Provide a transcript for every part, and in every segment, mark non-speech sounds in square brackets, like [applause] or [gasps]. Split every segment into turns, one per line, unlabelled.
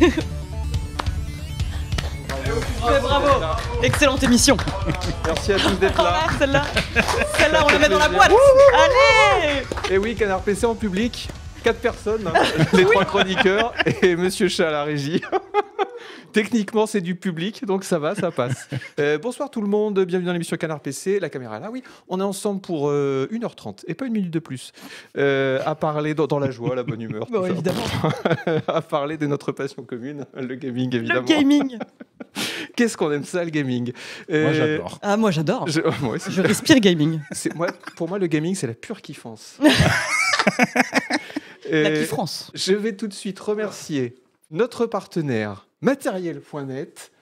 Eh, bravo Excellente
émission Merci à tous d'être là. Ah, celle-là,
celle-là, on la met dans la boîte Allez
Et oui, Canard PC en public quatre personnes, hein. [laughs] les trois chroniqueurs et Monsieur Chat à la régie. [laughs] Techniquement, c'est du public, donc ça va, ça passe. Euh, bonsoir tout le monde, bienvenue dans l'émission Canard PC. La caméra est là, oui. On est ensemble pour 1h30 euh, et pas une minute de plus. Euh, à parler dans, la joie, la bonne humeur. [laughs] Bon, évidemment. à parler de notre passion commune, le gaming, évidemment. Le gaming Qu'est-ce qu'on aime ça, le gaming Moi, j'adore. Ah, moi, j'adore. Je, moi respire gaming. Moi, pour moi, le gaming, c'est la pure kiffance.
Je
vais tout de suite remercier notre partenaire matériel.net.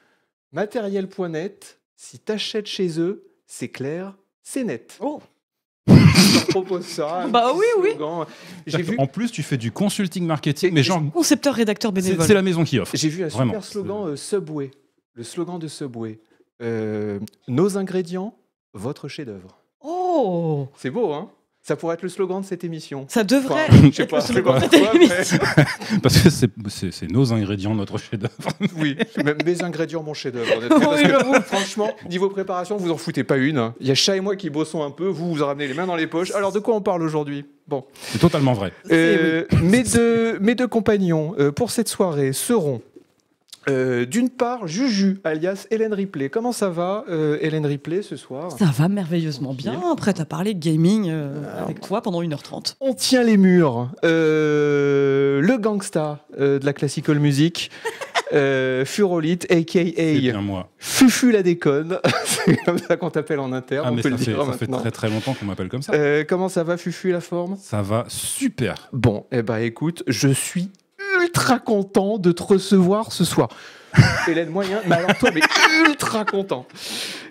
Matériel.net, si t'achètes chez eux, c'est clair, c'est net. Oh propose ça. [laughs] Bah oui,
oui. En plus, tu fais du consulting marketing, mais
Concepteur, rédacteur bénévole. C'est la maison qui offre.
J'ai vu un super
slogan euh, Subway. Le slogan de Subway. Euh, nos ingrédients, votre chef-d'œuvre.
Oh
C'est beau, hein ça pourrait être le slogan de cette émission. Ça devrait être pas, le slogan de cette émission. [laughs]
Parce que c'est nos ingrédients, notre chef-d'œuvre. [laughs]
oui, même mes ingrédients, mon chef-d'œuvre. Oui, franchement, niveau préparation, vous en foutez pas une. Hein. Il y a Chat et moi qui bossons un peu, vous vous ramenez les mains dans les poches. Alors de quoi on parle aujourd'hui Bon. C'est totalement vrai. Euh, mes, deux, mes deux compagnons euh, pour cette soirée seront euh, d'une part, Juju, alias Hélène Ripley. Comment ça va, euh, Hélène Ripley, ce soir Ça va
merveilleusement bien. Prête à parler gaming euh, avec toi pendant 1h30.
On tient les murs. le gangsta de la classical music. [laughs] Furolite, a.k.a. Fufu la déconne. [laughs] C'est comme ça qu'on t'appelle en interne. Ah, on peut ça ça fait très très longtemps qu'on m'appelle comme ça. comment ça va, Fufu, la forme Ça va super. Bon, eh ben écoute, je suis ultra content de te recevoir ce soir. [laughs] Hélène Moyen, mais alors toi, mais ultra content.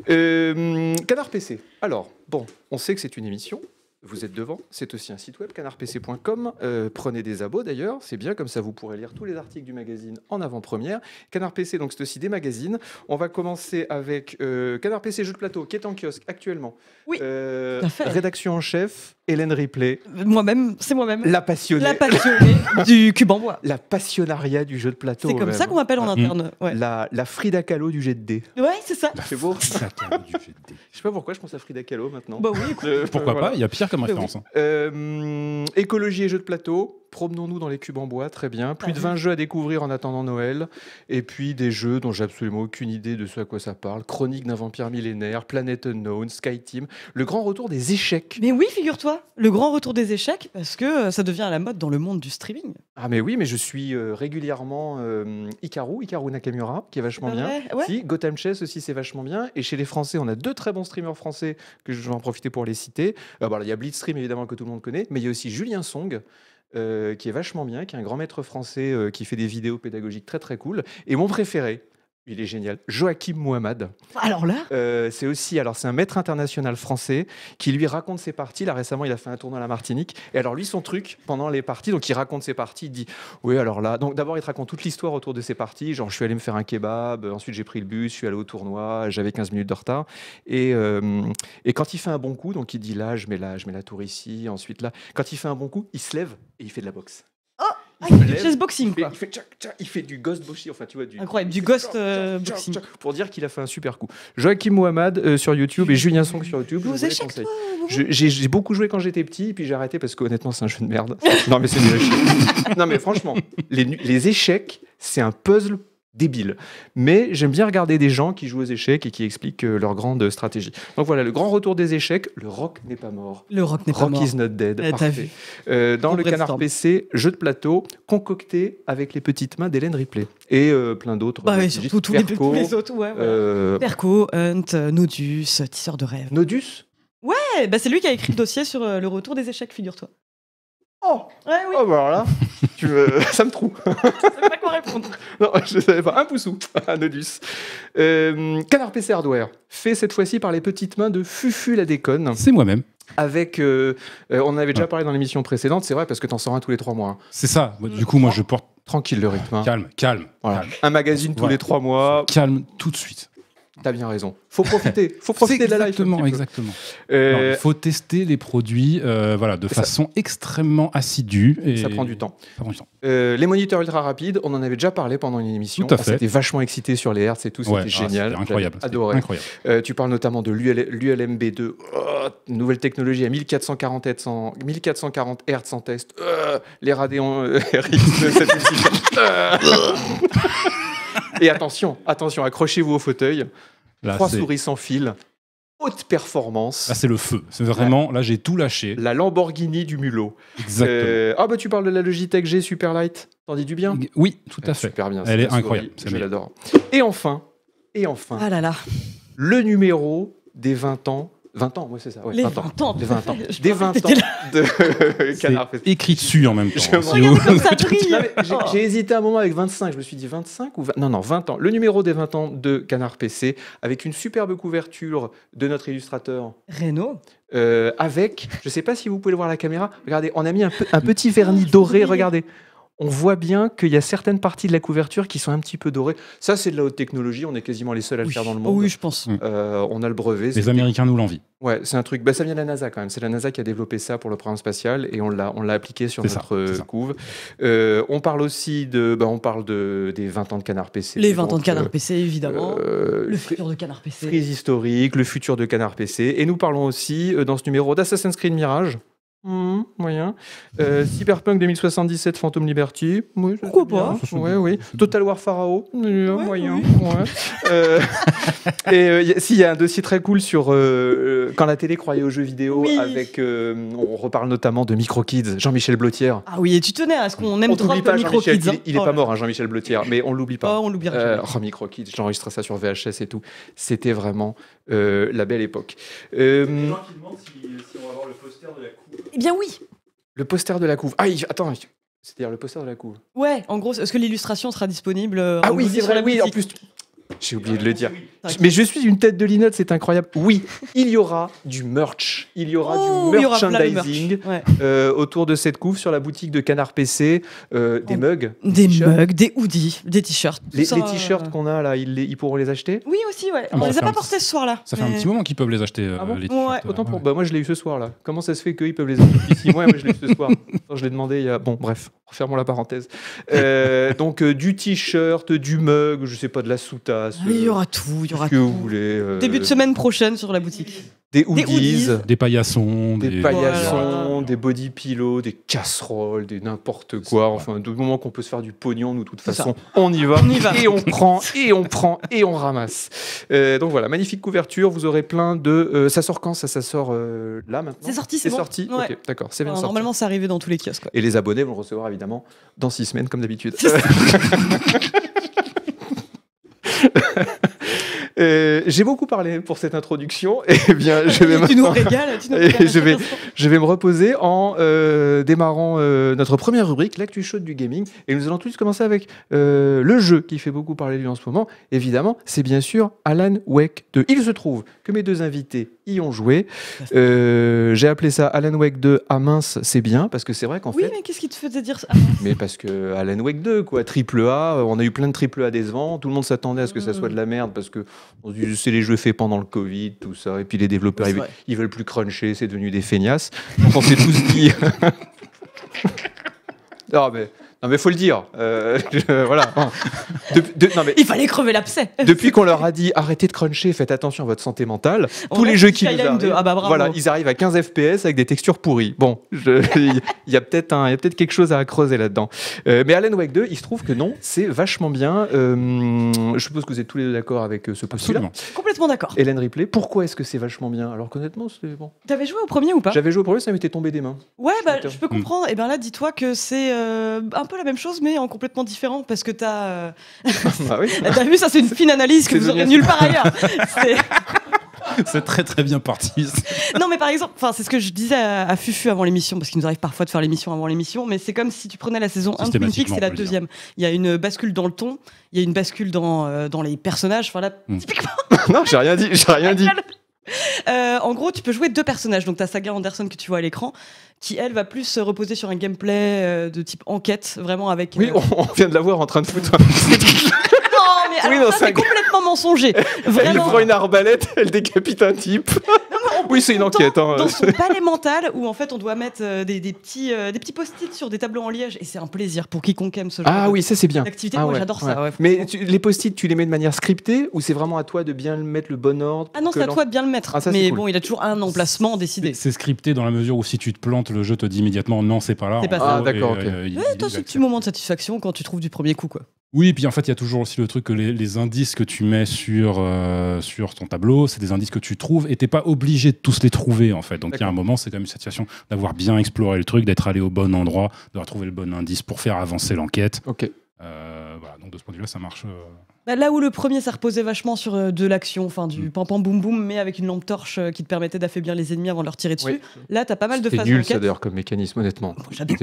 Euh, Canard PC. Alors, bon, on sait que c'est une émission vous êtes devant, c'est aussi un site web, canardpc.com. Euh, prenez des abos d'ailleurs, c'est bien, comme ça vous pourrez lire tous les articles du magazine en avant-première. Canard PC, donc c'est aussi des magazines. On va commencer avec euh, Canard PC Jeux de plateau, qui est en kiosque actuellement. Oui. Euh, rédaction en chef, Hélène Ripley. Moi-même, c'est moi-même. La passionnée. La passionnée [laughs] du cube en bois. La passionnariat du jeu de plateau. C'est comme ça qu'on m'appelle en ah, hmm. interne. La, Frida Kahlo du jet de dés. Ouais, c'est ça. C'est beau. Frida Kahlo du jet de Je sais pas pourquoi je pense à Frida Kahlo maintenant. Bah oui, euh, Pourquoi pas Il y a pire Hein. Euh, écologie et jeux de plateau promenons-nous dans les cubes en bois, très bien. Plus de 20 jeux à découvrir en attendant Noël. Et puis des jeux dont j'ai absolument aucune idée de ce à quoi ça parle. Chronique d'un vampire millénaire, Planet Unknown, Sky Team. Le grand retour des échecs. Mais oui, figure-toi, le grand retour des échecs, parce que euh, ça devient à la mode dans le monde du streaming. Ah mais oui, mais je suis euh, régulièrement euh, Ikaru, Nakamura, qui est vachement bien. Si, Gotham Chess aussi, c'est vachement bien. Et chez les Français, on a deux très bons streamers français que je vais en profiter pour les citer. Euh, bah, il y a Blitzstream, évidemment, que tout le monde connaît, mais il y a aussi Julien Song, euh, qui est vachement bien, qui est un grand maître français euh, qui fait des vidéos pédagogiques très très cool. Et mon préféré, il est génial. Joachim Mohamed. Alors là euh, C'est aussi, alors c'est un maître international français qui lui raconte ses parties. Là récemment, il a fait un tournoi à la Martinique. Et alors lui, son truc pendant les parties, donc il raconte ses parties, il dit oui alors là. Donc d'abord, il te raconte toute l'histoire autour de ses parties. Genre, je suis allé me faire un kebab, ensuite j'ai pris le bus, je suis allé au tournoi, j'avais 15 minutes de retard. Et, euh, et quand il fait un bon coup, donc il dit là, je mets je mets la tour ici, ensuite là. Quand il fait un bon coup, il se lève et il fait de la boxe. Ah, il fait du chessboxing, Il fait, du ghost boshi, Du, Incroyable, du ghost euh, boxing. pour dire qu'il a fait un super coup. Joachim Mohamed euh, sur YouTube et Julien Song sur YouTube. Vous J'ai beaucoup joué quand j'étais petit, puis j'ai arrêté parce que honnêtement, c'est un jeu de merde. [laughs] non, mais c'est non, mais franchement, les, les échecs, c'est un puzzle débile. Mais j'aime bien regarder des gens qui jouent aux échecs et qui expliquent euh, leur grande stratégie. Donc voilà, le grand retour des échecs, le rock n'est pas mort. Le rock n'est pas mort. Rock is not dead. Eh, euh, dans le canard PC, jeu de plateau, concocté avec les petites mains d'Hélène Ripley. Et euh, plein d'autres. Bah surtout tous les,
autres. Ouais,
Perco, Hunt,
Nodus, Tisseur de rêve. Nodus Ouais, bah c'est lui qui a écrit le dossier sur le retour des échecs, figure-toi.
Oh, ouais, oh, bah, là, ça me trouve. [laughs] je sais pas quoi répondre. non, je savais pas. Un poussou, [laughs] un nodus. Euh, Canard PC Hardware, fait cette fois-ci par les petites mains de Fufu la déconne. C'est moi-même. Avec, euh, euh, on avait déjà ah. parlé dans l'émission précédente, c'est vrai parce que en sors un tous les trois mois. Hein.
C'est ça. du coup, moi, je porte Tranquille le rythme. Hein. Calme,
calme. Un magazine tous les trois mois. Calme tout de suite. T'as bien raison. Faut profiter. [laughs] Faut profiter de la life. Exactement, exactement.
Euh, faut tester les produits, euh, voilà, de façon extrêmement assidue. Et... Ça prend du temps. temps.
Euh, les moniteurs ultra rapides, on en avait déjà parlé pendant une émission. Tout On s'était vachement excité sur les hertz et tout. C'était ah, génial. Incroyable. Adoré. tu parles notamment de l'ULMB2, nouvelle technologie à 1440 hertz en, 1440 hertz en test. les Radeon [laughs] [laughs] Et attention, attention, accrochez-vous au fauteuil. Trois souris sans fil, haute performance. Ah, c'est le feu. C'est vraiment, là, j'ai tout lâché. La Lamborghini du mulot. Exactement. Euh, ah, bah, tu parles de la Logitech G Superlight. T'en dis du bien Oui, tout à fait. Super bien. Elle est incroyable. je l'adore. Et enfin, et enfin. Ah là là. Le numéro des 20 ans 20 ans, oui, c'est ça. les 20 ans. [laughs] Des 20 ans. 20 ans
de Canard PC écrit dessus en même temps.
Je [laughs] J'ai hésité un moment avec 25. Je me suis dit 25 ou 20... Non, non, 20 ans. Le numéro des 20 ans de Canard PC avec une superbe couverture de notre illustrateur. Renaud. Euh, avec, je ne sais pas si vous pouvez le voir à la caméra, regardez, on a mis un, un petit vernis ah, doré, regardez on voit bien qu'il y a certaines parties de la couverture qui sont un petit peu dorées. Ça, c'est de la haute technologie. On est quasiment les seuls à le faire dans le monde. oui, je pense. Mm. Euh, on a le brevet. Les
Américains nous l'envient.
Ouais, c'est un truc. Bah, ça vient de la NASA quand même. C'est la NASA qui a développé ça pour le programme spatial et on l'a, on l'a appliqué sur notre couve. Euh, on parle aussi de, bah, on parle de des 20 ans de Canard PC. Les 20 ans de Canard euh, PC, évidemment. le
futur de Canard
PC. Frise historique, le futur de Canard PC. Et nous parlons aussi dans ce numéro d'Assassin's Creed Mirage. Mmh, moyen. Euh, Cyberpunk 2077, Phantom Liberty. Pourquoi pas ouais, oui. Total War Pharaoh. Euh, moyen. Euh, [laughs] et s'il y a un dossier très cool sur quand la télé croyait aux jeux vidéo, avec on reparle notamment de Micro Kids, Jean-Michel Blotière.
Ah oui, et tu tenais à ce qu'on aime trop Micro Kids. Il, est pas oh
mort, hein, Jean-Michel Blottière, mais on l'oublie pas. Oh, on l'oublie. oh, Micro Kids, j'enregistrais ça sur VHS et tout. C'était vraiment la belle époque. Il y a des gens
qui demandent si, on va avoir le poster de la
eh bien oui Le poster de la couve. Ah, attends, c'est-à-dire le poster de la couve.
Ouais, en gros, est-ce que l'illustration
sera disponible euh, Ah oui, c'est vrai, oui, en plus, j'ai oublié de le dire. Mais je suis une tête de linotte, c'est incroyable. Oui, il y aura du merch. Il y aura du merchandising euh, autour de cette couve sur la boutique de Canard PC. Euh, des mugs. Des, mugs, des hoodies, des t-shirts. Les, t-shirts euh. qu'on a là, ils, ils, pourront les acheter
Oui, aussi, ouais. on les a pas portés ce soir-là. Ça fait un petit moment
qu'ils peuvent les acheter. Ah bon Autant pour. Bah, moi, je l'ai eu ce soir là. Comment ça se fait qu'ils peuvent les acheter Moi, moi je l'ai eu ce soir. je l'ai demandé il y a. Bon, bref. Refermons la parenthèse. Euh, [laughs] donc euh, du t-shirt, du mug, je sais pas, de la souTasse. Ah, il y euh, aura tout, il y aura ce que vous voulez. Début de semaine
prochaine sur la boutique des hoodies, des, paillassons, des, paillassons,
des body pillows, des casseroles, des n'importe quoi. Enfin, du moment qu'on peut se faire du pognon, nous, de toute façon, on y, va, va, et on prend et on prend et on ramasse. Euh, donc voilà, magnifique couverture. Vous aurez plein de. Euh, ça sort quand ça sort euh, là maintenant. C'est sorti, c'est sorti. d'accord, c'est bien sorti. Normalement, c'est arrivé dans tous les kiosques. Et les abonnés vont le recevoir évidemment dans six semaines, comme d'habitude. [laughs] Euh, j'ai beaucoup parlé pour cette introduction. [laughs] Et eh bien, je vais [laughs] tu nous [laughs] régales. je, vais, je vais me reposer en euh, démarrant euh, notre première rubrique, l'actu chaude du gaming. Et nous allons tous commencer avec le jeu qui fait beaucoup parler de lui en ce moment. Évidemment, c'est bien sûr Alan Wake 2. Il se trouve que mes deux invités y ont joué. Euh, j'ai appelé ça Alan Wake 2 à ah mince, c'est bien, parce que c'est vrai qu'en fait. Oui, mais
qu'est-ce qui te faisait dire ça
Mais parce que Alan Wake 2, quoi, triple A, euh, on a eu plein de triple A décevants, tout le monde s'attendait à ce que ça hmm. soit de la merde, parce que c'est les jeux faits pendant le Covid, tout ça, et puis les développeurs, ils, veulent plus cruncher, c'est devenu des feignasses. on s'est tous dit. [laughs] [laughs] non, mais mais mais faut le dire, euh, [laughs] voilà. De, mais, Il fallait crever l'abcès. Depuis qu'on leur a dit arrêtez de cruncher, faites attention à votre santé mentale, tous les jeux qui ah bah, voilà, ils arrivent à 15 FPS avec des textures pourries. Bon, [laughs] il y a peut-être peut-être quelque chose à creuser là-dedans. Euh, mais Alan Wake 2, il se trouve que non, c'est vachement bien. Euh, je suppose que vous êtes tous les deux d'accord avec ce postulat. Complètement d'accord. Hélène Ripley, pourquoi est-ce que c'est vachement bien Alors honnêtement c'est bon.
T'avais joué au premier ou pas J'avais
joué au premier, ça m'était tombé des mains.
Ouais, bah, je peux hmm. comprendre. Et eh bien là, dis-toi que c'est un peu la même chose, mais en complètement différent, parce que t'as. Euh, [laughs] bah [laughs] t'as vu, ça, c'est une fine analyse que vous aurez nulle part
ailleurs. [laughs] c'est très très bien parti.
non, mais par exemple, enfin, c'est ce que je disais à, Fufu avant l'émission, parce qu'il nous arrive parfois de faire l'émission avant l'émission, mais c'est comme si tu prenais la saison 1 de Twin et la deuxième. Il y a une bascule dans le ton, il y a une bascule dans, euh, dans les personnages. voilà
hmm. typiquement. non, j'ai rien dit, j'ai rien dit.
[laughs] Euh, en gros, tu peux jouer deux personnages. Donc, ta Saga Anderson que tu vois à l'écran, qui elle va plus se reposer sur un gameplay euh, de type enquête, vraiment avec. Oui, euh, on,
vient de la voir en train de foutre. [laughs] oui, ça, c'est complètement mensonger. Elle prend une arbalète, elle décapite un type. oui, c'est une enquête. Hein. Dans son
palais mental, où en fait on doit mettre euh, des, petits, euh, des petits post-it sur des tableaux en liège, et c'est un plaisir pour quiconque aime ce genre ah, oui, ça, c'est bien. Ah moi j'adore ça.
mais les post-it, tu les mets de manière scriptée ou c'est vraiment à toi de bien le mettre le bon ordre Ah non, c'est à toi de bien le mettre. Ah, mais bon,
il a toujours un emplacement décidé. C'est scripté dans la mesure où si tu te plantes, le jeu te dit immédiatement non, c'est pas là. C'est pas ça. Ah, d'accord.
Okay.
Euh, toi, ce petit moment de satisfaction quand tu trouves du premier coup, quoi.
Oui, et puis en fait, il y a toujours aussi le truc que les, indices que tu mets sur, euh, sur ton tableau, c'est des indices que tu trouves et t'es pas obligé de tous les trouver en fait. Donc il y a un moment, c'est quand même une situation d'avoir bien exploré le truc, d'être allé au bon endroit, de trouvé le bon indice pour faire avancer l'enquête. Ok. Euh, donc de ce point de vue-là, ça marche. Euh,
bah, là où le premier, ça reposait vachement sur euh, de l'action, enfin du mm. pam pam boum boum, mais avec une lampe torche euh, qui te permettait d'affaiblir les ennemis avant de leur tirer dessus. Là, t'as pas mal de phases. C'est nul ça d'ailleurs
comme mécanisme, honnêtement. Moi, j'adore.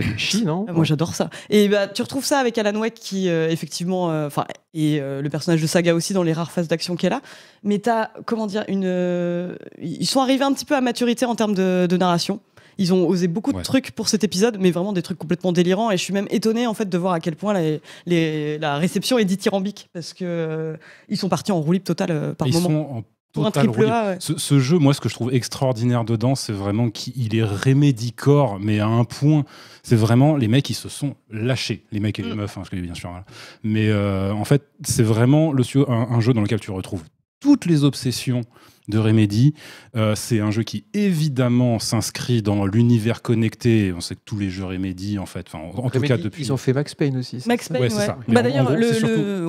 non Moi, j'adore ça. Et bah, tu retrouves ça avec Alan Wake qui, euh, effectivement, enfin, et le personnage de Saga aussi dans les rares phases d'action qu'elle a. Mais t'as, comment dire, une. ils sont arrivés un petit peu à maturité en termes de narration. Ils ont osé beaucoup de trucs pour cet épisode, mais vraiment des trucs complètement délirants. Et je suis même étonnée en fait de voir à quel point la réception est dithyrambique parce que euh, ils sont partis en roulis total euh, par ils Sont en triple
ce, jeu, moi, ce que je trouve extraordinaire dedans, c'est vraiment qu'il est rémédicore, mais à un point. C'est vraiment les mecs, qui se sont lâchés, les mecs et les mm. meufs, je hein, connais bien sûr. Hein. Mais euh, en fait, c'est vraiment le, un jeu dans lequel tu retrouves toutes les obsessions de Remedy. Euh, c'est un jeu qui évidemment s'inscrit dans l'univers connecté. On sait que tous les jeux Remedy, en fait, en, tout cas depuis. Ils ont fait
Max Payne aussi. Max Payne,
ouais, C'est ça. Bah, d'ailleurs, le,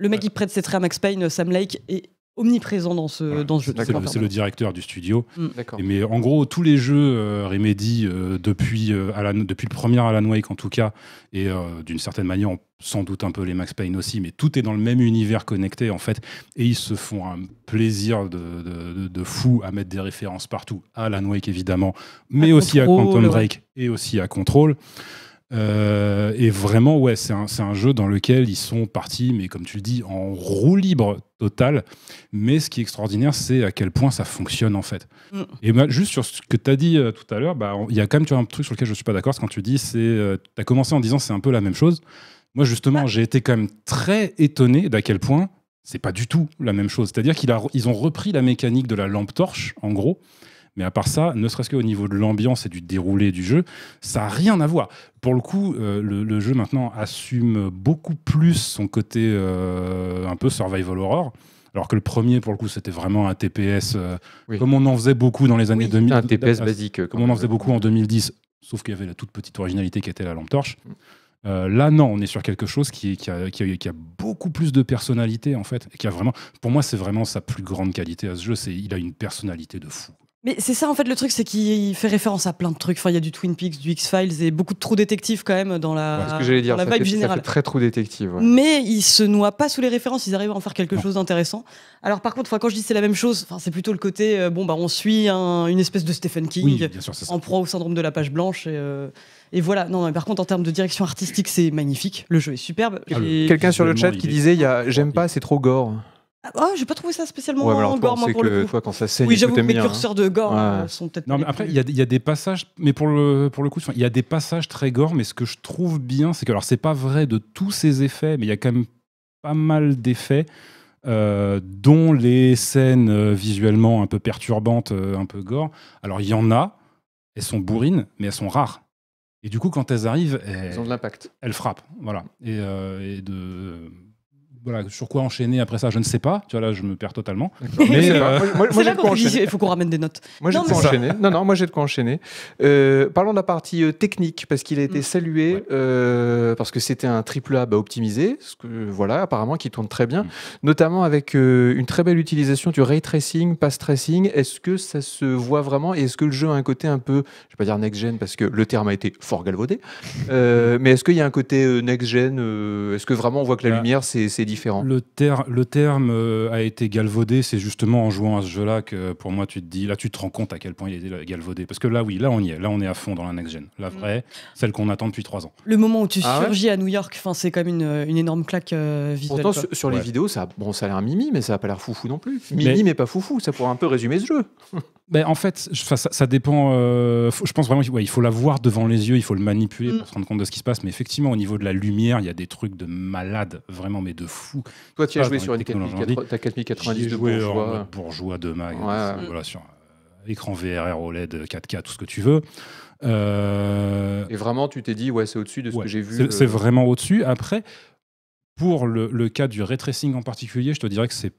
le mec qui prête ses traits à Max Payne, Sam Lake, est omniprésent dans ce, dans ce C'est le,
directeur du studio. Mm. Mais en gros, tous les jeux euh, Remedy, euh, depuis, euh, depuis le premier Alan Wake en tout cas, et d'une certaine manière, sans doute un peu les Max Payne aussi, mais tout est dans le même univers connecté en fait, et ils se font un plaisir de, de, fou à mettre des références partout. à Alan Wake évidemment, mais aussi à Quantum Break et aussi à Control. Euh, et vraiment, ouais, c'est un, jeu dans lequel ils sont partis, mais comme tu le dis, en roue libre totale. Mais ce qui est extraordinaire, c'est à quel point ça fonctionne en fait. Mm. Et juste sur ce que tu as dit euh, tout à l'heure, bah, il y a quand même tu un truc sur lequel je ne suis pas d'accord. C'est quand tu dis, c'est, euh, tu as commencé en disant c'est un peu la même chose. Moi, justement, j'ai été quand même très étonné d'à quel point c'est pas du tout la même chose. C'est-à-dire qu'ils ont repris la mécanique de la lampe torche, en gros. Mais à part ça, ne serait-ce qu'au niveau de l'ambiance et du déroulé du jeu, ça n'a rien à voir. Pour le coup, euh, le, jeu maintenant assume beaucoup plus son côté euh, un peu survival horror. Alors que le premier, pour le coup, c'était vraiment un TPS, euh, comme on en faisait beaucoup dans les années 2000. Un TPS basique. Comme on en faisait beaucoup en 2010, sauf qu'il y avait la toute petite originalité qui était la lampe torche. Mm. là, non, on est sur quelque chose qui, a, qui, a, qui, a, beaucoup plus de personnalité, en fait. Et qui a vraiment, pour moi, c'est vraiment sa plus grande qualité à ce jeu. C'est, il a une personnalité de fou.
Mais c'est ça, en fait, le truc, c'est qu'il fait référence à plein de trucs. Enfin, il y a du Twin Peaks, du X-Files et beaucoup de trous détectives quand même dans la, ouais, ce j'allais dire, générale. très
trous détective.
Mais ils se noie pas sous les références, ils arrivent à en faire quelque chose d'intéressant. Alors, par contre, quand je dis c'est la même chose, c'est plutôt le côté, euh, bon, bah, on suit une espèce de Stephen King en proie au syndrome de la page blanche. Et, euh, voilà. Non, par contre, en termes de direction artistique, c'est magnifique. Le jeu est superbe. Ah, quelqu'un sur
le, le chat qui disait, j'aime pas, c'est trop gore.
Oh, j'ai pas trouvé ça spécialement gore, moi, pour le coup. quand ça oui, j'avoue que mes hein. curseurs de gore euh,
sont peut-être. Non, mais après, il y, a des passages, mais pour le, pour le coup, il y a des passages très gore, mais ce que je trouve bien, c'est que, alors, c'est pas vrai de tous ces effets, mais il y a quand même pas mal d'effets. Euh, dont les scènes euh, visuellement un peu perturbantes, un peu gore. Alors il y en a, elles sont bourrines, mais elles sont rares. Et du coup, quand elles arrivent, elles, ont de l'impact. Elles frappent, voilà. et de sur quoi enchaîner après ça, je ne sais pas. Tu vois, là, je me perds totalement. Mais euh,
Il faut qu'on ramène des notes. Moi, j'ai de quoi enchaîner. Non, non, moi, j'ai de quoi enchaîner. Euh, parlons de la partie euh, technique, parce qu'il a été mm. salué, parce que c'était un triple A bah, optimisé, ce que, voilà, apparemment, qui tourne très bien, mm. notamment avec une très belle utilisation du ray tracing, pass tracing. Est-ce que ça se voit vraiment et est-ce que le jeu a un côté un peu, je ne vais pas dire next-gen, parce que le terme a été fort galvaudé, [laughs] mais est-ce qu'il y a un côté next-gen Est-ce que vraiment on voit que la lumière, c'est
le, terme euh, a été galvaudé, c'est justement en jouant à ce jeu-là que euh, pour moi tu te dis, là tu te rends compte à quel point il est galvaudé. Parce que là oui, là on y est, là on est à fond dans la next-gen, la
mm. vraie, celle qu'on attend depuis trois ans.
Le moment où tu ah surgis à New York, c'est comme une, euh, énorme claque
visuelle. Pourtant sur, les vidéos, ça, bon, ça a l'air mimi, mais ça n'a pas l'air foufou non plus. Mimi mais... pas foufou, ça pourrait un peu résumer ce jeu. [laughs]
ben, en fait, ça, ça, dépend. Euh, je pense vraiment qu'il il faut la voir devant les yeux, il faut le manipuler mm. pour se rendre compte de ce qui se passe. Mais effectivement, au niveau de la lumière, il y a des trucs de malade, vraiment, mais de fou. Toi, tu as joué sur une 4090 de bourgeois. bourgeois de mag. Euh, sur euh, écran VRR, OLED, 4K, tout ce que tu veux. Et
vraiment, tu t'es dit, ouais, c'est au-dessus de ce que j'ai vu. C'est vraiment
au-dessus. Après, pour le, le, cas du ray en particulier, je te dirais que c'est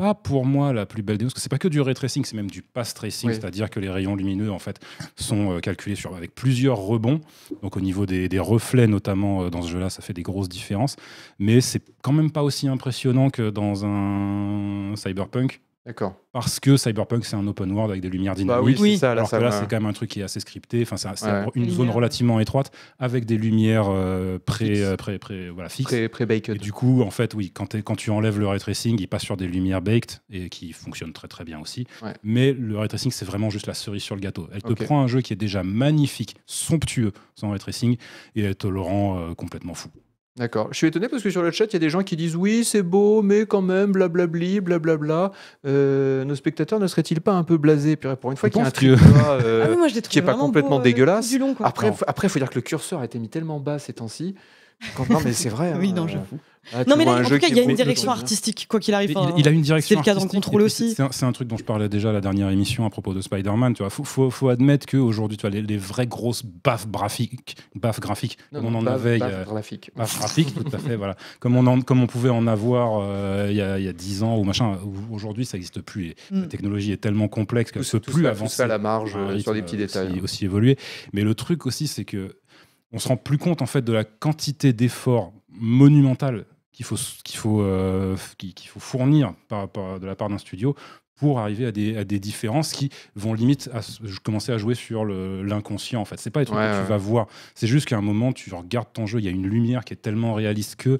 pas pour moi la plus belle des parce que c'est pas que du ray tracing, c'est même du pass tracing, c'est-à-dire que les rayons lumineux en fait sont euh, calculés sur, avec plusieurs rebonds. Donc au niveau des, reflets notamment euh, dans ce jeu-là, ça fait des grosses différences. Mais c'est quand même pas aussi impressionnant que dans un cyberpunk D'accord. Parce que Cyberpunk, c'est un open world avec des lumières bah dynamiques. oui, Ça, là, alors que là, c'est quand même un truc qui est assez scripté. Enfin, c'est une zone relativement étroite avec des lumières euh, pré, euh, pré, pré, voilà, fixes. -baked. Et du coup, en fait, oui, quand, quand tu enlèves le ray tracing, il passe sur des lumières baked et qui fonctionnent très très bien aussi. Mais le ray tracing, c'est vraiment juste la cerise sur le gâteau. Elle te prend un jeu qui est déjà magnifique, somptueux
sans ray tracing et elle te le rend euh, complètement fou. D'accord. Je suis étonné parce que sur le chat, il y a des gens qui disent oui, c'est beau, mais quand même, blablabli, blablabla. Euh, nos spectateurs ne seraient-ils pas un peu blasés pour une fois qu'il y a un truc euh, ah qui n'est pas complètement euh, dégueulasse. Long, après, il faut dire que le curseur a été mis tellement bas ces temps-ci. Non, mais c'est vrai. [laughs] oui, non, hein, j'avoue. Ah, non, mais là, en tout
cas, il y a une direction artistique, quoi qu'il arrive. Il, a une direction. C'est le cas dans Contrôle
aussi. C'est un, truc dont je parlais déjà à la dernière émission à propos de Spider-Man. Tu vois, faut, admettre qu'aujourd'hui, tu vois, les, vraies grosses baffes graphiques, baffes graphiques, comme on en avait. tout à fait, voilà. Comme on, comme on pouvait en avoir euh, il y, a 10 ans ou machin. Aujourd'hui, ça n'existe plus. La mm. technologie est tellement complexe que ne peut plus avancer. à la marge, ah, euh, sur des petits détails. Aussi hein. évolué Mais le truc aussi, c'est que on se rend plus compte en fait de la quantité d'efforts monumentale qu'il faut, qu'il faut, euh, faut fournir par, de la part d'un studio pour arriver à des, différences qui vont limite à, commencer à jouer sur l'inconscient en fait. C'est pas les trucs que tu vas voir, c'est juste qu'à un moment tu regardes ton jeu, il y a une lumière qui est tellement réaliste que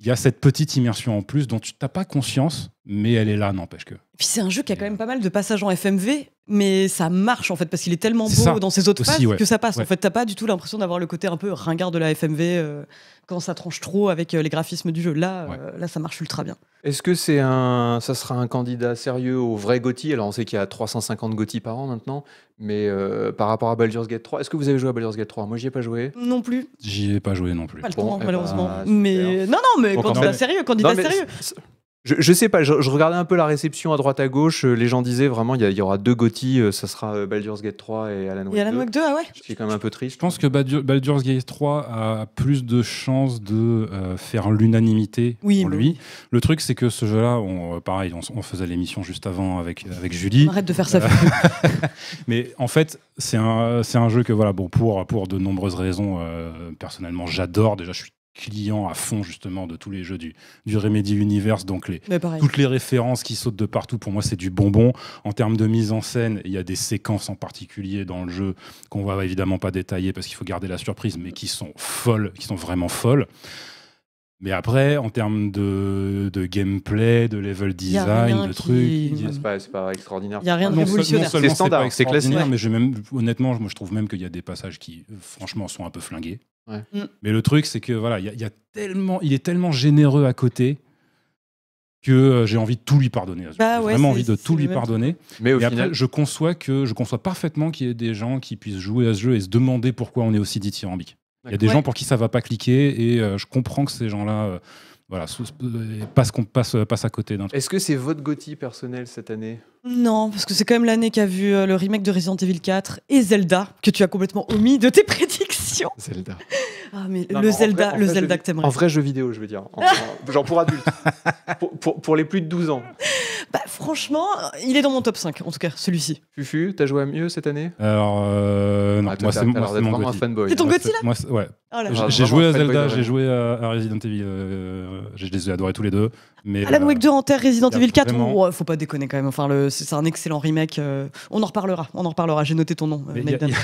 il y a cette petite immersion en plus dont tu n'as pas conscience mais elle est là, n'empêche que.
puis c'est un jeu qui a quand même euh, pas mal de passages en FMV, mais ça marche en fait, parce qu'il est tellement beau dans ses autres phases que ça passe. En fait, t'as pas du tout l'impression d'avoir le côté un peu ringard de la FMV euh, quand ça tranche trop avec euh, les graphismes du jeu. Là, là ça marche ultra bien.
Est-ce que c'est un, ça sera un candidat sérieux au vrai Gotti Alors on sait qu'il y a 350 Gotti par an maintenant, mais par rapport à Baldur's Gate 3, est-ce que vous avez joué à Baldur's Gate 3 Moi, j'y ai pas joué. Non plus. J'y ai pas joué non plus.
Pas le eh malheureusement. Ben, mais non, non, mais candidat sérieux, candidat sérieux.
Je, sais pas, je, regardais un peu la réception à droite à gauche. Euh, les gens disaient vraiment, il y, aura deux Gotti, euh, ça sera euh, Baldur's Gate 3 et Alan Wake. Et Alan Wake 2, ah ouais suis quand même un peu triste. Je
pense que Baldur's Gate 3 a plus de chances de faire l'unanimité oui, pour lui. Le truc, c'est que ce jeu-là, on, pareil, on, faisait l'émission juste avant avec, avec Julie. Arrête de faire ça. [laughs] mais en fait, c'est un, un jeu que, voilà, bon, pour, pour de nombreuses raisons, personnellement, j'adore. Déjà, je suis client à fond justement de tous les jeux du, du Remedy Universe. Donc les, toutes les références qui sautent de partout, pour moi c'est du bonbon. En termes de mise en scène, il y a des séquences en particulier dans le jeu qu'on va évidemment pas détailler parce qu'il faut garder la surprise, mais qui sont folles, qui sont vraiment folles. Mais après, en termes de, gameplay, de level design, de trucs. Qui... Ah, c'est pas, extraordinaire. Il n'y a rien ah de révolutionnaire. C'est standard, c'est classique. Mais même, honnêtement, je trouve même qu'il y a des passages qui, franchement, sont un peu flingués. Mm. Mais le truc, c'est que voilà, y a, y a tellement, il est tellement généreux à côté que euh, j'ai envie de tout lui pardonner. Bah j'ai vraiment envie de tout lui pardonner. Mais après, je conçois que je conçois parfaitement qu'il y ait des gens qui puissent jouer à ce jeu et se demander pourquoi on est aussi dithyrambique. Il y a des gens pour qui ça va pas cliquer et euh, je comprends que ces gens-là. Euh, passent voilà, passe, passe à côté
Est-ce que c'est votre Gotti personnel cette année
non, parce que c'est quand même l'année qui a vu euh, le remake de Resident Evil 4 et Zelda, que tu as complètement omis de tes [laughs] prédictions.
Zelda. Ah, mais le, Zelda, le Zelda que t'aimerais. En vrai jeu vidéo, je veux dire. genre pour adultes. [laughs] pour, pour, les plus de 12 ans.
Bah, franchement, il est dans mon top
5, en tout cas, celui-ci. Fufu, t'as joué à mieux cette année
Alors, euh, non, ah, moi, c'est mon, fanboy. C'est ton Gotti, là moi, Ouais. Oh j'ai joué à Zelda, j'ai joué à, Resident Evil. Euh, je les ai adorés tous les deux. Mais, Alan Wake 2 en terre, Resident Evil 4,
faut pas déconner quand même. Enfin, c'est un excellent remake. Euh, on en reparlera, on en reparlera. J'ai noté ton nom, Il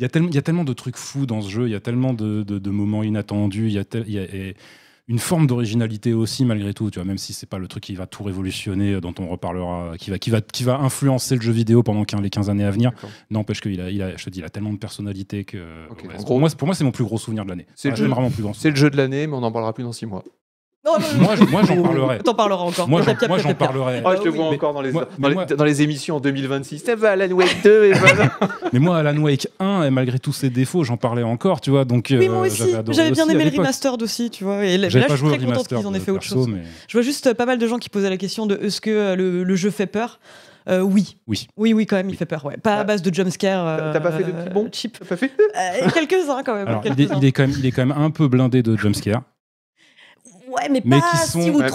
y, a tellement de trucs fous dans ce jeu, il y a tellement de de, moments inattendus. Il y a, une forme d'originalité aussi malgré tout. Tu vois, même si c'est pas le truc qui va tout révolutionner, euh, dont on reparlera, qui va, influencer le jeu vidéo pendant les 15 années à venir. N'empêche qu'il a, il je te dis, tellement de personnalité que. Euh,
pour moi, c'est mon plus gros souvenir de l'année. C'est le, le, jeu de l'année, mais on en parlera plus dans 6 mois moi, moi j'en parlerai. T'en parleras encore. Moi, j'en, parlerai. Ah, je te vois encore dans les, dans, les, émissions en 2026. t'as vu Alan Wake 2. Et voilà
[laughs] mais moi, Alan Wake 1, et malgré tous ses défauts, j'en parlais encore, tu vois. Donc, oui, euh, moi aussi. J'avais, bien aimé le remastered
aussi, tu vois. Et là, pas je suis très contente qu'ils en aient fait autre chose. Je vois juste euh, pas mal de gens qui posaient la question de est-ce que euh, le, jeu fait peur oui. Oui. Oui, quand même, il fait peur. Ouais. Pas ah. à base de jumpscare. T'as pas fait de petits bons pas fait Quelques-uns quand même. il,
est, quand même. Il est quand même un peu blindé de jumpscare.
Ouais, mais, pas qui sont, si bah,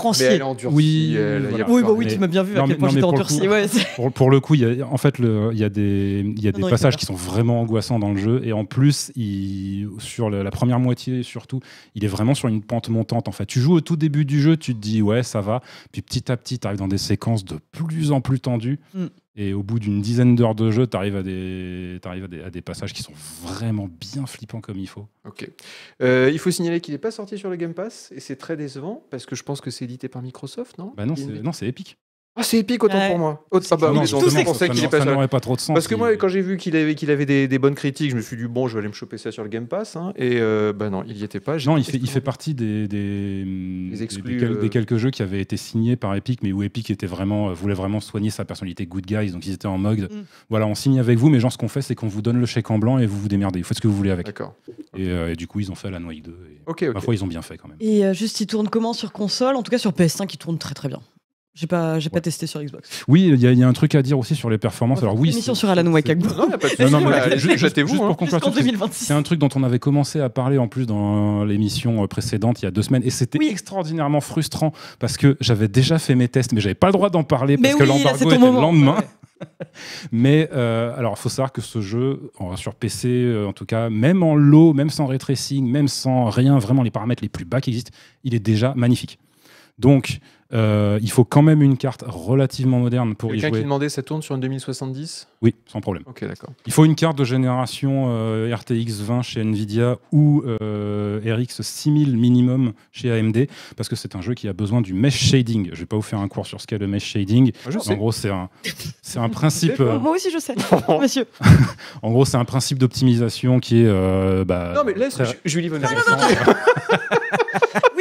oui, oui, bah oui, tu m'as bien vu à quel point j'étais endurci. Ouais,
pour, le coup, y a, en fait, il y a des, y a des passages qui sont vraiment angoissants dans le jeu. Et en plus, il, sur la, première moitié, surtout, il est vraiment sur une pente montante. En fait, tu joues au tout début du jeu, tu te dis, ouais, ça va. Puis petit à petit, tu arrives dans des séquences de plus en plus tendues. Mm. Et au bout d'une dizaine d'heures de jeu, tu arrives, à des, arrives à des, passages qui sont vraiment bien
flippants comme il faut. Ok. Euh, il faut signaler qu'il n'est pas sorti sur le Game Pass et c'est très décevant parce que je pense que c'est édité par Microsoft, non bah non, c'est épique ah, c'est épique autant pour moi. Autre, ah bah, pas, pas trop de sens. Parce que moi, quand j'ai vu qu'il avait, qu'il avait des, bonnes critiques, je me suis dit, bon, je vais aller me choper ça sur le Game Pass. Hein. et ben bah non, il n'y était pas. Non, il fait, il
fait partie des, des, mm, euh. quelques jeux qui avaient été signés par Epic, mais où Epic était vraiment, euh, voulait vraiment soigner sa personnalité good guys. Donc ils étaient en mode, mm. voilà, on signe avec vous, mais genre, ce qu'on fait, c'est qu'on vous donne le chèque en blanc et vous vous démerdez. Vous faites ce que vous voulez avec. D'accord. Et, du coup, ils ont fait la noix. 2. Et Parfois, ils ont bien fait quand
même. Et juste, il tourne comment sur console En tout cas, sur PS5, il tourne très très bien. J'ai pas, j'ai pas testé sur Xbox.
Oui, il y, a un truc à dire aussi sur les performances. Alors oui, sur Alan Wake. Non, pas de [laughs] non, juste, pour conclure, hein. c'est un truc dont on avait commencé à parler en plus dans l'émission précédente il y a deux semaines, et c'était extraordinairement frustrant parce que j'avais déjà fait mes tests, mais j'avais pas le droit d'en parler parce que l'embargo était le lendemain. [laughs] Mais euh, alors, faut savoir que ce jeu, sur PC euh, en tout cas, même en low, même sans retracing, même sans rien, vraiment les paramètres les plus bas qui existent, il est déjà magnifique. Donc, euh, il faut quand même une carte relativement moderne pour y jouer. Quelqu'un qui
demandait, ça tourne sur une 2070 Oui, sans problème. Ok, d'accord.
Il faut une carte de génération euh, RTX 20 chez Nvidia ou euh, RX 6000 minimum chez AMD, parce que c'est un jeu qui a besoin du mesh shading. Je vais pas vous faire un cours sur ce qu'est le mesh shading. Ah, en gros, c'est un, c'est un principe. [laughs] Moi aussi,
je sais, [laughs] monsieur.
[laughs] en gros, c'est un principe d'optimisation qui est. Euh, bah, non, mais laisse, très... Julie va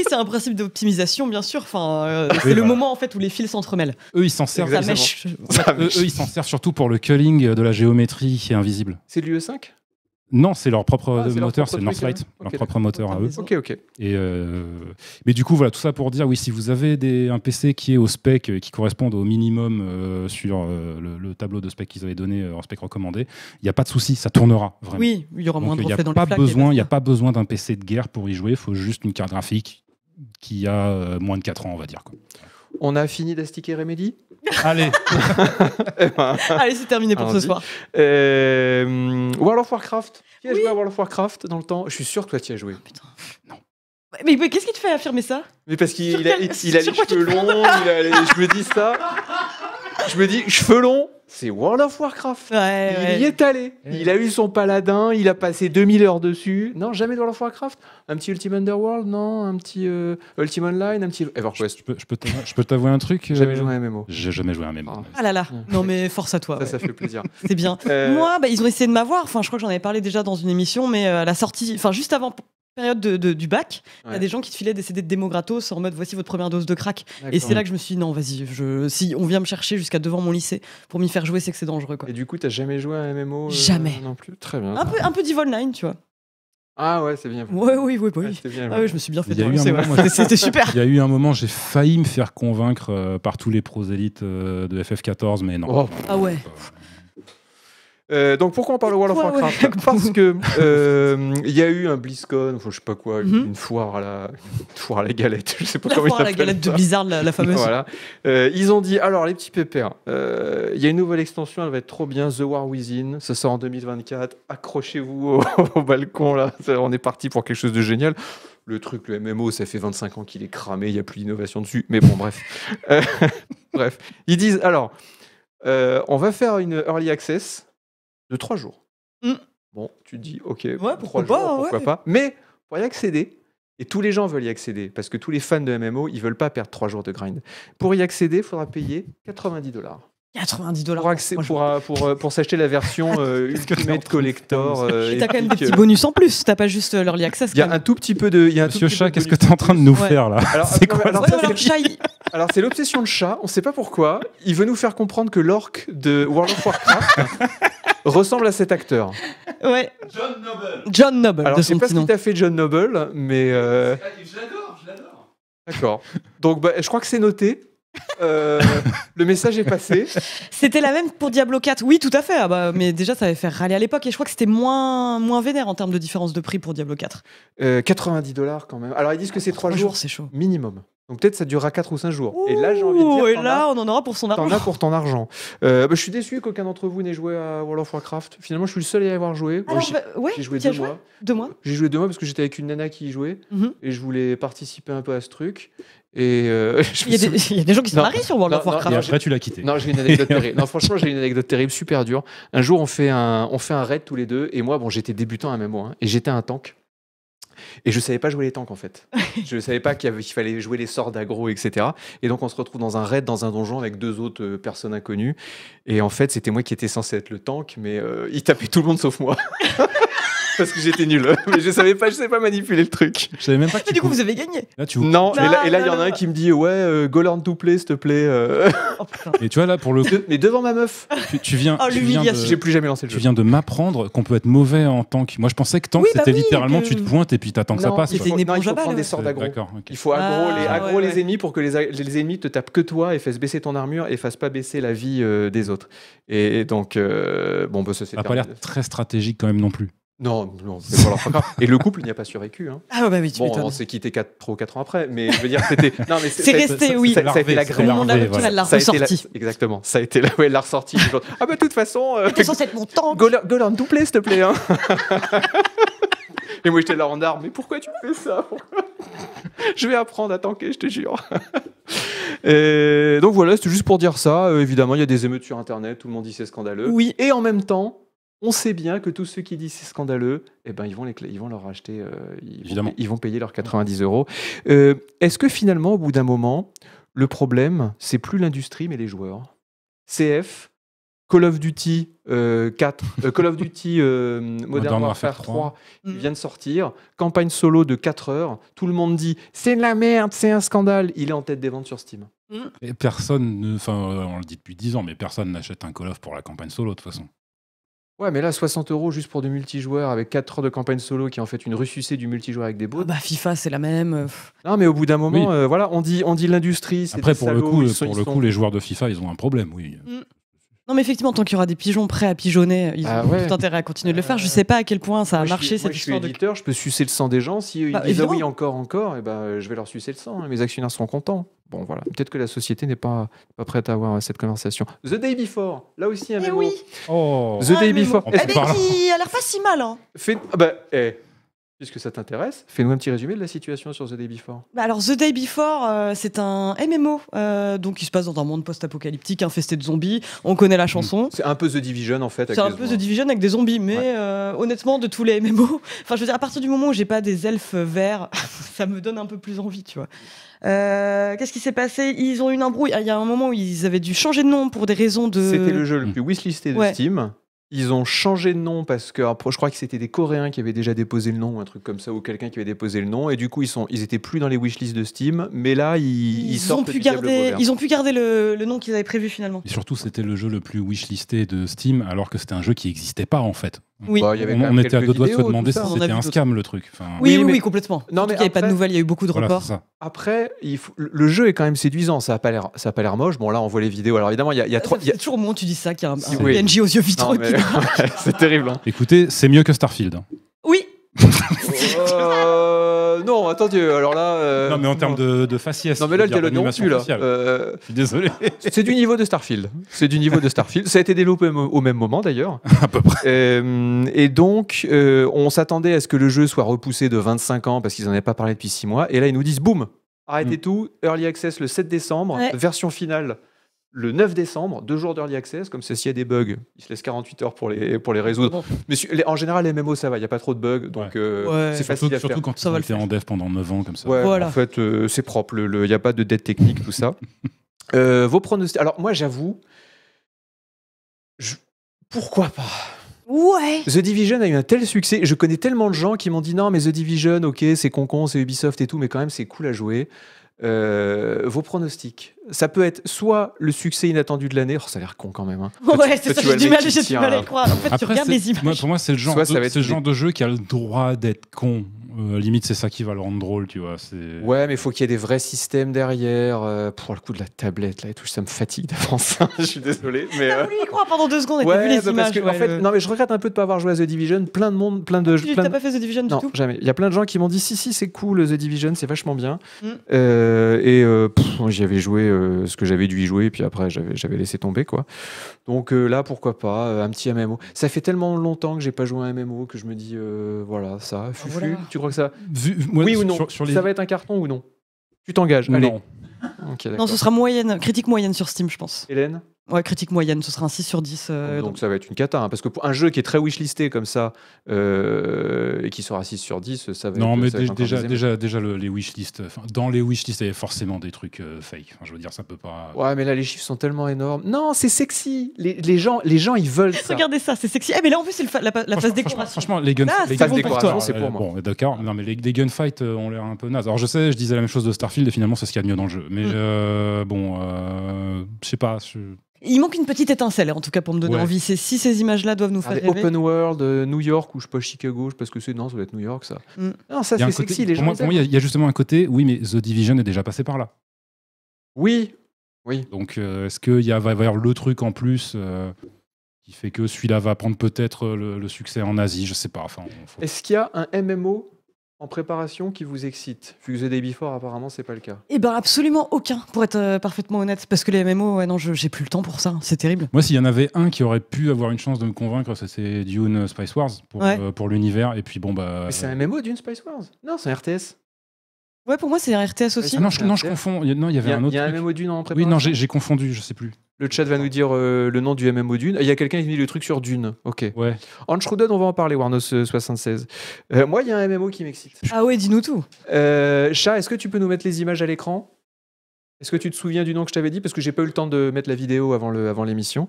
c'est un principe d'optimisation, bien sûr. Enfin, euh, c'est le moment en fait où les fils s'entremêlent. Eux, ils s'en servent. Eux, ils
s'en servent surtout pour le culling de la géométrie qui est invisible. C'est l'UE5 non, c'est leur propre ah, moteur, c'est Northlight, hein. leur propre moteur à eux. Ok, ok. Euh, mais du coup, voilà, tout ça pour dire, oui, si vous avez des... un PC qui est au spec, euh, qui correspond au minimum sur le, tableau de spec qu'ils avaient donné en spec recommandé, il n'y a pas de souci, ça tournera. Vraiment. Oui, il y aura moins de reflets dans le Il n'y a pas besoin d'un PC de guerre pour y jouer, il faut juste une carte graphique qui a euh, moins de 4 ans, on va dire. Quoi.
On a fini d'astiquer Remedy [laughs] Allez eh ben. Allez, c'est terminé pour ce soir. Euh, World of Warcraft Qui a joué à World of Warcraft dans le temps Je suis sûr que toi, tu y as joué. Ah, putain. [laughs] Non.
Mais, qu'est-ce qui te fait affirmer ça
Mais parce qu'il a, les cheveux longs, je me dis ça. Je me dis, cheveux longs, c'est World of Warcraft. il y est allé. Il a eu son paladin, il a passé 2000 heures dessus. Non, jamais de World of Warcraft. Un petit Ultimate Underworld, non Un petit euh, Ultimate Online, un petit Je,
peux t'avouer un truc euh, J'ai Jamais joué à un MMO. J'ai jamais joué à MMO.
Ah. là là, non mais force à toi. Ça, ça fait plaisir. [laughs] c'est bien. Euh,
Moi, bah, ils ont essayé de m'avoir. Enfin, je crois que j'en avais parlé déjà dans une émission, mais à la sortie, enfin, juste avant période du bac, il y a des gens qui te filaient des CD de démo gratos en mode voici votre première dose de crack. Et c'est là que je me suis dit non, vas-y, je... si on vient me chercher jusqu'à devant mon lycée pour m'y faire
jouer, c'est que c'est dangereux. Quoi. Et du coup, t'as jamais joué à un MMO euh, Jamais. Non plus Très bien. Un peu,
un peu tu vois.
Ah ouais, c'est bien. Ouais, oui, oui, oui. Ah, je me suis bien fait C'était super. Il
y a eu un moment, j'ai failli me faire convaincre euh, par tous les prosélytes euh, de FF14, mais non. Oh.
Ah ouais. Euh, donc pourquoi on parle de World of Warcraft [laughs] Parce que euh, il y a eu un BlizzCon, enfin, je sais pas quoi, une mhm. foire à la foire à la galette, [laughs] je sais pas la foire à la galette de Blizzard, la, fameuse. voilà. Euh, ils ont dit alors les petits pépères, il y a une nouvelle extension, elle va être trop bien, The War Within, ça sort en 2024. Accrochez-vous [laughs] au, balcon là, on est parti pour quelque chose de génial. Le truc, le MMO, ça fait 25 ans qu'il est cramé, il n'y a plus d'innovation dessus. Mais bon, bref. bref. Ils disent alors, on va faire une early access de trois jours. Mm. Bon, tu te dis, ok, ouais, pourquoi, pas, pourquoi pas. Mais pour y accéder, et tous les gens veulent y accéder, parce que tous les fans de MMO, ils veulent pas perdre trois jours de grind. Pour y accéder, il faudra payer 90 dollars. 90 dollars. Pour, pour, pour, euh, pour, euh, pour s'acheter la version [laughs] euh, Ultimate Collector. Tu as quand même des petits bonus en plus, t'as pas juste l'Early Access. Il y a un tout petit peu de. Y a un Monsieur Chat,
qu'est-ce que tu es
en train de nous faire là Alors, [laughs] c'est
quoi alors, [laughs] alors c'est l'obsession de Chat, on sait pas pourquoi. Il veut nous faire comprendre que l'orque de World of Warcraft ressemble à cet acteur. Ouais. John Noble. John Noble. Alors, je sais pas ce qui t'a fait John Noble, mais. Euh, je l'adore, je l'adore. D'accord. Donc, bah, je crois que c'est noté. Euh, [laughs] le message est passé. C'était la même
pour Diablo 4. Oui, tout à fait. Ah, bah, mais déjà, ça avait fait râler à l'époque. Et je crois que c'était moins, moins vénère en termes de différence
de prix pour Diablo 4. 90 euh, dollars quand même. Alors, ils disent que c'est 3 ah, jours, jours minimum. Donc peut-être ça durera 4 ou 5 jours. et là, j'ai envie de dire. Et là, on en
aura pour son argent. T'en as pour
ton argent. Euh, bah, je suis déçu qu'aucun d'entre vous n'ait joué à World of Warcraft. Finalement, je suis le seul à y avoir joué. Alors, bah, j'ai joué deux mois. deux mois. J'ai joué deux mois parce que j'étais avec une nana qui y jouait mhm. et je voulais participer un peu à ce truc. Euh, [laughs] il, y a des, gens qui se marient sur World of Warcraft. Non, après, tu l'as quitté. Non, j'ai une anecdote [laughs] terrible. Non, franchement, j'ai une anecdote terrible, super dure. Un jour, on fait un, on fait un raid tous les deux. Et moi, bon, j'étais débutant à un hein, moment. et j'étais un tank. Et je ne savais pas jouer les tanks en fait. je ne savais pas qu'il fallait jouer les sorts d'aggro, etc. Et donc on se retrouve dans un raid, dans un donjon avec deux autres euh, personnes inconnues. Et en fait, c'était moi qui étais censé être le tank, mais euh, il tapait tout le monde sauf moi. [laughs] parce que j'étais nul. [laughs] Mais je savais pas, je savais pas manipuler le truc. Je savais même pas. du coup, vous avez gagné. Ah, là, tu... Non, et là, il y en a un qui me dit ouais, euh, Golan play, s'il te plaît. Euh. Oh, et tu vois là pour le. Mais devant ma meuf. Tu, viens. Oh, J'ai plus jamais lancé
le jeu. Tu viens de m'apprendre qu'on peut être mauvais en tank. Moi, je pensais que tank oui, bah c'était littéralement tu te pointes et puis t'attends que ça passe. non, il faut prendre des sorts d'aggro.
Il faut agro ah, les ennemis pour que les ennemis te tapent que toi et fassent baisser ton armure et fassent pas baisser la vie euh, des autres. Et donc euh, bon, bah, ça n'a pas l'air
très stratégique quand même non plus. Non, non, c'est pas leur programme. Et le couple n'y a pas survécu.
Hein. Ah bah oui, tu bon, on s'est quitté 4, 3 ou 4 ans après, mais je veux dire, c'était. Non, mais c'est, c'est resté, oui. Ça, ça, a été la grève. Voilà. a Exactement. Ça a été la, ouais, la ressortie. Genre... ah bah, de toute façon. Euh, de toute façon, c'est mon temps. Golan, te s'il te plaît. Hein. [laughs] Et moi, j'étais là en arme. Mais pourquoi tu fais ça Je vais apprendre à tanker, je te jure. Et donc voilà, c'était juste pour dire ça. Euh, évidemment, il y a des émeutes sur Internet. Tout le monde dit c'est scandaleux. Oui. Et en même temps, on sait bien que tous ceux qui disent c'est scandaleux, eh ben, ils, vont les, ils vont leur acheter euh, ils, Vont, payer leurs 90 euros. Euh, est-ce que finalement, au bout d'un moment, le problème, c'est plus l'industrie, mais les joueurs CF, Call of Duty 4, euh, Call of Duty [laughs] Modern, Warfare 3, il mm. vient de sortir. Campagne solo de 4 heures. Tout le monde dit c'est de la merde, c'est un scandale. Il est en tête des ventes sur Steam. Mm.
Et personne, enfin, on le dit depuis 10 ans, mais personne n'achète un Call of pour la campagne solo de toute façon.
Ouais, mais là, 60 euros juste pour du multijoueur avec 4 heures de campagne solo qui est en fait une ressucée du multijoueur avec des ah bots. bah, FIFA, c'est la même. Euh, non, mais au bout d'un moment, euh, voilà, on dit, on dit l'industrie. c'est Après, pour le coup, euh, pour le coup, les joueurs de FIFA, ils ont un problème, oui. Mm.
Non, mais effectivement, tant qu'il y aura des pigeons prêts à pigeonner, ils ah ont tout intérêt à continuer de le faire. Je sais pas à quel point ça a marché suis- moi, je suis éditeur,
je peux sucer le sang des gens. Si ils bah, disent ah oui encore, encore, et eh ben, je vais leur sucer le sang. Hein. Mes actionnaires seront contents. Bon, voilà. Peut-être que la société n'est pas, pas prête à avoir cette conversation. The Day Before, là aussi un eh Oui. Oh. The Day ah, Before. Elle eh ben, a l'air pas si mal. Hein. Ah ben, eh. Puisque ça t'intéresse, fais-nous un petit résumé de la situation sur The Day Before.
Bah alors The Day Before, euh, c'est un MMO, euh, donc il se passe dans un monde post-apocalyptique infesté de zombies. On connaît la hmm. chanson.
C'est un peu The Division en fait. C'est un peu The
Division avec des zombies, mais euh, honnêtement de tous les MMO, [laughs] enfin je veux dire à partir du moment où j'ai pas des elfes verts, [laughs] ça me donne un peu plus envie, tu vois. qu'est-ce qui s'est passé Ils ont eu une embrouille. Ah, il y a un moment où ils avaient dû changer de nom pour des raisons de. C'était le jeu le hmm. plus
whistlisté wishlisté de Steam. Ils ont changé de nom parce que je crois que c'était des Coréens qui avaient déjà déposé le nom, ou un truc comme ça, ou quelqu'un qui avait déposé le nom. Et du coup, ils sont, ils étaient plus dans les wishlists de Steam, mais là, ils, ont pu garder, ils
ont pu garder le, nom qu'ils avaient prévu finalement.
Et surtout, c'était le jeu le plus wishlisté
de Steam, alors que c'était un jeu qui n'existait pas en fait. Oui. Bah, on, était à deux doigts de se demander si c'était un scam le truc.
Oui, oui, oui, complètement. Non, il n'y avait pas de nouvelles, il y a eu beaucoup de reports. Après, le jeu est quand même séduisant, ça n'a pas l'air moche. Bon, là, on voit les vidéos. Alors évidemment, il y a, y a trois. Y a... toujours au tu dis ça, qu'il y a un, si, aux yeux vitreux. [laughs] c'est terrible. Hein. Écoutez, c'est mieux que Starfield. Oui, [laughs] Euh, non, attendez, alors là. Euh, non, mais en termes de, de faciès. Non, mais là, le dialogue plus, euh, là. Je suis désolé. [laughs] C'est du niveau de Starfield. C'est du niveau de Starfield. Ça a été développé au même moment, d'ailleurs. [laughs] à peu près. Et, donc, on s'attendait à ce que le jeu soit repoussé de 25 ans parce qu'ils n'en avaient pas parlé depuis 6 mois. Et là, ils nous disent boum, arrêtez mm. tout, Early Access le 7 décembre, version finale le 9 décembre, deux jours d'early access, comme c'est s'il y a des bugs, il se laisse 48 heures pour les, pour les résoudre. Ah mais en général, les MMO, ça va, il n'y a pas trop de bugs, donc euh, c'est facile surtout, faire. quand ça va en dev pendant 9 ans, comme ça. En fait, euh, c'est propre, il n'y a pas de dette technique, tout ça. [laughs] Euh, vos pronostics. Alors, moi, j'avoue,
pourquoi pas Ouais.
The Division a eu un tel succès. Je connais tellement de gens qui m'ont dit non, mais The Division, ok, c'est concon, c'est Ubisoft et tout, mais quand même, c'est cool à jouer. Euh, vos pronostics. Ça peut être soit le succès inattendu de l'année, oh, ça a l'air con quand même. Hein. ouais, c'est ça, j'ai du mal, j'ai du mal à croire. En fait, tu regardes les images. pour moi, c'est le genre de jeu qui a le droit
d'être con. Euh, limite, c'est ça qui va le rendre drôle, tu vois.
Ouais, mais il faut qu'il y ait des vrais systèmes derrière. Euh, pour le coup de la tablette, là et tout, ça me fatigue d'avance hein, [laughs] je suis désolé. Mais ah euh, il pendant
deux secondes. et vu les non,
mais je regrette un peu de pas avoir joué à The Division. Plein de monde, plein de. Ah, tu n'as pas fait The Division non, du tout jamais. Il y a plein de gens qui m'ont dit si, si, c'est cool, The Division, c'est vachement bien. Mm. et j'y avais joué ce que j'avais dû y jouer, et puis après, j'avais laissé tomber, quoi. Donc là, pourquoi pas, un petit MMO. Ça fait tellement longtemps que j'ai pas joué à un MMO que je me dis, voilà, ça. Ah, Fufu, oui ou non Ça va être un carton ou non Tu t'engages Allez. Non. non, ce sera
moyenne, critique moyenne sur Steam, je pense. Hélène Ouais, critique moyenne, ce sera un 6 sur 10.
Euh, donc, ça va être une cata, hein, parce que pour un jeu qui est très wishlisté comme ça, euh, et qui sera 6 sur 10, ça va non, être... Non, mais déjà,
déjà, déjà, les wishlists, dans les wishlists, il y a forcément des trucs euh, fake. je veux dire, ça peut pas...
Ouais, mais là, les chiffres sont tellement énormes. Non, c'est sexy les, gens, les gens, ils veulent ça.
Regardez ça, c'est sexy. Eh, mais là, en plus, c'est la, la phase décoration. Franchement,
les,
gunfights.
c'est pour Bon,
d'accord, non, mais les, gunfights ont l'air un peu naze. Alors, je sais, je disais la même chose de Starfield, et finalement, c'est ce qu'il y a de mieux dans le jeu. Mais mm. bon, je sais pas,
il manque une petite étincelle, en tout cas, pour me donner envie. C'est si ces images-là doivent nous faire rêver. Open
World, euh, New York, ou je sais pas, Chicago, je sais pas ce que c'est. Non, ça doit être New York, ça. Mm. Non, ça, c'est sexy, les gens. Pour moi,
il y, a justement un côté, oui, mais The Division est déjà passé par là. Oui, oui. Donc, euh, est-ce qu'il y a, va y avoir le truc en plus euh, qui fait que celui-là va prendre peut-être le, succès en Asie Je sais pas. Enfin,
Est-ce qu'il y a un MMO en préparation qui vous excite Vu des before, apparemment, c'est pas le cas.
Eh ben absolument aucun, pour être euh, parfaitement honnête, parce que les MMO, non, j'ai plus le temps pour ça, hein, c'est terrible.
Moi, s'il y en avait un qui aurait pu avoir une chance de me convaincre, ça, c'est Dune euh, Spice Wars euh, pour, l'univers. Et puis bon, bah. Mais c'est
un MMO d'une Spice Wars Non, c'est un RTS. Ouais, pour moi, c'est RTS aussi. non, je, non, je confonds. Non, il y avait a, un autre. Il y a un MMO Dune en préparation. Oui,
non, j'ai confondu, je sais plus.
Le chat va nous dire euh, le nom du MMO Dune. Il y a quelqu'un qui a mis le truc sur Dune. Ok. Ouais. Unshrouded, on va en parler, Warnos 76. Euh, euh, moi, il y a un MMO qui m'excite. Ah ouais, dis-nous tout. chat, est-ce que tu peux nous mettre les images à l'écran est-ce que tu te souviens du nom que je t'avais dit Parce que j'ai pas eu le temps de mettre la vidéo avant, le, avant l'émission.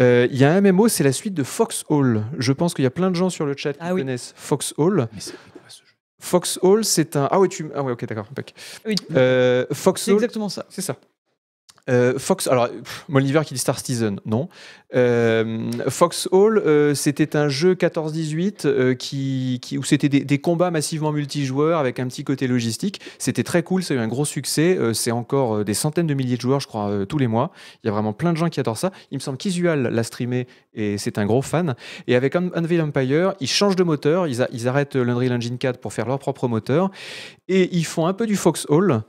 Il y a un MMO, c'est la suite de Foxhole. Je pense qu'il y a plein de gens sur le chat qui ah connaissent Foxhole, c'est un. Ah ouais, tu. Ah ouais, ok, d'accord. Euh, Foxhole. C'est exactement ça. C'est ça. Euh, Fox, alors, qui dit Star Citizen, non. Euh, Fox Hall, euh, c'était un jeu 14-18 qui, qui, où c'était des, combats massivement multijoueurs avec un petit côté logistique. C'était très cool, ça a eu un gros succès. c'est encore des centaines de milliers de joueurs, je crois, tous les mois. Il y a vraiment plein de gens qui adorent ça. Il me semble qu'Isual l'a streamé et c'est un gros fan. Et avec Unveiled Empire, ils changent de moteur, ils, ils arrêtent l'Unreal Engine 4 pour faire leur propre moteur et ils font un peu du Fox Hall.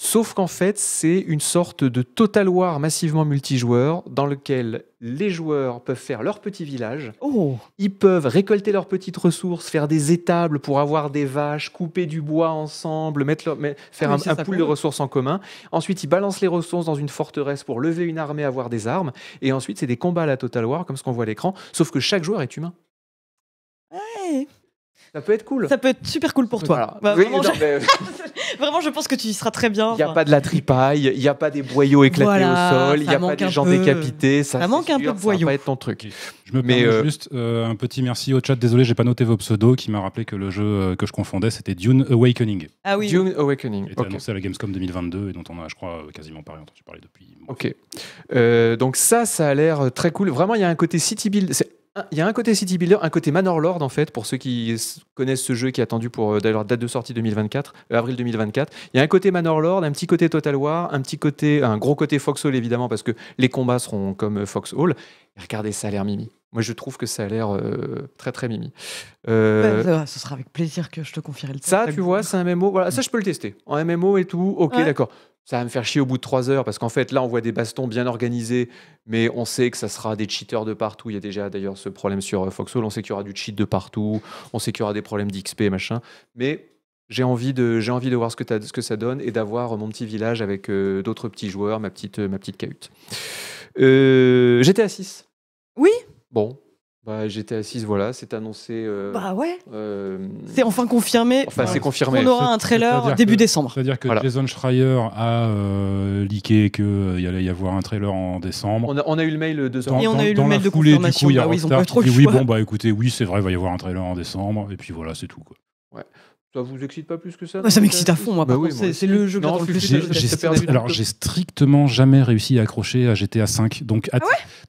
Sauf qu'en fait, c'est une sorte de Total War massivement multijoueur dans lequel les joueurs peuvent faire leur petit village. Oh Ils peuvent récolter leurs petites ressources, faire des étables pour avoir des vaches, couper du bois ensemble, mettre faire ah, un, pool de ressources en commun. Ensuite, ils balancent les ressources dans une forteresse pour lever une armée, avoir des armes. Et ensuite, c'est des combats à la Total War, comme ce qu'on voit à l'écran, sauf que chaque joueur est humain. Ça peut être cool. Ça peut
être super cool pour toi. Bah, [laughs] vraiment, je... pense que tu y seras très bien.
Il n'y a pas de la tripaille, il n'y a pas des boyaux éclatés au sol, il n'y a pas des gens décapités. Ça, manque un peu de boyaux. Ça va pas être ton truc. Je me mets euh, juste
euh, un petit merci au chat. Désolé, j'ai pas noté vos pseudos qui m'a rappelé que le jeu euh,
que je confondais c'était Dune Awakening.
Ah oui. Dune Awakening. C'était était annoncé à la Gamescom 2022 et dont on a, je crois, quasiment parlé entendu parler depuis.
Ok. donc ça, ça a l'air très cool. Vraiment, il y a un côté city build. C'est ah, il y a un côté City Builder, un côté Manor Lord en fait, pour ceux qui connaissent ce jeu qui est attendu pour euh, d'ailleurs date de sortie 2024, euh, avril 2024. Il y a un côté Manor Lord, un petit côté Total War, un petit côté, un gros côté Foxhole évidemment parce que les combats seront comme euh, Foxhole. Regardez, ça a l'air mimi. Moi, je trouve que ça a l'air très très mimi. Bah,
ce sera avec plaisir que je te confierai le test.
Ça, tu vois, c'est un MMO. Voilà, ça, je peux le tester. En MMO et tout, ok, d'accord ça va me faire chier au bout de trois heures parce qu'en fait là on voit des bastons bien organisés mais on sait que ça sera des cheaters de partout il y a déjà d'ailleurs ce problème sur euh, Foxhole on sait qu'il y aura du cheat de partout on sait qu'il y aura des problèmes d'XP machin mais j'ai envie de j'ai envie de voir ce que, ce que ça donne et d'avoir euh, mon petit village avec euh, d'autres petits joueurs ma petite ma petite cahute J'étais à 6 oui bon bah, j'étais GTA voilà, c'est annoncé. Euh, bah ouais. Euh, c'est
enfin confirmé. Enfin, c'est confirmé. On aura un trailer début
décembre. C'est-à-dire que Jason Schreier a euh, leaké qu'il euh, allait y avoir un trailer en décembre.
On a, eu le mail de Et on a eu le mail de confirmation. coup, bah ils ont pas trop oui, bon,
bah écoutez, oui, c'est vrai, il va y avoir un trailer en décembre. Et puis voilà, c'est tout. Quoi. Ouais.
Ça vous excite pas plus que ça Ça m'excite à fond, bah moi. c'est le jeu que le plus. J'ai, alors, j'ai
strictement jamais réussi à accrocher à GTA 5. Donc, ah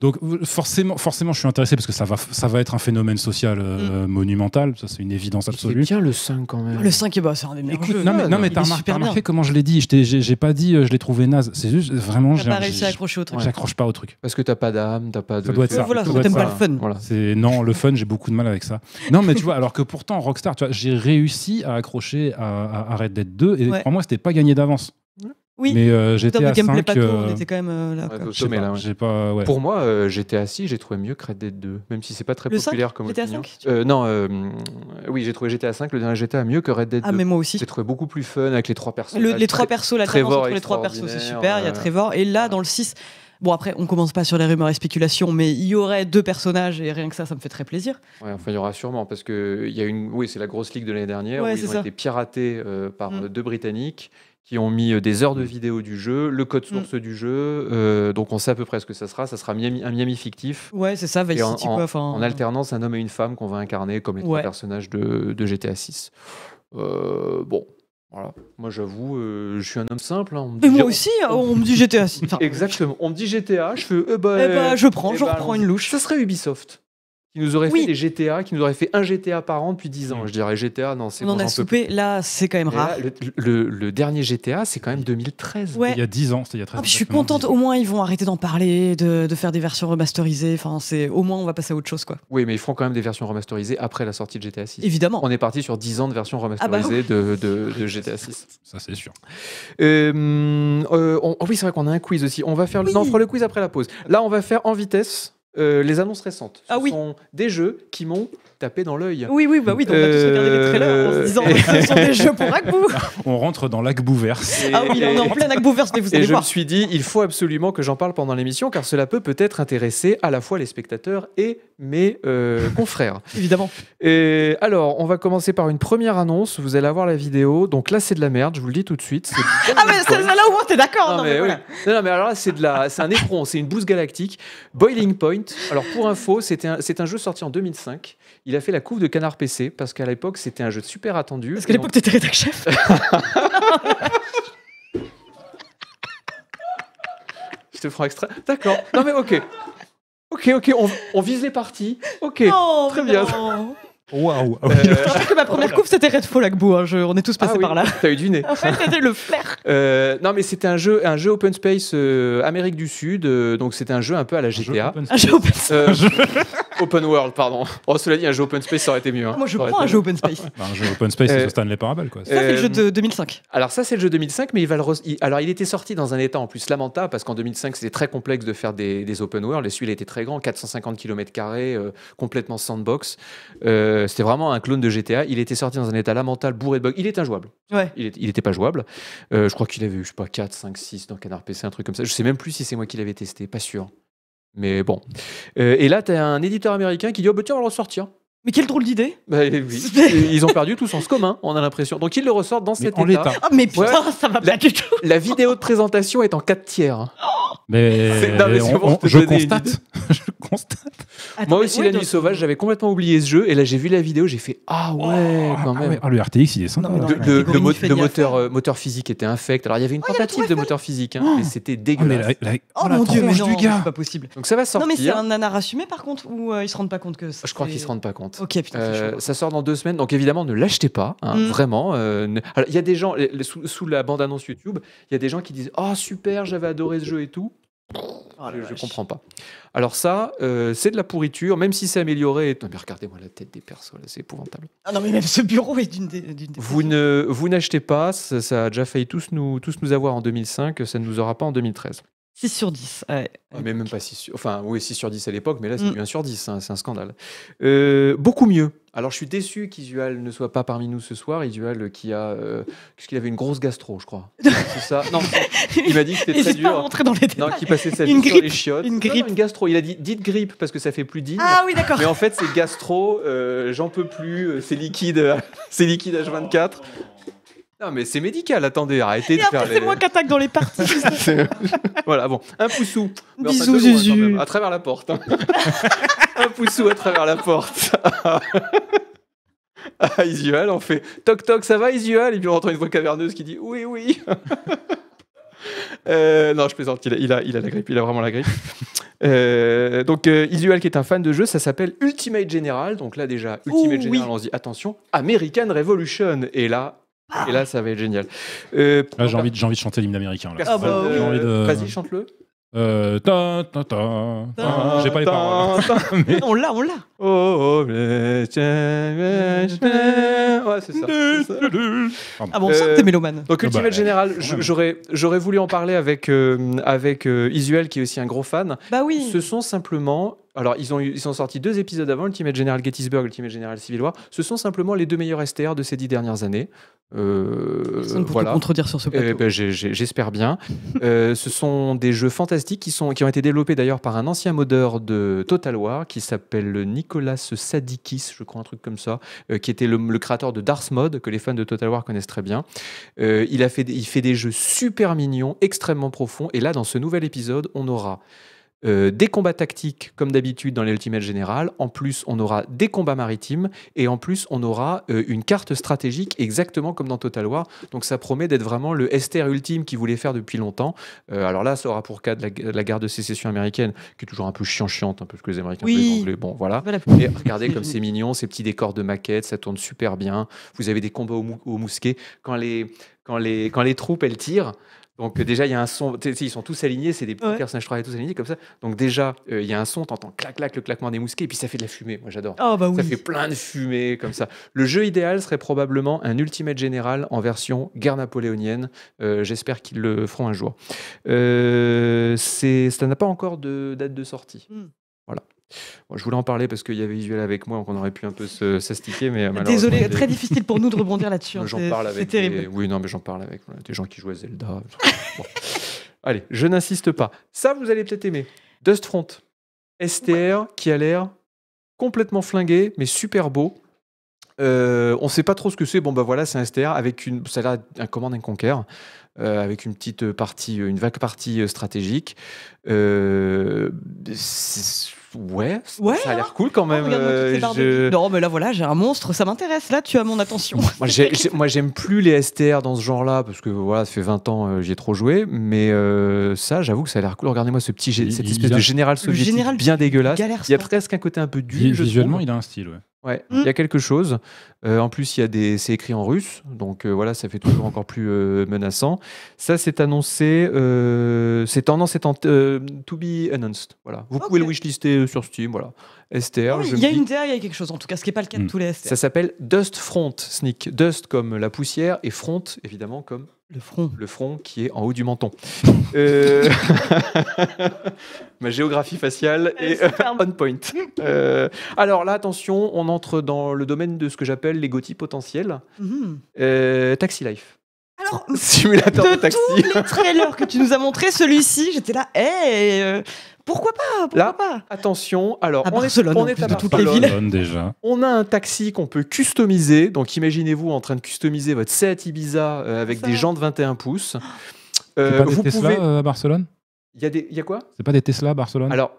donc forcément, forcément, je suis intéressé parce que ça va, ça va être un phénomène social euh, mm. monumental. Ça, c'est une évidence absolue. C'est bien le 5 quand
même. Le 5 eh ben, c'est un des meilleurs Non, mais, non, mais t'as remarqué, comment
je l'ai dit. Je j'ai, pas dit, euh, je l'ai trouvé naze. C'est juste vraiment. J'ai pas réussi à accrocher au truc. J'accroche pas au truc. Parce que t'as pas d'âme, t'as pas de. Ça doit être ça. t'aimes pas le fun. Non, le fun, j'ai beaucoup de mal avec ça. Non, mais tu vois, alors que pourtant, Rockstar, j'ai réussi à accrocher à, Red Dead 2 et pour moi c'était pas gagné d'avance. Oui. Mais euh,
j'étais à 5 pas on euh, était quand même euh, là. Sommet, pas, là
pas, ouais. Pour moi, j'étais 6 j'ai trouvé mieux que Red Dead 2, même si c'est pas très le populaire 5 comme GTA 5 Non, oui, j'ai trouvé GTA 5 le dernier GTA mieux que Red Dead ah, 2. mais moi aussi. J'ai trouvé beaucoup plus fun avec les trois persos. les trois persos, la Trevor entre les trois persos, c'est super. Il y a Trevor
et là dans le 6, Bon, après, on commence pas sur les rumeurs et spéculations, mais il y aurait deux personnages et rien que ça, ça me fait très plaisir.
Oui, enfin, il y aura sûrement, parce que il y a une. Oui, c'est la grosse ligue de l'année dernière où ils ont été piratés euh, par mm. deux Britanniques qui ont mis euh, des heures de mm. vidéo du jeu, le code mm. source du jeu. Euh, donc on sait à peu près ce que ça sera. Ça sera un Miami fictif. Ouais, c'est ça, Vice City. En, quoi, en alternance, un homme et une femme qu'on va incarner comme les trois personnages de, GTA 6. bon, voilà. Moi, j'avoue, euh, je suis un homme simple. Hein. et moi aussi, hein. on, me dit GTA. [laughs] Exactement. On me dit GTA, je fais, euh, bah, eh ben, je prends, eh je ben, reprends une louche. Ça serait Ubisoft qui nous aurait fait des GTA, qui nous aurait fait un GTA par an depuis 10 ans. Mm. Je dirais GTA, non, c'est On en a soupé, là, c'est quand même rare. le, dernier GTA, c'est quand même 2013. Ouais. Il y a 10 ans, c'était il y a 13 ah, ans. Je suis contente,
au moins, ils vont arrêter d'en parler, de, faire des versions remasterisées. Enfin, au
moins, on va passer à autre chose, quoi. Oui, mais ils feront quand même des versions remasterisées après la sortie de GTA 6. Évidemment. On est parti sur 10 ans de versions ah, bah remasterisées de, GTA 6. Ça, c'est sûr. Euh, euh, oh oui, c'est vrai qu'on a un quiz aussi. On va faire non, on fera le quiz après la pause. Là, on va faire en vitesse euh, les annonces récentes. Ah Ce sont des jeux qui m'ont taper dans l'œil. Oui, oui, bah oui, donc on a tous euh, regardé les trailers en se disant [laughs] ce sont des jeux pour [laughs] Agbou. on rentre dans l'Agbouverse. Ah oui, on est en plein Agbouverse, mais vous allez et Je me suis dit, il faut absolument que j'en parle pendant l'émission car cela peut peut-être intéresser à la fois les spectateurs et mes euh, [laughs] confrères. Évidemment. Et alors, on va commencer par une première annonce. Vous allez avoir la vidéo. Donc là, c'est de la merde, je vous le dis tout de suite. ah, mais c'est là où on t'es d'accord. Non, mais, non, mais alors là, c'est de la, c'est un éperon, c'est une bouse galactique. Boiling Point. Alors pour info, c'est c'est un jeu sorti en 2005 il a fait la couve de Canard PC parce qu'à l'époque, c'était un jeu super attendu. Parce qu'à l'époque, t'étais rédacteur chef. [laughs] Je te prends extra. D'accord. Non mais ok. Ok, ok, on, vise les parties. Ok. très bien. Waouh! Euh, [laughs] je crois euh, que ma première coupe, c'était Redfall à hein, on est tous ah passés par là. T'as eu du nez. [laughs] en fait, c'était le flair. Euh, non, mais c'était un jeu, un jeu open space Amérique du Sud. donc, c'était un jeu un peu à la GTA. Un jeu open space. [laughs] open, world, pardon. Oh, cela dit, un jeu open space, ça aurait été mieux. Hein. Moi, je prends un jeu open space. Bah, un jeu
open space, c'est Stanley Parable. Quoi. Ça, c'est le jeu de
2005. Alors, ça, c'est le jeu de 2005, mais il va le. Alors, il était sorti dans un état en plus lamentable parce qu'en 2005, c'était très complexe de faire des, des open world. Et celui-là était très grand, 450 km, complètement sandbox. Euh, euh, c'était vraiment un clone de GTA. Il était sorti dans un état lamentable, bourré de bugs. Il est injouable. Ouais. Il n'était était pas jouable. Euh, je crois qu'il avait eu, je sais pas, 4, 5, 6 dans Canard PC, un truc comme ça. Je sais même plus si c'est moi qui l'avais testé, pas sûr. Mais bon. Euh, et là, tu as un éditeur américain qui dit oh, bah, tiens, on va le ressortir. Mais quelle drôle d'idée bah, eh [laughs] Ils ont perdu tout sens commun, on a l'impression. Donc ils le ressortent dans cet état. Oh, mais putain, ça va pas la, du tout [laughs] La vidéo de présentation est en 4 tiers. mais, je, constate. je constate. Moi aussi, La Nuit Sauvage, j'avais complètement oublié ce jeu, et là j'ai vu la vidéo, j'ai fait Ah ouais, oh, quand ah même. Ah, le RTX, il est le, euh, moteur, physique était infect. Alors il y avait une oh, tentative de moteur physique, hein, oh. mais c'était dégueulasse. Oh, mon dieu, mais c'est pas possible. Donc ça va sortir. Non, mais c'est un
nanar assumé par contre, ou euh, ils se rendent pas compte que Je crois qu'ils se
rendent pas compte. Euh, ça sort dans deux semaines, donc évidemment, ne l'achetez pas, hein, mm. vraiment. Euh, il y a des gens, sous, la bande-annonce YouTube, il y a des gens qui disent Oh, super, j'avais adoré ce jeu et tout. Oh je, ne comprends pas. Alors ça, euh, c'est de la pourriture, même si c'est amélioré. Non, mais regardez-moi la tête des personnes c'est épouvantable. Ah non, mais même ce bureau est d'une. Vous ne, vous n'achetez pas. Ça, ça, a déjà failli tous nous, tous nous avoir en 2005. Ça ne nous aura pas en 2013. 6 sur 10. Ouais. Ouais, mais même pas 6 sur... Enfin, oui, 6 sur 10 à l'époque, mais là, c'est mm. 1 sur 10. Hein, c'est un scandale. Euh, beaucoup mieux. Alors, je suis déçu qu'Izual ne soit pas parmi nous ce soir. Izual, qui a... Euh, qu'il avait une grosse gastro, je crois. [laughs] c'est ça Non, il m'a dit que c'était très dur. Pas rentrer dans les détails. Non, qui passait sa vie sur les chiottes. Une grippe. une gastro. Il a dit, dites grippe, parce que ça fait plus digne. Ah oui, d'accord. Mais en fait, c'est gastro, euh, j'en peux plus, euh, c'est liquide, euh, [laughs] c'est liquide H24. Non, mais c'est médical, attendez, arrêtez de après, c'est moi qui
attaque dans les parties.
[laughs] voilà, bon, un poussou. Bisous, enfin, à travers la porte. Hein. [laughs] un poussou à travers la porte. [laughs] ah, Isual, on fait toc toc, ça va, Isual Et puis on entend une voix caverneuse qui dit oui, oui. Euh, non, je plaisante, il a, il, a, la grippe, il a vraiment la grippe. Euh, donc, euh, Isuel qui est un fan de jeu, ça s'appelle Ultimate General. Donc là, déjà, Ultimate General, on se dit attention, American Revolution. Et là, ah. Et là, ça va être génial. Euh, ah, j'ai, envie, envie de chanter l'hymne américain. Ah, bah euh, Vas-y, chante-le. Euh, j'ai pas les paroles. Hein. [laughs] On l'a, on l'a. Oh, oh, ouais, c'est ça. C'est
ça. Ah bon, euh, t'es mélomane. Donc, Ultimate bah, Général, j'aurais,
j'aurais voulu en parler avec, euh, avec euh, Isuel, qui est aussi un gros fan. Bah oui. Ce sont simplement alors ils ont, sorti deux épisodes avant, Ultimate General Gettysburg, Ultimate General Civil War. Ce sont simplement les deux meilleurs STR de ces dix dernières années. Euh, ne vous voilà. contredire sur ce eh plateau. Ben, j'espère bien. [laughs] Euh, ce sont des jeux fantastiques qui, ont été développés d'ailleurs par un ancien modeur de Total War qui s'appelle Nicolas Sadikis, je crois un truc comme ça, euh, qui était le, créateur de Darth Mod, que les fans de Total War connaissent très bien. Euh, il, a il fait des jeux super mignons, extrêmement profonds. Et là, dans ce nouvel épisode, on aura euh, des combats tactiques comme d'habitude dans les Ultimates Général, en plus on aura des combats maritimes et en plus on aura euh, une carte stratégique exactement comme dans Total War. Donc ça promet d'être vraiment le Esther ultime qu'ils voulait faire depuis longtemps. Euh, alors là, ça aura pour cas de la, guerre de sécession américaine, qui est toujours un peu chiant-chiante, un peu ce que les Américains, oui. bon voilà. regardez comme c'est mignon, ces petits décors de maquettes, ça tourne super bien. Vous avez des combats au, mousquet. Quand les, quand les, quand les troupes elles tirent, donc euh, déjà, il y a un son, ils sont tous alignés, c'est des petits personnages qui et tous alignés comme ça. Donc déjà, euh, il y a un son, t'entends clac clac le claquement des mousquets, et puis ça fait de la fumée, moi j'adore. Ah, bah ça fait plein de fumée comme ça. Le jeu idéal serait probablement un Ultimate Général en version guerre napoléonienne. Euh, j'espère qu'ils le feront un jour. ça n'a pas encore de date de sortie. Hmm. Voilà je voulais en parler parce qu'il y avait Isuel avec moi, donc on aurait pu un peu s'astiquer, mais euh, Désolé, très difficile pour nous de rebondir là-dessus. Hein, [laughs] j'en parle avec. Terrible. Oui, non, mais j'en parle avec des gens qui jouent à Zelda. Allez, je n'insiste pas. Ça, vous allez peut-être aimer. Dustfront STR, qui a l'air complètement flingué, mais super beau. Euh, on ne sait pas trop ce que c'est. Bon, ben voilà, c'est un STR avec une. Ça a l'air un commande and conquer. Euh, avec une petite partie, euh, une vague partie euh, stratégique. ouais, ça a l'air hein. cool quand ah, même. Non,
mais là voilà, j'ai un monstre, ça m'intéresse. Là, tu as mon attention.
[laughs] moi, j'aime plus les STR dans ce genre-là parce que voilà, ça fait 20 ans, j'ai j'y ai trop joué. Mais ça, j'avoue que ça a l'air cool. Regardez-moi ce petit, cette espèce de général soviétique bien dégueulasse. Il y a presque un côté un peu du. Visuellement, il a un style, ouais. Ouais, mmh. il y a quelque chose. Euh, en plus, il y a des, c'est écrit en russe, donc euh, voilà, ça fait toujours encore plus euh, menaçant. Ça, c'est annoncé, c'est tendance, c'est to be announced. Voilà, vous pouvez le wishlister sur Steam, voilà il y a une
DA, il y a quelque chose, en tout cas, ce qui n'est pas le cas de hmm. tous les STR. Ça
s'appelle Dust Front Sneak. Dust comme la poussière et front, évidemment, comme. Le front. Le front qui est en haut du menton. [laughs] Euh, [laughs] ma géographie faciale est, [laughs] on point. Euh, alors là, attention, on entre dans le domaine de ce que j'appelle les potentiel. potentiels. Mhm. Euh, taxi Life. Alors, [laughs] Simulateur de, taxi. tous les trailers que tu nous as montré, celui-ci, j'étais là, hé, eh, euh, pourquoi pas pourquoi pas attention, alors on est, on de toutes les villes. On a un taxi qu'on peut customiser, donc imaginez-vous en train de customiser votre Seat Ibiza euh, avec des des jantes 21 pouces. Euh, pas des vous Tesla pouvez... Euh, à Barcelone Il y, a des... y a quoi
C'est pas des Tesla à Barcelone Alors,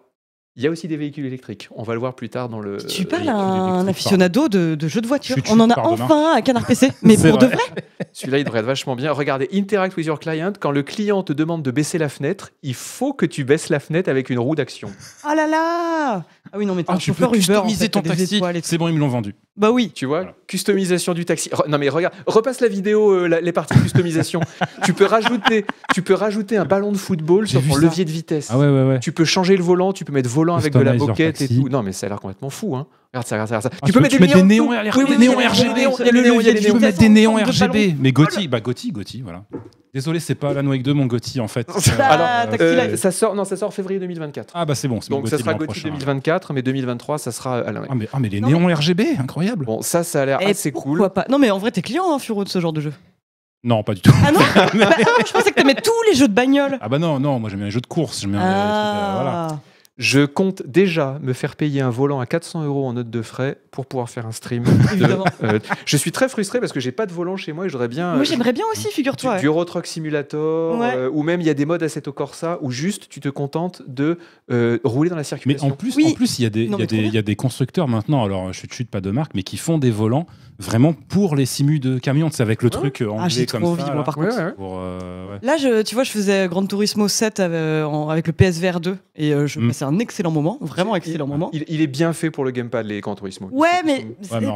il y a aussi des véhicules électriques. On va le voir plus tard dans le. Tu parles à un aficionado
de, jeux de voiture. on en a enfin un Canard PC, [laughs] mais pour de vrai.
[laughs] Celui-là, il devrait être vachement bien. Regardez, Interact with your client. Quand le client te demande de baisser la fenêtre, il faut que tu baisses la fenêtre avec une roue d'action.
Oh là là Ah oui, non, mais ah, tu peux customiser ton taxi.
C'est bon, ils me l'ont vendu. Bah oui. Tu vois, customisation du taxi. Oh, non, mais regarde, repasse la vidéo, euh, les parties de customisation. [laughs] tu, peux rajouter, tu peux rajouter un ballon de football sur ton levier de vitesse. Ah ouais, ouais, ouais. Tu peux changer le volant, tu peux mettre volant volant avec de la boquette et tout. Non, mais ça a l'air complètement fou. Hein. tu peux mettre des, néons RGB. Tu peux mettre des néons RGB. Mais
Gotti, bah Gotti, voilà. Désolé, c'est pas la noix 2, mon Gotti, en fait.
ça sort, non, ça sort février 2024. Ah bah c'est bon. Donc ça sera Gotti 2024, mais 2023, ça sera Ah mais, les néons RGB, incroyable. Bon, ça, ça a l'air assez cool. Pas. Non mais en vrai, t'es client,
en Furo, de ce genre de jeu.
Non, pas du tout. Ah non bah, Je pensais que t'aimais tous les jeux de bagnole. Ah bah
non, non, moi j'aime bien les jeux de course. ah. voilà. Je compte déjà me faire payer un volant à 400 euros en note de frais pour pouvoir faire un stream. [laughs] Évidemment. Euh, je suis très frustré parce que j'ai pas de volant chez moi et j'aurais bien. Moi, j'aimerais bien aussi, euh, figure-toi. Du, Truck Simulator, euh, ou même il y a des modes à Assetto Corsa où juste tu te contentes de rouler dans la circulation. Mais en plus, en plus, il y
a des, constructeurs maintenant. Alors, je chute pas de marque, mais qui font des volants vraiment pour les simus de camions. C'est avec le truc en ah, anglais ah, comme trop Envie, moi, par contre.
là, tu vois, je faisais Grand Tourismo 7 avec, le PSVR 2 et je mm. passais un un excellent moment, vraiment excellent moment. Il, est bien
fait pour le gamepad, les Gran Ouais, mais,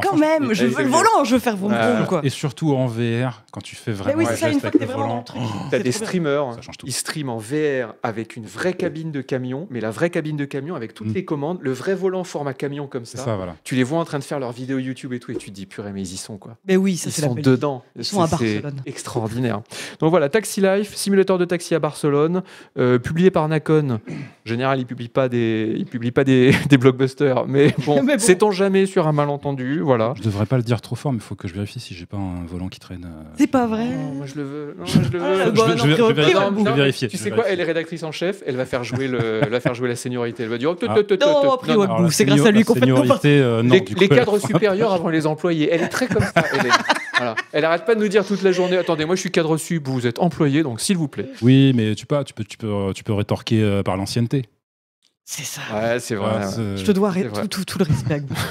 quand même, je veux le volant, je veux faire vroom
quoi.
Et surtout en VR, quand tu fais vraiment. Mais oui, ça, une fois que vraiment
truc. Oh. T'as des streamers, ils streament en VR avec une vraie cabine de camion, mais la vraie cabine de camion avec toutes mm. les commandes, le vrai volant format camion comme ça. Tu les vois en train de faire leurs vidéos YouTube et tout, et tu te dis purée, mais ils y sont quoi. Mais oui, ça, ils sont dedans. Ils sont à Barcelone. Extraordinaire. Donc voilà, Taxi Life, simulateur de taxi à Barcelone, euh, publié par Nakon. Général, il publient pas des, il publie pas des, [laughs] blockbusters, mais [laughs] bon, s'étend jamais sur un malentendu, voilà.
Je devrais pas le dire trop fort, mais il faut que je vérifie si j'ai pas un volant qui traîne. Euh.
C'est pas vrai. moi je le veux. je vais, vérifier. Tu sais quoi
Elle est rédactrice en chef. Elle va faire jouer le, elle va faire jouer la seniorité. Elle va dire. Non, c'est grâce à lui qu'on euh, fait Les cadres supérieurs avant les employés. Elle est très comme ça. [laughs] Voilà. Elle arrête pas de nous dire toute la journée attendez, moi je suis cadre sub, vous êtes employé, donc s'il vous plaît. Oui, mais tu, pas, tu, peux,
tu, peux, tu peux rétorquer euh, par l'ancienneté. C'est ça.
Ouais, c'est vrai. Je te dois tout, tout, le respect. [laughs]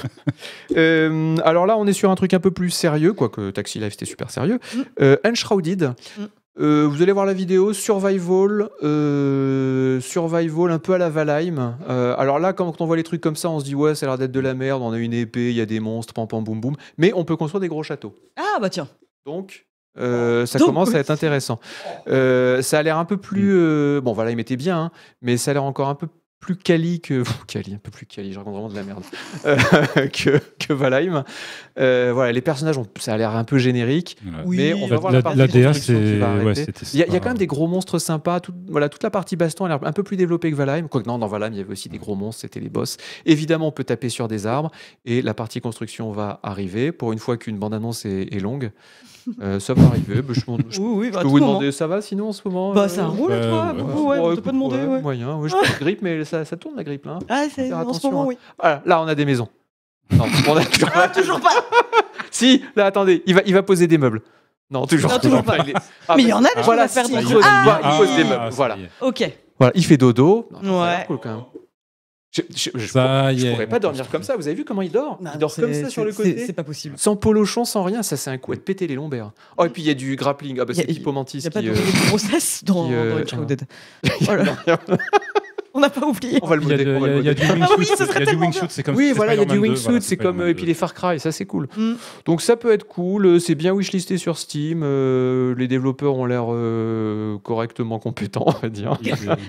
Euh, alors là, on est sur un truc un peu plus sérieux, quoique Taxi Life c'était super sérieux. Mm. Euh, mm. Euh, vous allez voir la vidéo Survival, Survival un peu à la Valheim. alors là, quand, on voit les trucs comme ça, on se dit ouais, ça a l'air d'être de la merde. On a une épée, il y a des monstres, pam pam boum boum. Mais on peut construire des gros châteaux. Ah bah tiens. Donc, ça commence à être intéressant. ça a l'air un peu plus. Mm. bon, voilà, était bien, hein, mais ça a l'air encore un peu plus que un peu plus je vraiment de la merde euh, [laughs] que, Valheim. Euh, voilà, les personnages, ont, ça a l'air un peu générique, mais on va voir la, partie Il y, a, quand même des gros monstres sympas. Tout, voilà, toute la partie baston a l'air un peu plus développée que Valheim. Quoique non, dans Valheim, il y avait aussi des gros monstres, c'était les boss. Évidemment, on peut taper sur des arbres et la partie construction va arriver. Pour une fois qu'une bande annonce est, est longue, euh, ça va arriver je, oui, oui, je bah, peux vous demander, hein. ça va sinon en ce moment Bah, euh, ça roule, euh, toi beaucoup, ouais, on peut pas demander. Ouais. Moyen, ouais, je la grippe, mais ça, tourne la grippe. Là, hein. Ah, c'est en ce moment, hein. oui. Voilà, là, on a des maisons. Non, [laughs] on a ah, toujours, pas. [laughs] si, là, attendez, il va, poser des meubles. Non, toujours, non, toujours pas. [laughs] Ah, mais il y en a des voilà, faire des ah, Il pose des meubles. Voilà. Ok. Voilà, il fait dodo. ouais. cool quand même. Je, ne pourrais pas dormir comme ça. Vous avez vu comment il dort Il dort comme ça sur le côté. C'est pas possible. Sans polochon, sans rien. Ça, c'est un coup de péter les lombaires. Oh, et puis il y a du grappling. Ah, bah, c'est Hippomantis. Il a pas de euh, grossesse dans, euh, [laughs] on n'a pas oublié. Ah il y a, du wingsuit, oui, c'est comme Oui, voilà, il y a du wingsuit, c'est comme. Et puis les Far Cry, ça c'est cool. Mm. Donc ça peut être cool, euh, c'est bien wishlisté sur Steam, euh, les développeurs ont l'air euh, correctement compétents, on va dire.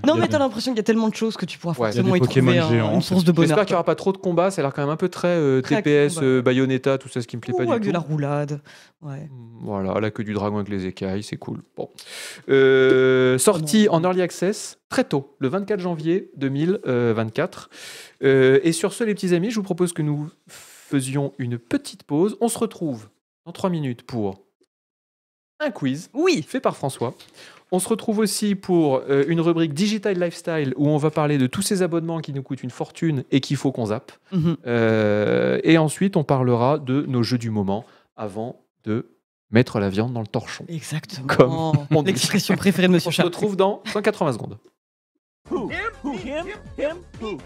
non, mais t'as
l'impression qu'il y a tellement de choses que tu pourras ouais, forcément y, trouver un, une source de bonheur. J'espère qu'il
n'y aura pas trop de combats, ça a l'air quand même un peu très TPS, Bayonetta, tout ça, ce qui me plaît pas du tout. Avec de la
roulade. Mm,
voilà, la queue du dragon avec les écailles, c'est cool. Bon. Sorti oh en early access très tôt, le 24 janvier 2024. Euh, et sur ce, les petits amis, je vous propose que nous faisions une petite pause. On se retrouve dans 3 minutes pour un quiz oui. fait par François. On se retrouve aussi pour euh, une rubrique Digital Lifestyle où on va parler de tous ces abonnements qui nous coûtent une fortune et qu'il faut qu'on zappe. Mhm. Euh, et ensuite, on parlera de nos jeux du moment avant de mettre la viande dans le torchon. Exactement. Comme l'expression préférée de [laughs] Monsieur On se retrouve dans 180 secondes.
Who? Him? Who? Him? Him? Him? Who?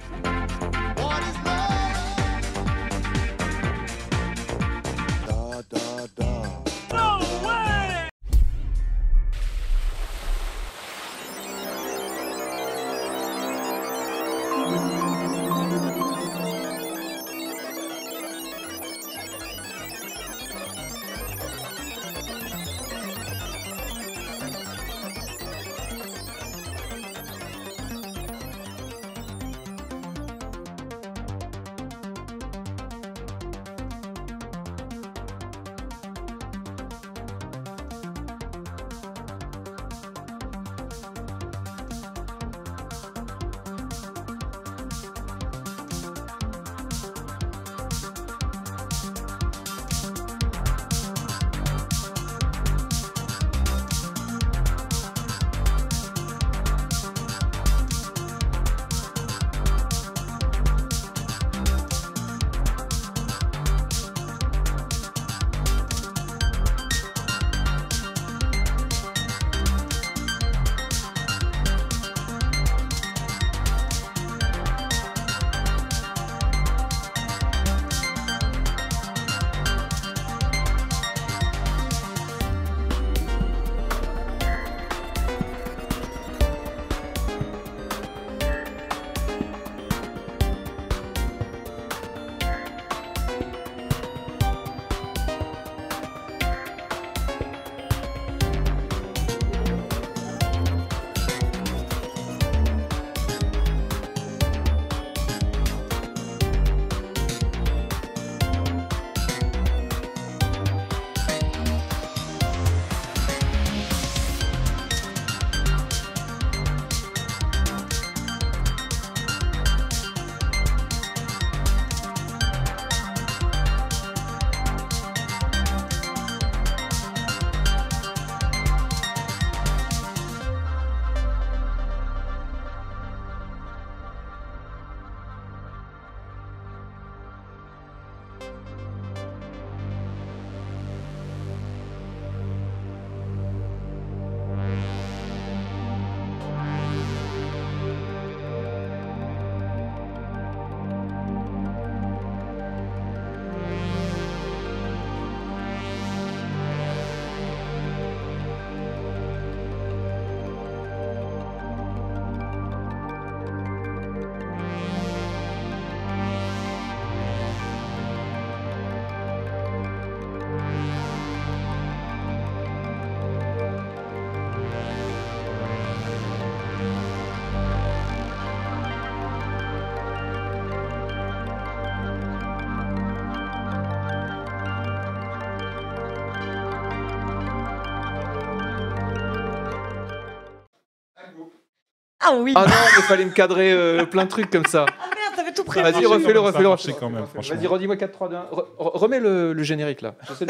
Ah oui Ah non, il fallait me cadrer euh, plein de trucs comme ça. Ah
merde, t'avais tout prévu. Vas-y, refais-le, refais-le.
quand même, Vas-y, redis-moi 4, 3, 2, 1. remets le, le générique là. de-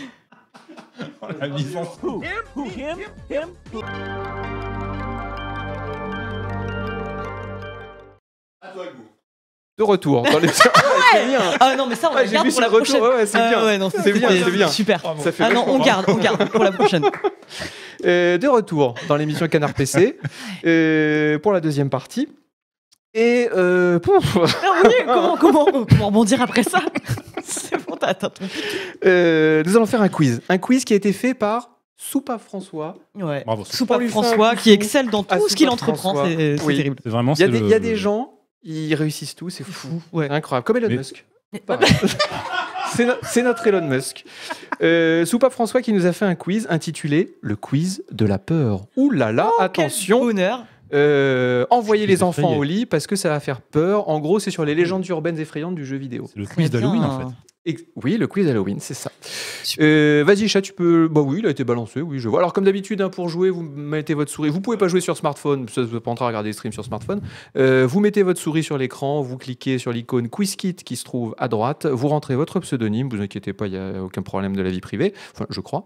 [laughs] oh, La mise en De retour dans les. [laughs] Ah, c'est Ah non, mais ça, on Ouais, le garde pour la prochaine. ouais, ouais, c'est ah bien. ouais, non, C'est bien, c'est bien. Super. Ça fait Ah non, on garde, on garde pour la prochaine. [laughs] Euh, de retour dans l'émission Canard PC [laughs] euh, pour la deuxième partie. Et euh, pouf. Ah [laughs] comment, comment, comment rebondir après ça [laughs] C'est bon, t'as Nous allons faire un quiz. Un quiz qui a été fait par Soupa François. Ouais. Soupa François qui excelle dans tout ce qu'il entreprend. C'est terrible. Il y a, des, gens, ils réussissent tout, c'est fou. Ouais. Incroyable. Comme Elon Mais... Musk c'est, notre Elon Musk. Euh, Soupa François qui nous a fait un quiz intitulé Le quiz de la peur. Ouh là là, oh, attention. bonheur. Euh, envoyez les enfants au lit parce que ça va faire peur. En gros, c'est sur les légendes urbaines effrayantes du jeu vidéo. C'est le quiz d'Halloween en fait. Oui, le quiz Halloween, c'est ça. Euh, vas-y, chat, tu peux. Bah oui, il a été balancé, oui, je vois. Alors, comme d'habitude, hein, pour jouer, vous mettez votre souris. Vous pouvez pas jouer sur smartphone, ça vous prendra à regarder les streams sur smartphone. Euh, vous mettez votre souris sur l'écran, vous cliquez sur l'icône QuizKit qui se trouve à droite, vous rentrez votre pseudonyme, vous inquiétez pas, il n'y a aucun problème de la vie privée, je crois.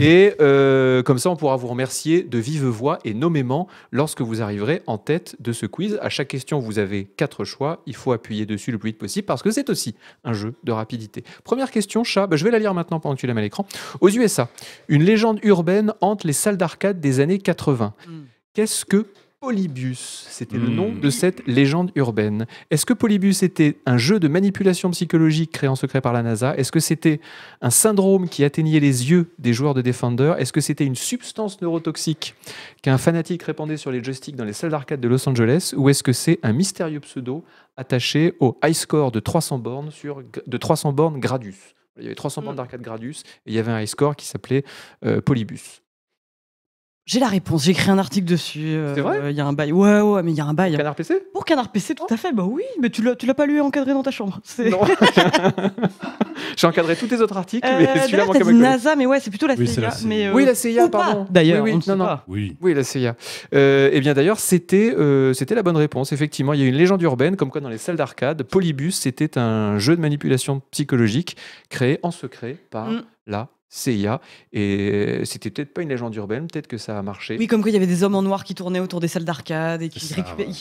Et euh, comme ça, on pourra vous remercier de vive voix et nommément lorsque vous arriverez en tête de ce quiz. À chaque question, vous avez quatre choix, il faut appuyer dessus le plus vite possible parce que c'est aussi un jeu de rapidité. Première question, chat, bah, je vais la lire maintenant pendant que tu la mets à l'écran. Aux USA, une légende urbaine hante les salles d'arcade des années 80. Hmm. Qu'est-ce que Polybus, c'était le hmm. nom de cette légende urbaine. Est-ce que Polybus était un jeu de manipulation psychologique créé en secret par la NASA Est-ce que c'était un syndrome qui atteignait les yeux des joueurs de Defender Est-ce que c'était une substance neurotoxique qu'un fanatique répandait sur les joysticks dans les salles d'arcade de Los Angeles Ou est-ce que c'est un mystérieux pseudo attaché au high score de 300 bornes, sur, de 300 bornes Gradus il y avait 300 hmm. bornes d'arcade Gradus et il y avait un high score qui s'appelait euh, Polybus. J'ai la réponse, j'ai écrit un article
dessus. c'est vrai euh, Il y a un bail. Ouais, ouais, mais il y a un bail. Canard PC Pour Canard PC, tout oh. à fait. Bah oui, mais tu l'as, l'as pas lu et encadré dans ta chambre. Non.
[laughs] j'ai encadré tous tes autres articles, euh, mais celui dit NASA,
mais ouais, c'est plutôt la CIA. Mais euh, oui, la CIA, pardon. D'ailleurs, oui, non,
oui. la CIA. eh bien, d'ailleurs, c'était, c'était la bonne réponse. Effectivement, il y a une légende urbaine, comme quoi dans les salles d'arcade, Polybus, c'était un jeu de manipulation psychologique créé en secret par mm. la CIA. Et c'était peut-être pas une légende urbaine, peut-être que ça a marché. Oui, comme quoi
il y avait des hommes en noir qui tournaient autour des salles d'arcade et qui,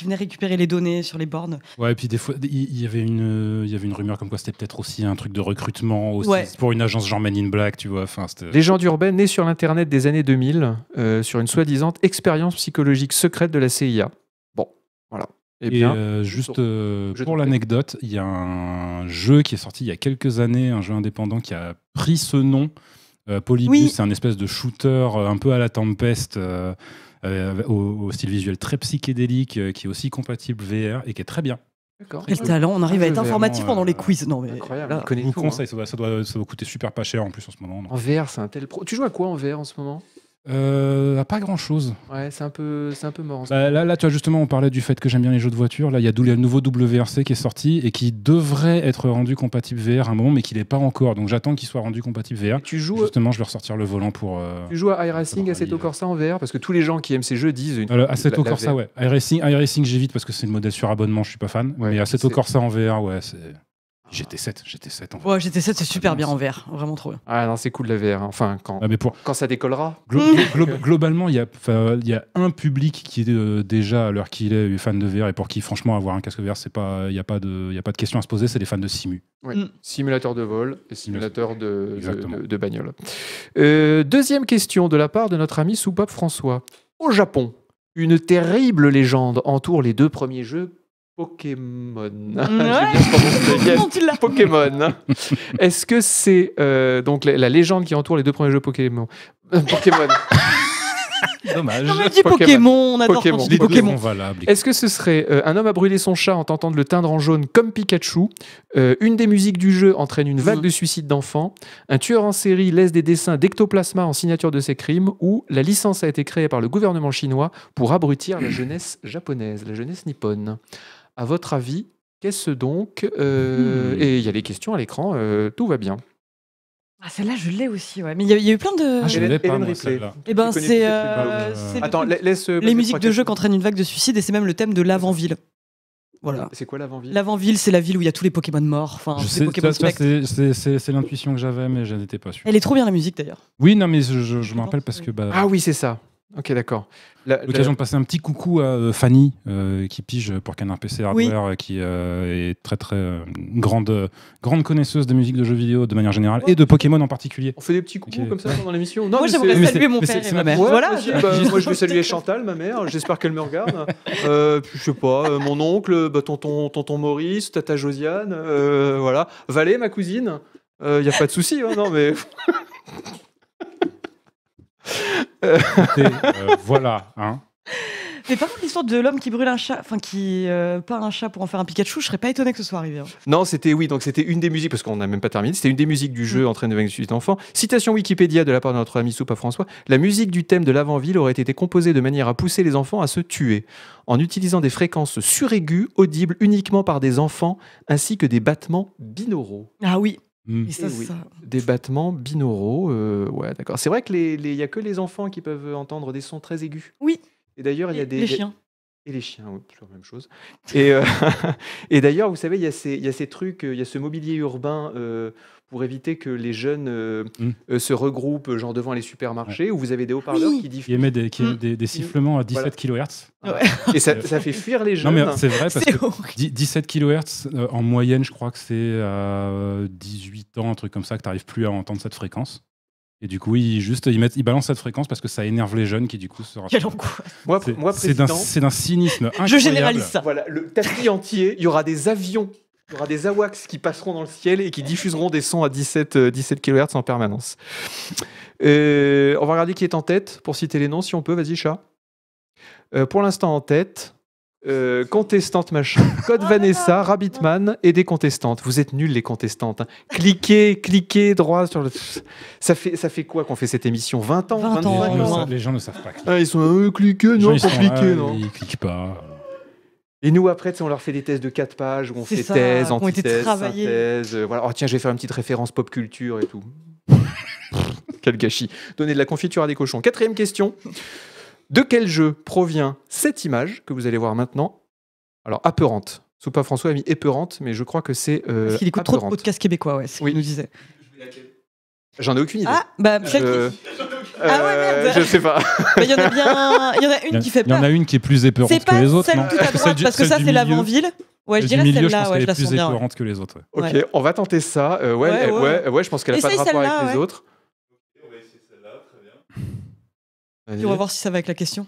venaient récupérer les données sur les bornes.
Ouais, et puis des
fois, il y, avait une, euh, y avait une rumeur comme quoi c'était peut-être aussi un truc de recrutement pour une agence genre in Black, tu vois. Enfin, légende
urbaine née sur l'Internet des années 2000 euh, sur une soi-disant expérience psychologique secrète de la CIA. Bon, voilà. Eh et euh, juste pour l'anecdote,
il y a un jeu qui est sorti il y a quelques années, un jeu indépendant qui a pris ce nom euh, Polybus, c'est un espèce de shooter euh, un peu à la Tempest. Euh, au, style visuel très psychédélique, qui est aussi compatible VR et qui est très bien. Quel talent, on arrive à ah, être informatif pendant
les quiz. Non, mais incroyable, là, hein.
ça, doit, ça, coûter super pas cher en plus en ce moment. En VR,
c'est un tel pro. Tu joues à quoi en VR en ce moment
euh, pas grand chose.
Ouais, c'est un peu,
c'est un peu mort.
Bah, là, là, tu vois, justement, on parlait du fait que j'aime bien les jeux de voiture. Là, il y a le nouveau WRC qui est sorti et qui devrait être rendu compatible VR à un moment, mais qui n'est pas encore. Donc, j'attends qu'il soit rendu compatible VR. tu joues justement, je vais ressortir le volant pour. Euh,
tu joues à iRacing, Assetto Corsa en VR parce que tous les gens qui aiment ces jeux disent. à Assetto Corsa, ouais.
iRacing, j'évite parce que c'est le modèle sur abonnement, je suis pas fan. Ouais, mais Assetto Corsa en VR, ouais, c'est. GT7, GT7 en fait.
Ouais, GT7 c'est ah, super bien en verre, vraiment trop bien.
Ah
non, c'est cool la VR, hein. enfin quand, ah, mais pour... quand ça décollera.
[laughs] globalement, il y, a, il y a un public qui est euh, déjà, à l'heure qu'il est, fan de VR et pour qui franchement avoir un casque VR, c'est pas, il n'y a, pas de, y a pas de question à se poser, c'est les fans de Simu.
Mm. Simulateur de vol et simulateur de, de, bagnole. Euh, deuxième question de la part de notre ami Soupap François. Au Japon, une terrible légende entoure les deux premiers jeux Pokémon. [laughs] Pokémon. [laughs] Est-ce que c'est euh, donc la, légende qui entoure les deux premiers jeux Pokémon Pokémon. Dommage. Pokémon, Est-ce que ce serait euh, un homme a brûlé son chat en tentant de le teindre en jaune comme Pikachu euh, Une des musiques du jeu entraîne une vague mm. de suicides d'enfants Un tueur en série laisse des dessins d'ectoplasma en signature de ses crimes Ou la licence a été créée par le gouvernement chinois pour abrutir la [clears throat] jeunesse japonaise, la jeunesse nippone à votre avis, qu'est-ce donc euh, hmm. Et il y a les questions à l'écran, euh, tout va bien.
Ah, celle-là, je l'ai aussi, ouais. Mais il y, a eu plein de. Ah, je l'ai pas, Eh ben, c'est. Euh, Attends, Les musiques de jeu entraînent une vague de suicide et c'est même le thème de l'avant-ville.
Voilà. C'est quoi l'avant-ville
L'avant-ville, c'est la ville
où il y a tous les Pokémon morts. Enfin, c'est
l'intuition que j'avais, mais je n'étais pas sûr. Elle est trop
bien la musique d'ailleurs.
Oui, non, mais je, je, je me rappelle parce que bah. Ah
oui, c'est ça. Ok, d'accord. L'occasion de passer
un petit coucou à euh, Fanny, euh, qui pige pour Canard PC Hardware, euh, qui est très très grande, grande connaisseuse de musique de jeux vidéo de manière générale et de Pokémon en particulier. On fait des petits
coucous comme ça pendant l'émission Moi j'aimerais saluer mon père et ma mère. voilà, moi bah, [laughs] je veux saluer Chantal, ma mère, j'espère qu'elle me regarde. je sais pas, mon oncle, bah, tonton, tonton Maurice, tata Josiane, voilà. Valé, ma cousine, il n'y a pas de souci, hein, non mais. Euh, voilà, hein.
Mais par contre, l'histoire de l'homme qui brûle un chat, enfin qui euh, parle un chat pour en faire un Pikachu, je serais pas étonné que ce soit arrivé.
Hein.
Non, c'était oui, donc c'était une des musiques, parce qu'on n'a même pas terminé, c'était une des musiques du jeu mm. En train de vaincre enfants. Citation Wikipédia de la part de notre ami Soupa François La musique du thème de l'avant-ville aurait été composée de manière à pousser les enfants à se tuer, en utilisant des fréquences suraiguës, audibles uniquement par des enfants, ainsi que des battements binauraux. Ah oui, Mm. Des battements binauraux, euh, ouais, d'accord. C'est vrai que les, y a que les enfants qui peuvent entendre des sons très aigus. Oui. Et d'ailleurs, il y a des les chiens. Et les chiens, oui, toujours la même chose. Et, euh, [laughs] et d'ailleurs, vous savez, il y, y, a ces trucs, il y a ce mobilier urbain euh, pour éviter que les jeunes euh, mm. euh, se regroupent euh, genre devant les supermarchés où vous avez des haut-parleurs qui diffusent.
Qui émettent des, mm. des, mm. sifflements à 17 kHz. Et ça,
fait
fuir les jeunes. mais c'est vrai parce que
17 kHz en moyenne, je crois que c'est à 18 ans, un truc comme ça, que tu n'arrives plus à entendre cette fréquence. Et du coup, ils, juste, ils, mettent, ils balancent cette fréquence parce que ça énerve les jeunes qui, du coup, se Quel C'est d'un cynisme incroyable. Je généralise ça.
Voilà, le tapis entier, il y aura des avions il y aura des AWACS qui passeront dans le ciel et qui diffuseront des sons à 17, 17 kHz en permanence. Euh, on va regarder qui est en tête pour citer les noms, si on peut. Vas-y, chat. Euh, pour l'instant, en tête. Euh, contestante machin, [laughs] Code oh Vanessa, Rabbitman et des contestantes. Vous êtes nuls les contestantes. Hein. Cliquez, cliquez droit sur le. Ça fait, ça fait quoi qu'on fait cette émission 20 ans 20 ans, Les gens ne savent pas. Ah, ils sont euh, cliquez, non, pour cliquer, euh, non. Ils cliquent pas. Et nous, après, on leur fait des thèses de 4 pages où on fait ça, thèse, antithèse, synthèse. Euh, voilà. Oh, tiens, je vais faire une petite référence pop culture et tout. [laughs] Quel gâchis. Donner de la confiture à des cochons. Quatrième question. De quel jeu provient cette image que vous allez voir maintenant Alors, apeurante. pas François a mis épeurante, mais je crois que c'est. Euh, Parce qu'il écoute trop de
podcasts québécois, ouais, ce oui. qu'il nous disait.
J'en ai aucune
idée. Ah, bah, je... Euh, ah ouais,
merde. Je sais pas. [laughs] Bah, il y en a bien. Il y en a une qui fait peur. Il y en a une qui est plus épeurante que les autres. C'est pas celle tout à droite, parce que ça, c'est l'avant-ville. Ouais, je dirais celle-là, ouais, je la sens bien. plus épeurante que les autres. Ok, on va tenter ça. Euh, ouais, ouais, ouais, je pense qu'elle a pas de rapport avec les autres. on va essayer celle-là. Très bien. On va voir si
ça va avec la question.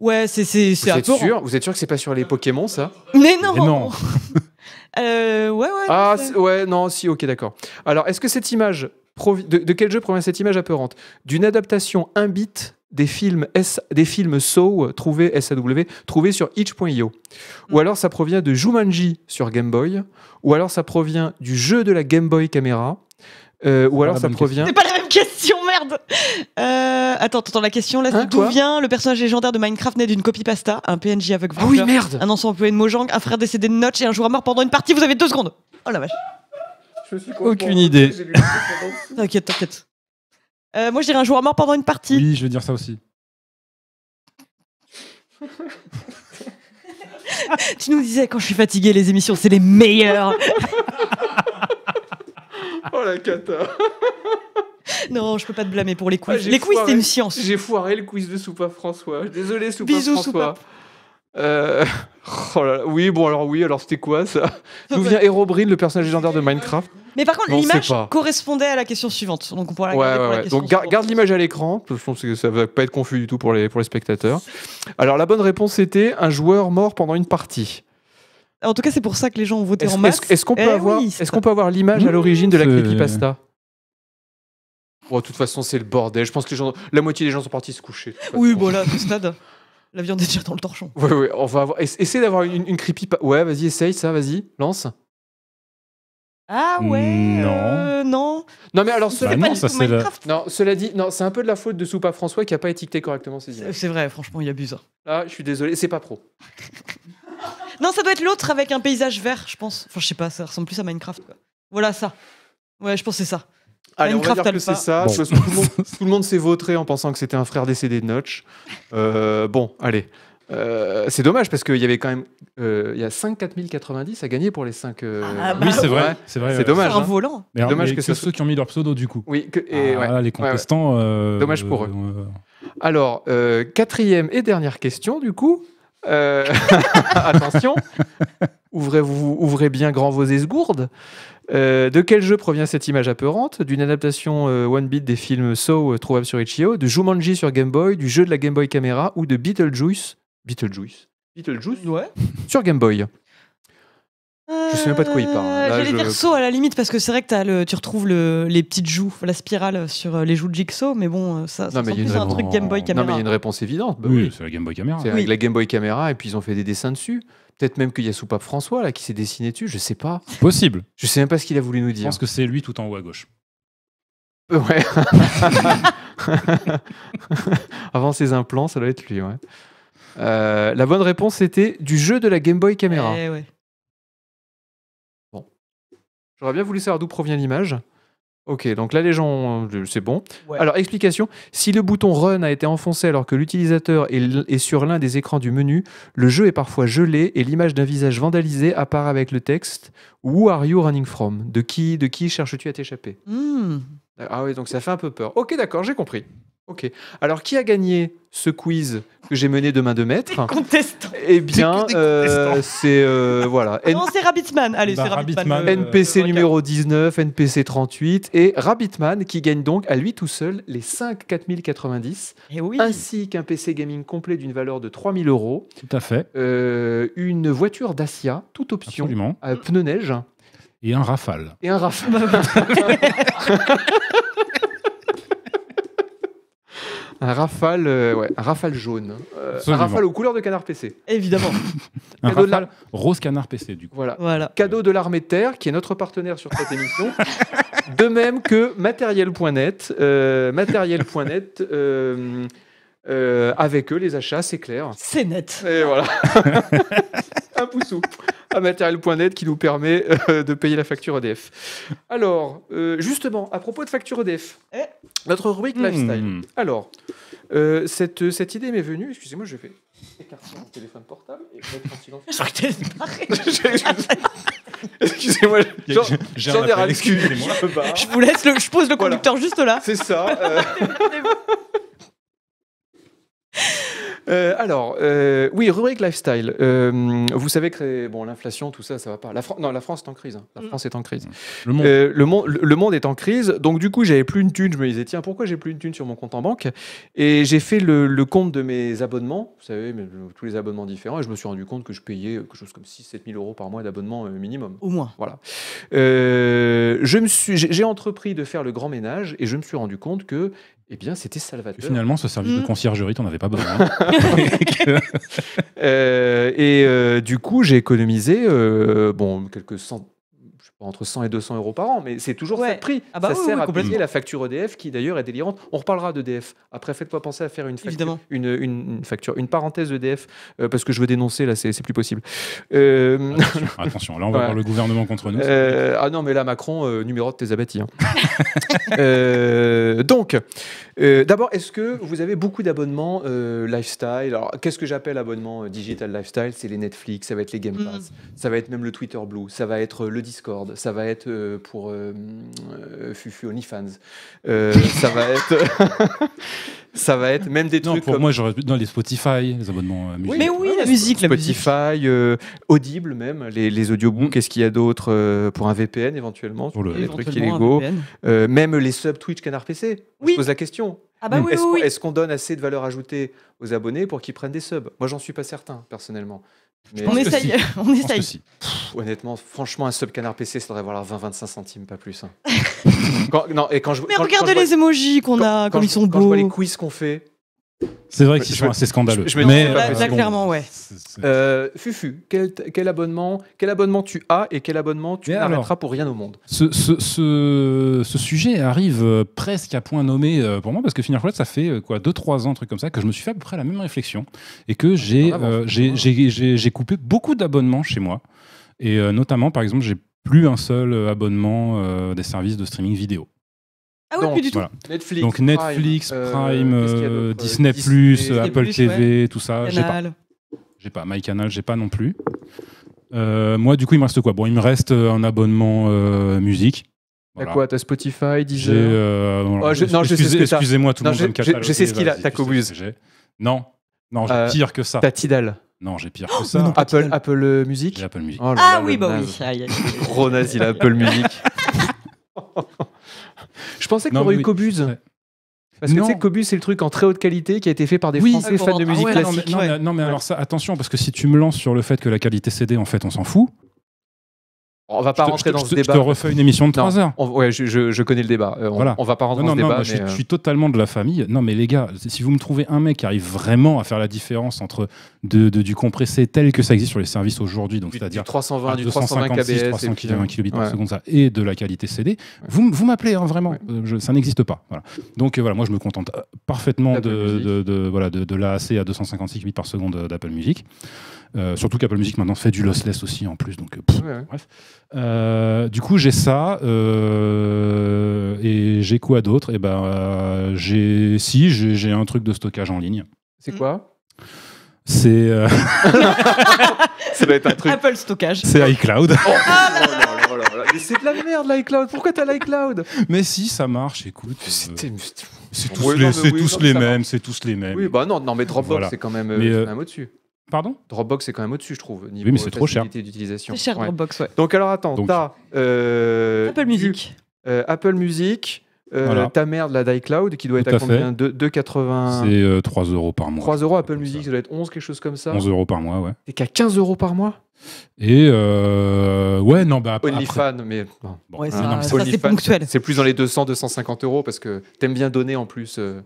Ouais, c'est c'est un hein. peu. Sûr Vous êtes sûr que c'est pas sur les Pokémon ça
Mais non. Mais non. [laughs] euh,
ouais ouais. Ah ouais non si ok d'accord. Alors est-ce que cette image de, quel jeu provient cette image apeurante D'une adaptation 1 bit des films, S, des films SAW trouvés sur itch.io. Ou mm. alors ça provient de Jumanji sur Game Boy. Ou alors ça provient du jeu de la Game Boy Camera. Euh, ou alors ça provient. C'est pas la même question,
merde euh, Attends, t'entends la question là c'est hein, D'où vient le personnage légendaire de Minecraft né d'une copie pasta Un PNJ avec vous. Ah oui, merde Un ancien employé de Mojang, un frère décédé de Notch et un joueur mort pendant une partie Vous avez deux secondes Oh la vache
aucune idée. [laughs]
T'inquiète, t'inquiète. Euh, moi, je un joueur mort pendant une partie. Oui, je veux dire ça aussi. [laughs] tu nous disais quand je suis fatigué, les émissions, c'est les meilleures.
[laughs] oh la cata. Non, je peux pas te blâmer pour les ah, quiz. les quiz, c'est une science. J'ai foiré le quiz de Soupa François. Désolé, Soupa Bisous, François. Soupa. Euh, [laughs] oh oui, bon alors oui, alors c'était quoi ça D'où vient Herobrine, le personnage légendaire de euh, Minecraft
Mais par contre, l'image correspondait à la question suivante, donc on pourra la garder pour la question Donc
garde l'image à l'écran, de toute que ça va pas être confus du tout pour les, pour les spectateurs. Alors la bonne réponse était un joueur mort pendant une partie.
En tout cas, c'est pour ça que les gens ont voté en masse. Est-ce eh qu'on peut, avoir l'image à mmh, l'origine de la
creepypasta Bon, oh, de toute façon, c'est le bordel. Je pense que les gens, la moitié des gens sont partis se coucher. Oui, bon, là,
à stade. [laughs] La viande est déjà dans le torchon. Ouais,
ouais, on va avoir... d'avoir une, creepy. Ouais, vas-y, essaye ça, vas-y, lance.
Ah
ouais Non.
Euh, non. non. mais alors cela, bah non, cela dit, non, c'est un peu de la faute de Soupa François qui a pas étiqueté correctement ses images. C'est vrai, franchement, il abuse. Ah, je suis désolé, c'est pas pro.
[laughs] non, ça doit être l'autre avec un paysage vert, je pense. Enfin, je sais pas, ça ressemble plus à Minecraft. Voilà ça. Ouais, je pense c'est ça. Allez, on va dire que c'est ça. [laughs]
tout le monde, s'est vautré en pensant que c'était un frère décédé de Notch. Euh, bon, allez. Euh, c'est dommage parce qu'il y avait quand même euh, il y a 5 4090 à gagner pour les 5 ah, bah, oui c'est vrai c'est vrai c'est dommage un hein. volant mais dommage que, que ceux
qui ont mis leur pseudo du coup oui et, ah, les contestants dommage pour eux
alors quatrième et dernière question du coup euh, [laughs] attention, ouvrez, ouvrez bien grand vos esgourdes. Euh, de quel jeu provient cette image apeurante D'une adaptation euh, One Bit des films So trouvable sur Itch.io, de Jumanji sur Game Boy, du jeu de la Game Boy Camera ou de Beetlejuice Beetlejuice Beetlejuice Ouais. Sur Game Boy. Je sais même pas de quoi il parle. Là, J'allais dire saut
à la limite parce que c'est vrai que tu retrouves les petites joues, la spirale sur euh, les joues de Jigsaw, mais bon, euh, ça, ça non, un truc Game Boy Non, mais il y a une
réponse évidente. Bah oui, c'est la Game Boy Camera. C'est la Game Boy Camera, et puis ils ont fait des dessins dessus. Peut-être même qu'il y a Soupape François là qui s'est dessiné dessus, je sais pas. Possible. Je sais même pas ce qu'il a voulu nous dire. Je pense que c'est lui tout en haut à gauche. Euh, ouais. [laughs] Avant ses implants, ça doit être lui, ouais. la bonne réponse était du jeu de la Game Boy Camera eh ». ouais. J'aurais bien voulu savoir d'où provient l'image. Ok, donc là les gens, euh, c'est bon. Alors explication, si le bouton Run a été enfoncé alors que l'utilisateur est, sur l'un des écrans du menu, le jeu est parfois gelé et l'image d'un visage vandalisé apparaît avec le texte Who are you running from De qui, de qui cherches-tu à t'échapper hmm. Ah oui, donc ça fait un peu peur. Ok, d'accord, j'ai compris. Ok. Alors, qui a gagné ce quiz que j'ai mené de main de maître Contestant. Eh bien, euh, c'est euh, voilà. [laughs] Non, c'est Rabbitman. Allez, bah, c'est Rabbitman. NPC euh, numéro 19, NPC 38 et Rabbitman qui gagne donc à lui tout seul les 5 4090, eh ainsi qu'un PC gaming complet d'une valeur de 3000 euros. Tout à fait. une voiture Dacia, toute option, Absolument. pneu pneu neige. Et un Rafale. Et un Rafale. [laughs] [laughs] Un rafale, euh, rafale jaune. Euh, un rafale aux couleurs de canard PC. Évidemment. [laughs] rose canard PC, du coup. Voilà. Cadeau de l'armée terre, qui est notre partenaire sur cette émission. [laughs] De même que matériel.net. Euh, matériel.net, avec eux, les achats, c'est clair. C'est net. Et voilà. [laughs] un poussou à matériel.net qui nous permet euh, de payer la facture EDF. Alors, euh, justement, à propos de facture EDF, eh. notre rubrique hmm. lifestyle. Alors, euh, cette, cette idée m'est venue, excusez-moi, je vais écarter mon téléphone portable et mettre en silence. [laughs] [laughs] Je Excusez-moi,
j'en Je vous
laisse, je pose le conducteur juste là. C'est ça. [laughs] [laughs] Euh, alors, euh, oui, rubrique lifestyle. Euh, vous savez que bon, l'inflation, tout ça, ça va pas. La, non, la France est en crise. Hein. La mm. France est en crise. Le monde. Le, monde est en crise. Donc, du coup, j'avais plus une thune. Je me disais, tiens, pourquoi j'ai plus une thune sur mon compte en banque Et j'ai fait le, compte de mes abonnements, vous savez, tous les abonnements différents. Et je me suis rendu compte que je payais quelque chose comme 6-7 000 euros par mois d'abonnement minimum. Au moins. Voilà. j'ai entrepris de faire le grand ménage et je me suis rendu compte que eh bien, c'était salvateur. Finalement, ce service de hmm. conciergerie, t'en avais pas besoin. [laughs] Euh, et euh, du coup, j'ai économisé euh, bon quelques cent entre 100 et 200 euros par an, mais c'est toujours ouais. prix. Ah bah ça sert à payer la facture EDF, qui d'ailleurs est délirante. On reparlera d'EDF. Après, faites-moi penser à faire une, facture, une, une, facture, une parenthèse EDF, euh, parce que je veux dénoncer, là, c'est plus possible. Euh, [laughs] attention, là, on va voir le gouvernement contre nous. Euh, ah non, mais là, Macron, numéro de tes abattis. Hein. [laughs] donc, d'abord, est-ce que vous avez beaucoup d'abonnements lifestyle Alors, qu'est-ce que j'appelle abonnement digital lifestyle C'est les Netflix, ça va être les Game mm. Pass, ça va être même le Twitter Blue, ça va être le Discord, ça va être euh, pour euh, euh, Fufu OnlyFans, ça va être. [laughs] ça va être même des non, Pour moi, j'aurais dans les Spotify, les abonnements musique. Mais oui, la musique, Spotify, Audible même, les, les audiobooks. Mm. Qu'est-ce qu'il y a d'autre pour un VPN éventuellement, pour oh les trucs même les sub Twitch Canard PC. Je pose la question. Ah bah mm. est-ce qu'on donne assez de valeur ajoutée aux abonnés pour qu'ils prennent des subs Moi, j'en suis pas certain personnellement on essaye. On essaye. honnêtement, franchement, un sub canard PC, ça devrait valoir 20-25 centimes, pas plus. Hein. [laughs] non, et quand je, Mais regarde les emojis qu'on a, quand, ils sont beaux. Quand je vois les quiz qu'on fait,
c'est vrai que c'est assez scandaleux. mais clairement,
ouais. Euh, Fufu, quel, abonnement, quel abonnement tu as et quel abonnement tu n'arrêteras pour rien au monde
ce, ce, sujet arrive euh, presque à point nommé euh, pour moi parce que Finir Fantasy, ça fait quoi 2-3 ans, truc comme ça, que je me suis fait à peu près la même réflexion et que ah, j'ai coupé beaucoup d'abonnements chez moi. Et notamment, par exemple, j'ai plus un seul abonnement des services de streaming vidéo. Ah plus du tout. Netflix, Donc Netflix, euh, Prime, euh, Disney, Apple TV, tout ça. J'ai pas. J'ai pas My Canal, j'ai pas non plus. Euh, moi, du coup, il me reste quoi Bon, il me reste euh, un abonnement euh, musique.
Voilà. T'as quoi T'as Spotify, Deezer euh, voilà. oh, Non, Excusez,
je sais Excusez-moi, tout le monde je, me Je sais ce qu'il a. T'as Cobuz. Non, non, j'ai pire que ça. T'as Tidal.
Non, j'ai pire que oh, ça. Apple, Apple Music. Apple Music. Oh ah oui, bah oui. Gros nazi, il a Apple Music.
Je pensais qu'il y aurait eu Cobuz.
Parce que tu sais, Cobus, c'est le truc en très haute qualité qui a été fait par des Français ah, fans de ah, musique classique.
Non, mais, alors ça, attention, parce que si tu me lances sur le fait que la qualité CD, en fait, on s'en fout,
on va pas rentrer dans ce débat. Je te refais une émission de 3 heures. ouais, je, connais le débat. on, on, va pas rentrer dans ce débat. je, suis
totalement de la famille. Non, mais les gars, si vous me trouvez un mec qui arrive vraiment à faire la différence entre de, du compressé tel que ça existe sur les services aujourd'hui, donc c'est-à-dire 320, du 320 kbps par seconde, et de la qualité CD, vous, m'appelez hein, vraiment. Euh, ça n'existe pas. Donc euh, voilà, moi je me contente euh, parfaitement de, de, voilà, de, de l'AAC à 256 kbps par seconde d'Apple Music. Euh, surtout qu'Apple Music maintenant fait du lossless aussi en plus. Donc, euh, bref. Euh, du coup, j'ai ça. et j'ai quoi d'autre Et eh ben, j'ai si j'ai un truc de stockage en ligne. C'est quoi C'est. [laughs]
ça doit être un truc. Apple stockage. C'est iCloud. Oh, oh
c'est de la merde l'iCloud. Pourquoi t'as l'iCloud Mais si, ça marche. Écoute. C'est
tous, les, mêmes, c'est tous les mêmes. Oui, bah non, non mais Dropbox, c'est quand même un mot au-dessus. Pardon Dropbox, c'est quand même au-dessus, je trouve. Niveau oui, mais c'est trop cher. C'est cher Dropbox, ouais. Donc, alors attends, t'as. Euh, euh, Apple Music. Apple euh, Music. Ta mère de la la Cloud, qui doit être à, combien 2,80
C'est 3 euros par mois. 3
euros, Apple Music, ça. ça doit être 11, quelque chose comme ça. 11
euros par mois, ouais. Et qu'à 15 euros par mois et euh, ouais, non, bah.
fan mais. Bon, c'est ponctuel. C'est plus dans les 200, 250 euros parce que t'aimes bien donner en plus. Euh,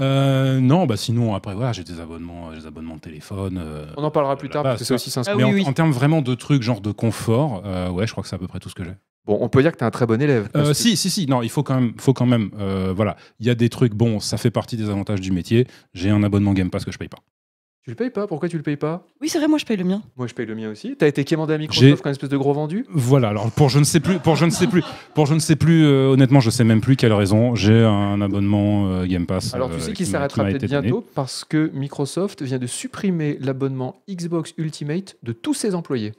euh, non, bah sinon, après, voilà, j'ai
des abonnements, des abonnements de téléphone. On en parlera plus tard parce que c'est aussi s'inscrit. Ah mais En, termes
vraiment de trucs, genre de confort, ouais, je crois que c'est à peu
près tout ce que j'ai. Bon, on peut dire que tu es un très bon élève. si,
si, si, non, il faut quand même, faut quand même, voilà, il y a des trucs, bon, ça fait partie des avantages du métier. J'ai un abonnement Game Pass que je paye pas.
Tu le payes pas Pourquoi tu le payes pas Oui, c'est vrai, moi je paye le mien. Moi je paye le mien aussi. T'as été quémandé à Microsoft comme espèce de gros vendu
Voilà, alors pour je ne sais plus, pour je ne sais plus, pour je ne sais plus, euh, honnêtement, je sais même plus quelle raison. J'ai un abonnement euh, Game Pass. Alors tu euh, sais qu'il s'arrêtera peut-être bientôt
parce que Microsoft vient de supprimer l'abonnement Xbox Ultimate de tous ses employés.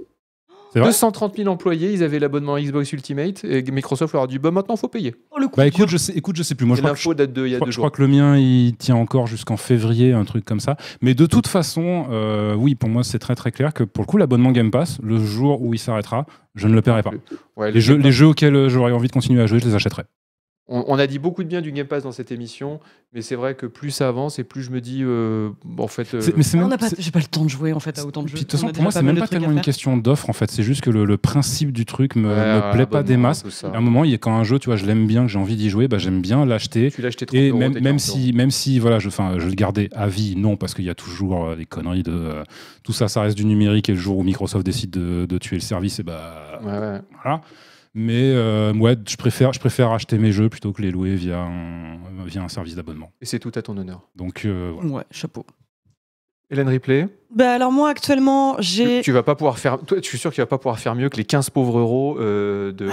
230 000 employés, ils avaient l'abonnement Xbox Ultimate et Microsoft leur a dit bah maintenant faut payer. Oh,
bah, écoute, je sais, sais plus. Moi, je crois, date de, que le mien il tient encore jusqu'en février, un truc comme ça. Mais de toute façon, euh, oui, pour moi c'est très très clair que pour le coup l'abonnement Game Pass, le jour où il s'arrêtera je ne le paierai pas. les, jeux, les, jeux, auxquels euh, j'aurais envie de continuer à jouer, je les achèterai
on, a dit beaucoup de bien du Game Pass dans cette émission, mais c'est vrai que plus ça avance et plus je me dis, euh, en fait. Euh, mais ah, pas, j'ai pas le temps de jouer en fait autant de jeux. de toute
façon, pour moi, c'est même pas tellement une
question d'offre en fait. C'est juste que le, principe du truc me, me plaît pas des masses. À un moment, il y a quand un jeu, tu vois, je l'aime bien, j'ai envie d'y jouer, bah, j'aime bien l'acheter. Tu Et même, même si, même si, voilà, je, fin, je le gardais à vie, non, parce qu'il y a toujours euh, des conneries de tout ça, ça reste du numérique. Et le jour où Microsoft décide de, tuer le service, et bah voilà. Mais moi, euh, je préfère, je préfère acheter mes jeux plutôt que les louer via un,
service d'abonnement. Et c'est tout à ton honneur. Donc euh, Ouais, chapeau. Hélène Ripley
bah alors moi actuellement j'ai tu,
vas pas pouvoir faire toi je suis sûr que tu vas pas pouvoir faire mieux que les 15 pauvres euros euh, de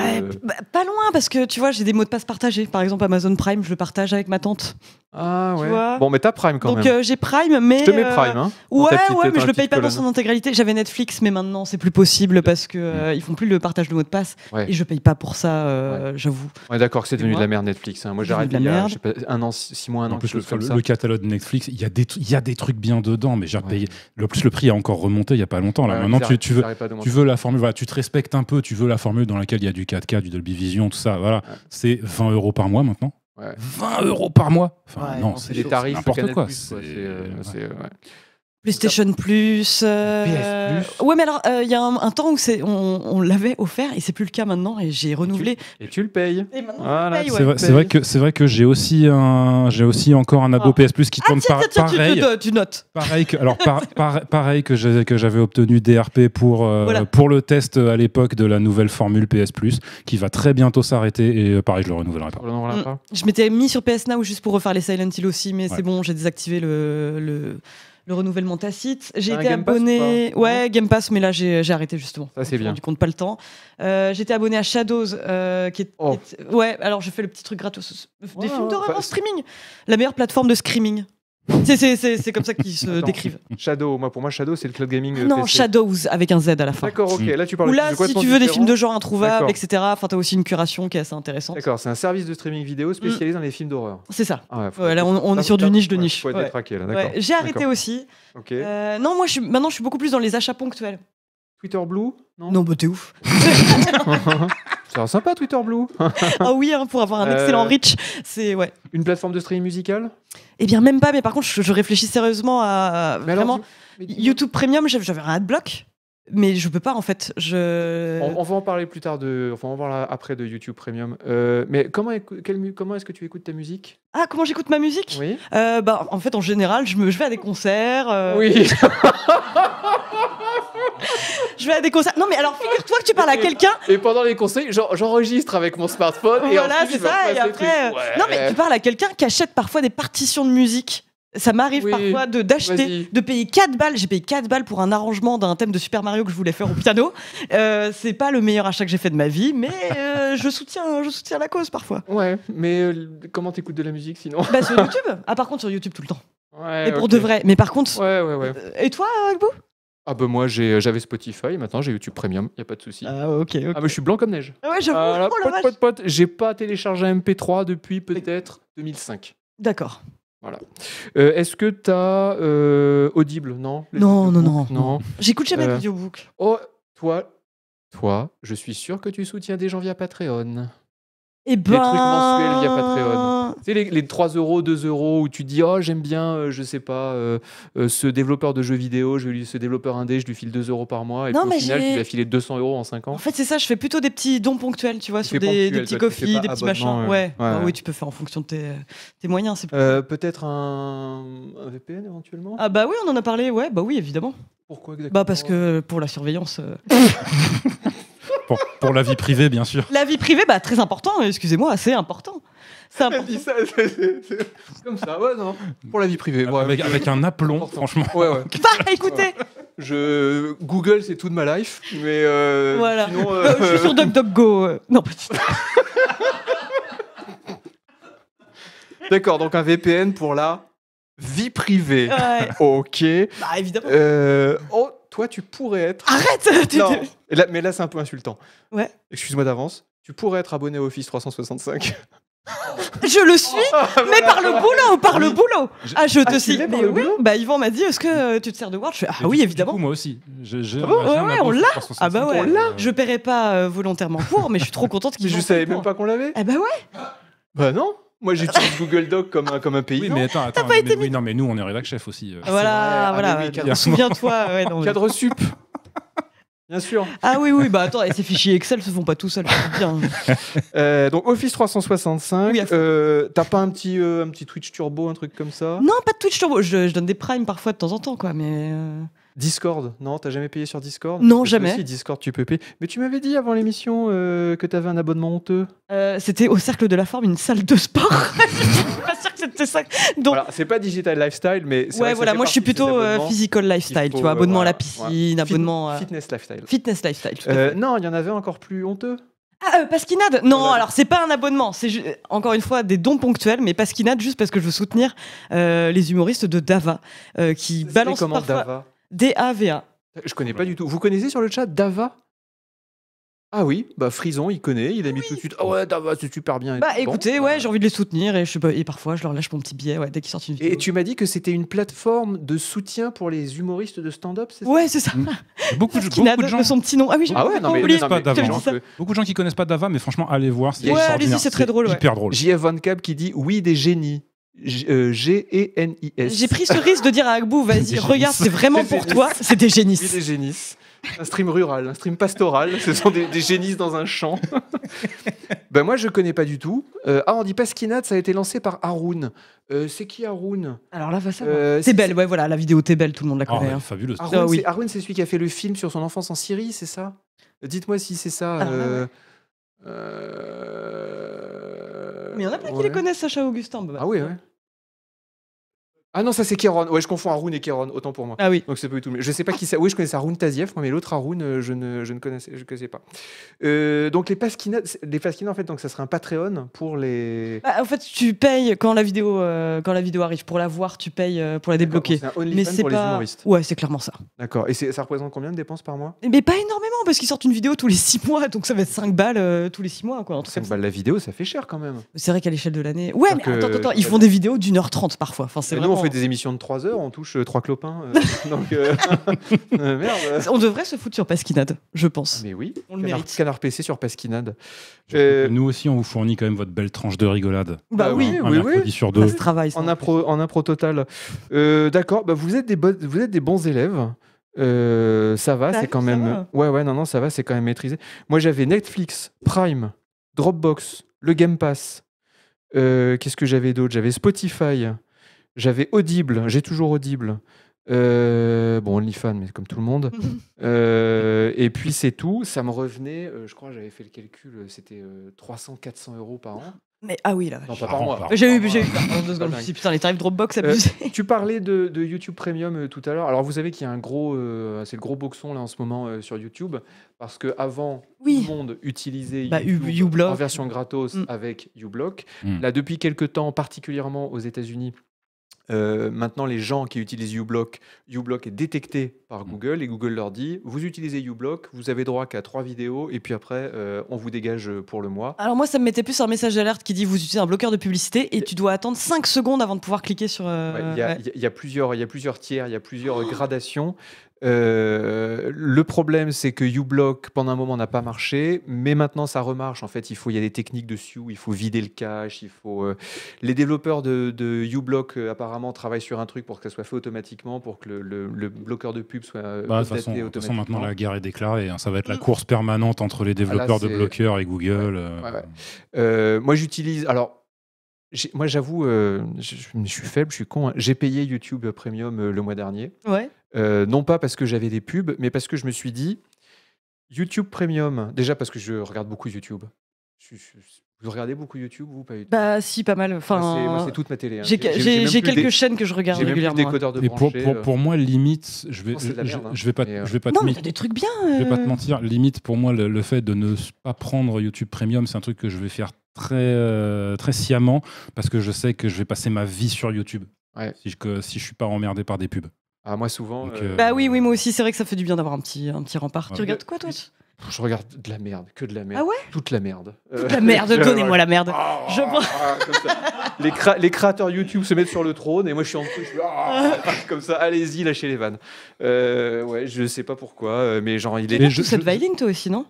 bah,
pas loin parce que tu vois j'ai des mots de passe partagés par exemple Amazon Prime je le partage avec ma tante ah ouais bon mais
t'as Prime quand même donc euh, j'ai
Prime mais je te mets euh, Prime hein, ouais ouais mais je le paye pas dans son intégralité j'avais Netflix mais maintenant c'est plus possible parce que hmm. ils font plus le partage de mots de passe et je paye pas pour ça j'avoue
on est d'accord que c'est devenu de la merde Netflix hein. moi j'arrête de. y
un an six mois un an plus, le, catalogue de Netflix il y a des il y a des trucs bien dedans mais payé. Le plus, le prix a encore remonté il n'y a pas longtemps. Là. Maintenant, tu, veux, tu veux la formule, tu te respectes un peu, tu veux la formule dans laquelle il y a du 4K, du Dolby Vision, tout ça. Voilà, c'est 20 euros par mois maintenant.
20 euros
par mois. Enfin,
non, c'est tarifs n'importe quoi.
PlayStation Plus. Euh, PS Ouais, mais alors, euh, il y a un, temps où on, l'avait offert et c'est plus le cas maintenant et j'ai renouvelé. Et tu, le payes. C'est vrai, que
vrai que j'ai aussi aussi encore un abo ah. PS Plus qui ah, tombe par, pareil. Tu, notes. Pareil que [laughs] pareil que j'avais obtenu DRP euh, pour le test à l'époque de la nouvelle formule PS Plus qui va très bientôt s'arrêter et pareil je le renouvellerai pas.
Je mm. m'étais mis sur PS Now juste pour refaire les Silent Hill aussi mais c'est bon j'ai désactivé le le renouvellement tacite. J'ai été abonné. ouais, Game Pass, mais là j'ai arrêté justement. Ça c'est bien. Du compte pas le temps. Euh, j'étais abonné à Shadows, euh, oh. qui, est, Ouais, alors je fais le petit truc gratuit. Des films d'horreur en bah, streaming. La meilleure plateforme de streaming. C'est comme ça qu'ils se décrivent.
Shadow, moi pour moi Shadow c'est le cloud gaming. Euh, non, Shadows
avec un Z à la fin. D'accord, ok. Mm. Là tu parles. Ou là, si tu veux des films de genre introuvables, etc. Enfin, t'as aussi une curation qui est assez intéressante.
D'accord, c'est un service de streaming vidéo spécialisé dans les films d'horreur. C'est
ça. Ah là, on, est sur du niche de niche. J'ai arrêté aussi. ok euh, non, moi je maintenant je suis beaucoup plus dans les achats ponctuels. Twitter Blue Non, non bah t'es ouf. [laughs]
[laughs] C'est sympa Twitter Blue. [laughs] ah oui, hein, pour avoir un excellent euh, reach,
c'est ouais. Une plateforme de streaming musical Eh bien même pas, mais par contre je, réfléchis sérieusement à vraiment YouTube Premium, j'avais un adblock. Mais je peux pas en fait. Je... On,
va en parler plus tard de, enfin on va en parler après de YouTube Premium. Euh, mais comment, quel, comment est-ce que tu écoutes ta musique
Ah comment j'écoute ma
musique Oui. Euh, bah en fait en général je je vais à des concerts. Oui. [laughs] je vais à des concerts. Non, mais alors figure-toi que tu parles à quelqu'un. Et pendant les conseils, j'enregistre avec mon smartphone. Voilà, et voilà, c'est ça. Et après, euh, non, mais tu
parles à quelqu'un qui achète parfois des partitions de musique. Ça m'arrive parfois de d'acheter, de payer 4 balles. J'ai payé 4 balles pour un arrangement d'un thème de Super Mario que je voulais faire au piano. Euh, c'est pas le meilleur achat que j'ai fait de ma
vie, mais euh, je soutiens, je soutiens la cause parfois. Ouais, mais comment t'écoutes de la musique sinon Bah sur YouTube. Ah par contre sur YouTube
tout le temps. Ouais, et pour de vrai. Mais par contre. Ouais, ouais, ouais. et toi,
Agbou ah bah moi euh, j'avais Spotify, maintenant j'ai YouTube Premium, Il y a pas de souci. Ah ok. Ah bah je suis blanc comme neige. Ah ouais j'avoue. Oh j'ai pas téléchargé un MP3 depuis peut-être 2005. D'accord. Voilà. Euh, est-ce que t'as euh, Audible non, non, non, non, non, J'écoute jamais euh... l'audiobook. Oh toi, toi, je suis sûr que tu soutiens des gens via Patreon. Et eh Les trucs ben mensuels via Patreon. Tu sais, les, 3 euros, 2 euros où tu dis Oh, j'aime bien, euh, je sais pas, euh, euh, ce développeur de jeux vidéo, je lui, ce développeur indé, je lui file 2 euros par mois. Et non, puis au final, tu lui as filé 200 euros en 5 ans. En
fait, c'est ça, je fais plutôt des petits dons ponctuels, tu vois, sur des, petits des petits machins. Ouais. Ah oui, tu peux faire en fonction de tes, moyens. Peut-être un, un, VPN éventuellement Ah, bah oui, on en a parlé, ouais, bah oui, évidemment. Pourquoi exactement Bah parce que pour la surveillance. [laughs]
pour, la vie privée, bien sûr.
La vie privée, bah, très important, excusez-moi, c'est important.
C'est important. Elle dit ça,
c'est comme ça, ouais, non. Pour la vie privée. avec, un aplomb, franchement. [laughs] Bah, écoutez je... Google, c'est tout de ma life, mais euh, voilà. sinon... Euh, [laughs] je suis sur
DuckDuckGo.
Euh. Non, petit... [laughs] D'accord, donc un VPN pour la vie privée. Ok. Bah, évidemment. Euh, oh, tu pourrais être. Arrête [laughs] Là, Mais là, c'est un peu insultant. Ouais. Excuse-moi d'avance. Tu pourrais être abonné à Office 365. [laughs] Je le suis, ah, mais par le boulot, par ah le boulot. Ah, je te suis. Mais oui, bah Yvan m'a dit, est-ce que euh, tu te sers de Word je Ah
oui, évidemment. Coup, moi aussi.
Je, ah on l'a. Ah bah ouais. Là. Ah
bah je paierai pas euh, volontairement pour, mais je suis trop contente [laughs] qu'il. je savais même pas qu'on l'avait. Ah bah ouais.
Bah non. Moi, j'utilise Google Doc comme un, comme un pays. Oui, mais attends, attends. Mais, oui, non, mais nous, on est rédac chef aussi. Euh. Ah, voilà, voilà. Hein. Souviens-toi. [laughs] Cadre sup. Bien sûr. Ah oui, oui, bah attends, et ces fichiers Excel se font pas tout seuls. Bien. [laughs] Euh, donc Office 365. Oui, euh, T'as pas un petit, un petit Twitch Turbo, un truc comme ça Non,
pas de Twitch Turbo. Je, donne des primes parfois de temps en temps, quoi. Mais
Discord, non T'as jamais payé sur Discord Non, jamais. Si, Discord, tu peux payer. Mais tu m'avais dit avant l'émission euh, que t'avais un abonnement honteux. Euh, c'était au Cercle de la Forme, une salle de sport. [laughs] pas c'était ça. c'est pas digital lifestyle, mais Ouais, voilà, moi je suis plutôt euh, physical lifestyle, tu vois, abonnement à la piscine, abonnement. fitness lifestyle. Fitness lifestyle, Non, il y en avait encore plus honteux.
Ah, Pasquinade Non, alors c'est pas un abonnement, c'est encore une fois des dons ponctuels, mais Pasquinade juste parce que je veux soutenir les humoristes de Dava qui c'est balancent parfois... Dava d
a v Je connais pas du tout. Vous connaissez sur le chat Dava ah oui, bah Frison, il connaît, il a mis tout de suite. Ah ouais, Dava, c'est super bien. Bah écoutez, bah,
ouais, j'ai envie de les soutenir et, je, parfois je leur
lâche mon petit billet ouais, dès qu'ils sortent une vidéo. Et tu m'as dit que c'était une plateforme de soutien pour les humoristes de stand-up, c'est ça Ouais, c'est ça. Mm. Beaucoup, de, gens. son petit nom. Ah oui, Beaucoup de gens
qui connaissent pas Dava, mais franchement, allez voir. C'est
c'est très drôle. Hyper drôle. JF Van qui dit Oui, des génies. G-E-N-I-S. Euh, e J'ai pris ce risque
de dire à Agbou, vas-y, regarde, c'est vraiment pour toi.
C'est des génisses. Des génisses. Un stream rural, un stream pastoral, ce sont des, génisses dans un champ. [laughs] ben moi, je connais pas du tout. ah, euh, on dit Pasquinade, ça a été lancé par Haroun. Euh, c'est qui Haroun Alors là, va c'est
belle, ouais, voilà, la vidéo T'es belle, tout le monde la ah, connaît. Hein. Ah, Fabuleux. Haroun,
ah, c'est celui qui a fait le film sur son enfance en Syrie, c'est ça Dites-moi si c'est ça. Ah, Mais il y en a plein qui les connaissent, Sacha Augustin. Bah, bah, ah oui, ouais. Ah non, ça c'est Kéron. Ouais, je confonds Arun et Kéron, autant pour moi. Ah oui. Donc c'est pas du tout. Je sais pas qui ça. Oui, je connais Arun Taziev, mais l'autre Arun euh, je ne, je ne connaissais, je connaissais pas. Euh, donc les Pasquina, les Pasquina, en fait, donc ça serait un Patreon pour les. Bah, en fait, tu payes quand la vidéo,
euh, quand la vidéo arrive pour la voir, tu payes pour la débloquer. Un mais c'est pas. Les humoristes. Ouais, c'est clairement ça.
D'accord. Et ça représente combien de dépenses par mois
Mais pas énormément parce qu'ils sortent une vidéo tous les 6 mois, donc ça va être 5
balles tous les 6 mois, quoi. 5 balles la vidéo, ça fait cher quand même.
C'est vrai qu'à l'échelle de l'année. Ouais, attends, attends, ils font des vidéos d'une heure trente parfois. Enfin, c'est des
émissions de 3 heures, on touche 3 euh, clopins. Euh,
[laughs] euh, [laughs] on devrait se foutre sur Pasquinade, je pense. Mais oui,
on le
mérite.
PC sur Pasquinade.
Nous aussi, on vous fournit quand même votre belle tranche de rigolade. Bah ah oui, un, oui, oui. sur deux. travaille, en, impro, en total. D'accord, bah, vous, êtes des bons élèves. ça va, bah, c'est quand même. Ouais, ouais, non, non, ça va, c'est quand même maîtrisé. Moi, j'avais Netflix, Prime, Dropbox, le Game Pass. Qu'est-ce que j'avais d'autre J'avais Spotify. J'avais Audible, j'ai toujours Audible. Euh, bon, OnlyFans, mais comme tout le monde. [laughs] Euh, et puis c'est tout. Ça me revenait, euh, je crois, j'avais fait le calcul, euh, c'était 300-400 euros par an. Mais ah oui, là. Non, pas par mois. J'ai eu, j'ai eu. putain, les tarifs Dropbox [laughs] tu parlais de, YouTube Premium tout à l'heure. Alors vous savez qu'il y a un gros, c'est le gros boxon là en ce moment sur YouTube parce que avant tout le monde utilisait bah, en version gratos mm. avec uBlock. Mm. Là, depuis quelques temps, particulièrement aux États-Unis euh, maintenant, les gens qui utilisent uBlock, uBlock est détecté par mm. Google et Google leur dit vous utilisez uBlock, vous avez droit qu'à trois vidéos et puis après, euh, on vous dégage pour le mois.
Alors moi, ça me mettait plus un message d'alerte qui dit vous utilisez un bloqueur de publicité et tu dois attendre 5 secondes avant de pouvoir cliquer sur. Euh, il
y, a plusieurs, il y a plusieurs tiers, il y a plusieurs [gasps] gradations. Euh, le problème, c'est que uBlock, pendant un moment, n'a pas marché, mais maintenant, ça remarche. En fait, il faut, il y a des techniques dessus, il faut vider le cache, il faut... Euh, les développeurs de, de uBlock, euh, apparemment, travaillent sur un truc pour que ça soit fait automatiquement, pour que le, bloqueur de pub soit automatiquement. Bah, de toute façon, maintenant, la
guerre est déclarée. Hein. ça va être la mm. course permanente entre les développeurs de bloqueurs
et Google. moi, j'utilise... Alors, moi, j'avoue, je, suis faible, je suis con. Hein. J'ai payé YouTube Premium le mois dernier. Ouais. Euh, non pas parce que j'avais des pubs, mais parce que je me suis dit, YouTube Premium, déjà parce que je regarde beaucoup YouTube. vous regardez beaucoup YouTube, vous pas YouTube Bah si, pas mal. Enfin, ah, c'est toute ma télé.
Hein. J'ai quelques chaînes que je regarde régulièrement.
pour, euh. pour, moi, limite, je vais, oh, je, vais hein. pas, je vais pas. te des trucs Je vais pas euh. mentir. Limite, pour moi, le, fait de ne pas prendre YouTube Premium, c'est un truc que je vais faire très très sciemment parce que je sais que je vais passer ma vie sur YouTube. Si, je, si je suis pas emmerdé par des pubs. Ah, moi, souvent. Euh, euh, bah
oui, oui, moi aussi, c'est vrai que ça fait du bien d'avoir un petit, un petit rempart. Tu regardes
quoi, toi Je regarde de la merde, que de la merde. Ah ouais Toute la merde. Euh, toute la merde, [laughs] donnez-moi la merde. Ah,
je ah,
les, les, créateurs YouTube se mettent sur le trône et moi je suis en dessous, je ah, [laughs] comme ça, allez-y, lâchez les vannes. ouais, je sais pas pourquoi, mais genre il est. Tu cette violine, toi aussi, non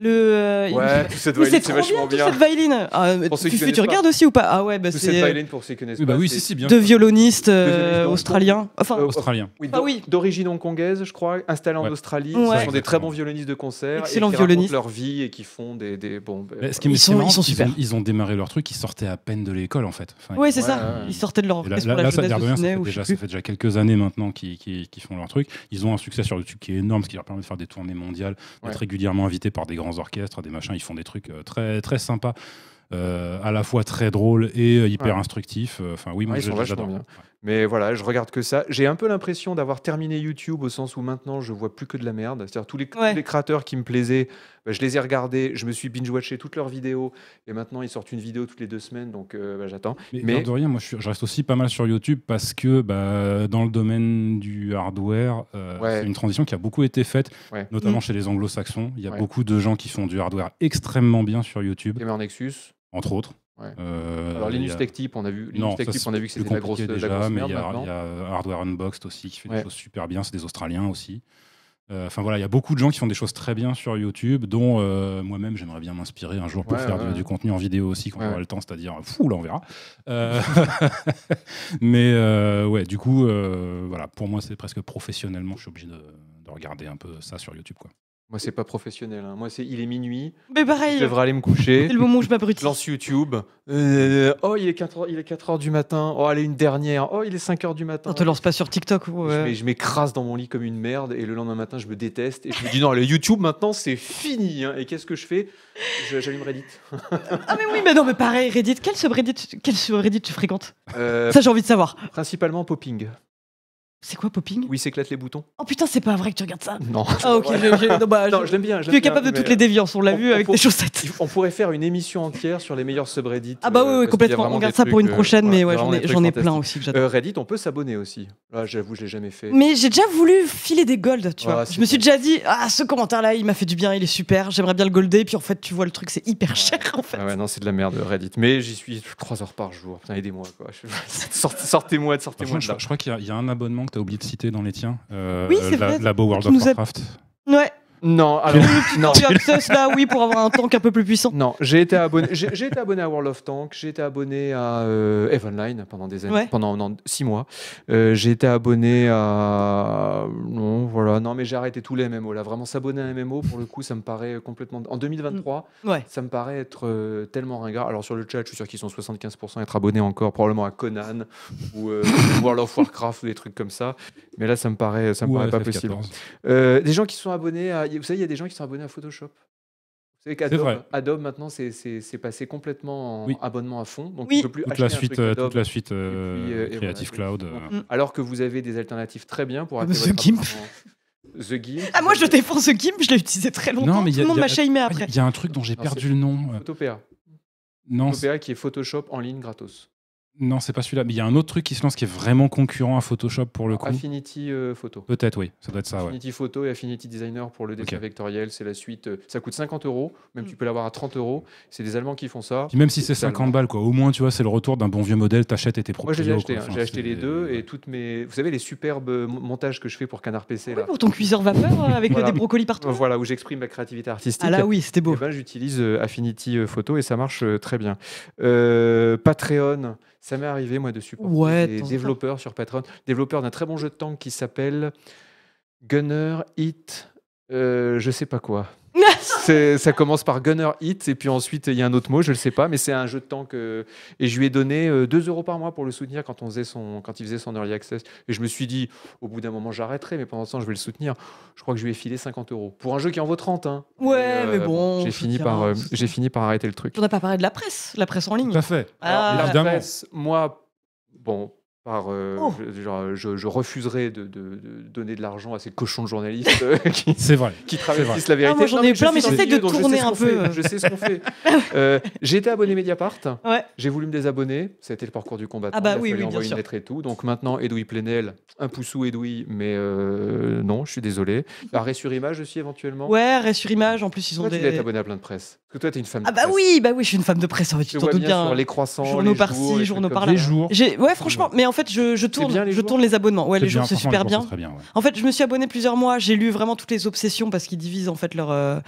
le, euh, ouais, c'est vachement bien. Toute cette violine. Ah, tu, regardes
aussi ou pas Ah ouais, bah c'est. Cette violine pour ceux qui connaissent. bah oui, si, si, bien. Deux euh, violonistes australiens. Enfin, euh,
ah Oui, d'origine hongkongaise, je crois, installés en Australie. Ouais. Ce sont des très bons violonistes de concert. Excellents et qui vivent leur vie et qui font des. des ben, ce qui ils, sont, ils sont super.
Ils ont, démarré leur truc, ils sortaient à peine de l'école en fait. Enfin, ouais, c'est ça.
Ils sortaient de leur. Là, ça fait
déjà quelques années maintenant qu'ils font leur truc. Ils ont un succès sur YouTube qui est énorme, ce qui leur permet de faire des tournées mondiales, d'être régulièrement invités par des grands orchestres, des machins, ils font des trucs euh, très, très sympas. Euh, à la fois très drôles et euh, hyper instructifs. instructif.
Enfin, oui, moi j'adore. Mais voilà, je regarde que ça. J'ai un peu l'impression d'avoir terminé YouTube au sens où maintenant je vois plus que de la merde. C'est-à-dire tous les, les créateurs qui me plaisaient, bah, je les ai regardés, je me suis binge-watché toutes leurs vidéos et maintenant ils sortent une vidéo toutes les deux semaines, donc euh, bah, j'attends. Mais, de
rien, moi je, reste aussi pas mal sur YouTube parce que bah, dans le domaine du hardware, euh, c'est une transition qui a beaucoup été faite, notamment mm. chez les anglo-saxons. Il y a beaucoup de gens qui font du hardware extrêmement bien sur YouTube.
Gamer Nexus entre autres. Euh, Alors Linux Tech Tip, on a vu, non, que
c'était la grosse, déjà, mais Il y, a, Hardware Unboxed aussi qui fait des choses super bien, c'est des Australiens aussi. Euh, enfin voilà, il y a beaucoup de gens qui font des choses très bien sur YouTube, dont euh, moi-même j'aimerais bien m'inspirer un jour pour faire Du, contenu en vidéo aussi quand on aura le temps, c'est-à-dire fou, là on verra. [laughs] mais ouais, du coup, voilà, pour moi c'est presque professionnellement, je suis obligé de,
de, regarder un peu ça sur YouTube. Quoi. Moi, c'est pas professionnel. Hein. Moi, c'est il est minuit. Mais pareil. Je devrais aller me coucher. C'est le moment où je m'abrutis. Lance YouTube. Euh, oh, il est 4 h il est 4 heures du matin. Oh, allez une dernière. Oh, il est 5 h du matin. On te lance pas sur TikTok. Ouais. Euh? Je m'écrase dans mon lit comme une merde et le lendemain matin, je me déteste et je me dis non, le YouTube maintenant, c'est fini. Hein. Et qu'est-ce que je fais J'allume Reddit.
ah mais oui, mais non, mais pareil, Reddit. Quel subreddit, quel tu fréquentes
euh, Ça, j'ai envie de savoir. Principalement popping. C'est quoi popping Oui, s'éclate les boutons.
Oh putain, c'est pas vrai que tu regardes ça. [laughs] Non. Ah ok, je, bah, [laughs] l'aime bien. tu es capable de toutes les
déviances, on l'a vu avec tes chaussettes. On pourrait faire une émission entière sur les meilleurs subreddits. Ah bah oui, euh, complètement. On regarde ça pour une euh, prochaine, mais ouais, j'en ai, plein aussi euh, Reddit, on peut s'abonner aussi. Là, ah, j'avoue, je l'ai jamais fait. Mais j'ai
déjà voulu filer des golds, tu vois. Ah, je me suis déjà dit, ah, ce commentaire-là, il m'a fait du bien, il est super, j'aimerais bien le golder. Puis en fait, tu vois, le truc,
c'est hyper cher en fait. Ah ouais, non, c'est de la merde, Reddit. Mais j'y suis 3 heures par jour. Putain, aidez-moi, quoi. [laughs]
Sortez-moi,
sortez-moi Je
crois qu'il y a un que tu oublié de citer dans les tiens.
Euh, oui, la,
vrai.
Labo World of Warcraft.
Ouais, non, alors. non. Tu là, oui, pour avoir un tank un peu plus puissant. Non, j'ai été abonné. J'ai été abonné à World of Tanks. J'ai été abonné à euh, online pendant des années, pendant six mois. Euh, j'ai été abonné à non, voilà, non, mais j'ai arrêté tous les MMO là. Vraiment s'abonner à un MMO pour le coup, ça me paraît complètement. En 2023, mm, ça me paraît être euh, tellement ringard. Alors sur le chat, je suis sûr qu'ils sont 75% à être abonnés encore, probablement à Conan ou euh, [laughs] World of Warcraft ou des trucs comme ça. Mais là, ça me paraît, ça me paraît pas possible. des gens qui sont abonnés à vous savez, il y a des gens qui sont abonnés à Photoshop. Vous savez qu'Adobe, Adobe, maintenant, c'est passé complètement en abonnement à fond. Donc, oui. on peut plus toute, la suite, euh, toute la suite euh, euh, Creative Cloud. Mm. Alors que vous avez des alternatives très bien pour Adobe. Ah, The Gimp. The Gimp. Ah, moi, je défends The Gimp, je l'ai utilisé très longtemps. Non, mais Tout le monde m'a shamé après. Il
y a un truc dont
j'ai perdu
le nom. Photopea. Non. Photopea qui est Photoshop en ligne gratos.
Non, c'est pas celui-là. Mais il y a un autre truc qui se lance qui est vraiment concurrent à Photoshop pour le coup.
Affinity euh, Photo.
Peut-être, oui. Ça doit être ça. Affinity
Photo et Affinity Designer pour le dessin vectoriel. C'est la suite. Euh, ça coûte 50 euros. Même hmm. tu peux l'avoir à 30 euros. C'est des Allemands qui font ça. même si c'est 50 balles,
quoi. Au moins, tu vois, c'est le retour d'un bon vieux modèle. T'achètes et t'es propres Moi, j'ai acheté. Hein, j'ai
acheté les deux et toutes mes. Vous savez, les superbes euh, montages que je fais pour Canard PC. Oui, là. pour ton cuiseur vapeur avec des brocolis partout. Voilà, où j'exprime ma créativité artistique. Ah là, oui, c'était beau. Eh ben, j'utilise Affinity Photo et ça marche très bien. Patreon. Ça m'est arrivé, moi, de supporter des développeurs sur Patreon, développeur d'un très bon jeu de tank qui s'appelle Gunner Hit, euh, je sais pas quoi ça commence par Gunner Hit, et puis ensuite, il y a un autre mot, je ne le sais pas, mais c'est un jeu de tank. que et je lui ai donné 2 euh, euros par mois pour le soutenir quand, on faisait son, quand il faisait son Early Access. Et je me suis dit, au bout d'un moment, j'arrêterai, mais pendant ce temps, je vais le soutenir. Je crois que je lui ai filé 50 euros. Pour un jeu qui en vaut 30. Hein. Ouais, euh, mais bon. J'ai fini, par, euh, j'ai fini par arrêter le truc.
On n'a pas parlé de la presse, la presse en ligne. Tout à fait. Ah. la presse,
moi, bon, euh, oh. je, genre, je, refuserais de, donner de l'argent à ces cochons de journalistes [laughs] euh, qui, vrai, qui la vérité. Ah, moi j'en ai plein, mais j'essaie de tourner un peu. je sais ce qu'on fait. [laughs] Ah euh, j'ai été abonné Mediapart, ouais. j'ai voulu me désabonner, c'était le parcours du combattant, ah bah, oui, oui, une et tout. Donc maintenant, Edoui Plenel, un poussou Edoui, mais non, je suis désolé. Arrêt sur image aussi éventuellement. Ouais, arrêt sur image, en plus ils ont toi, des... Tu être abonné à plein de presse. Parce que toi, t'es une femme de Ah
bah oui, bah oui, je suis une femme de presse, tu t'en bien. Sur les croissants, journaux par-ci, journaux par-là. Les jours. Ouais, franchement, mais en fait, je, tourne, je tourne les abonnements. Ouais, les jours, c'est super bien. En fait, je me suis abonné plusieurs mois. J'ai lu vraiment toutes les obsessions parce qu'ils divisent en fait leur. Euh,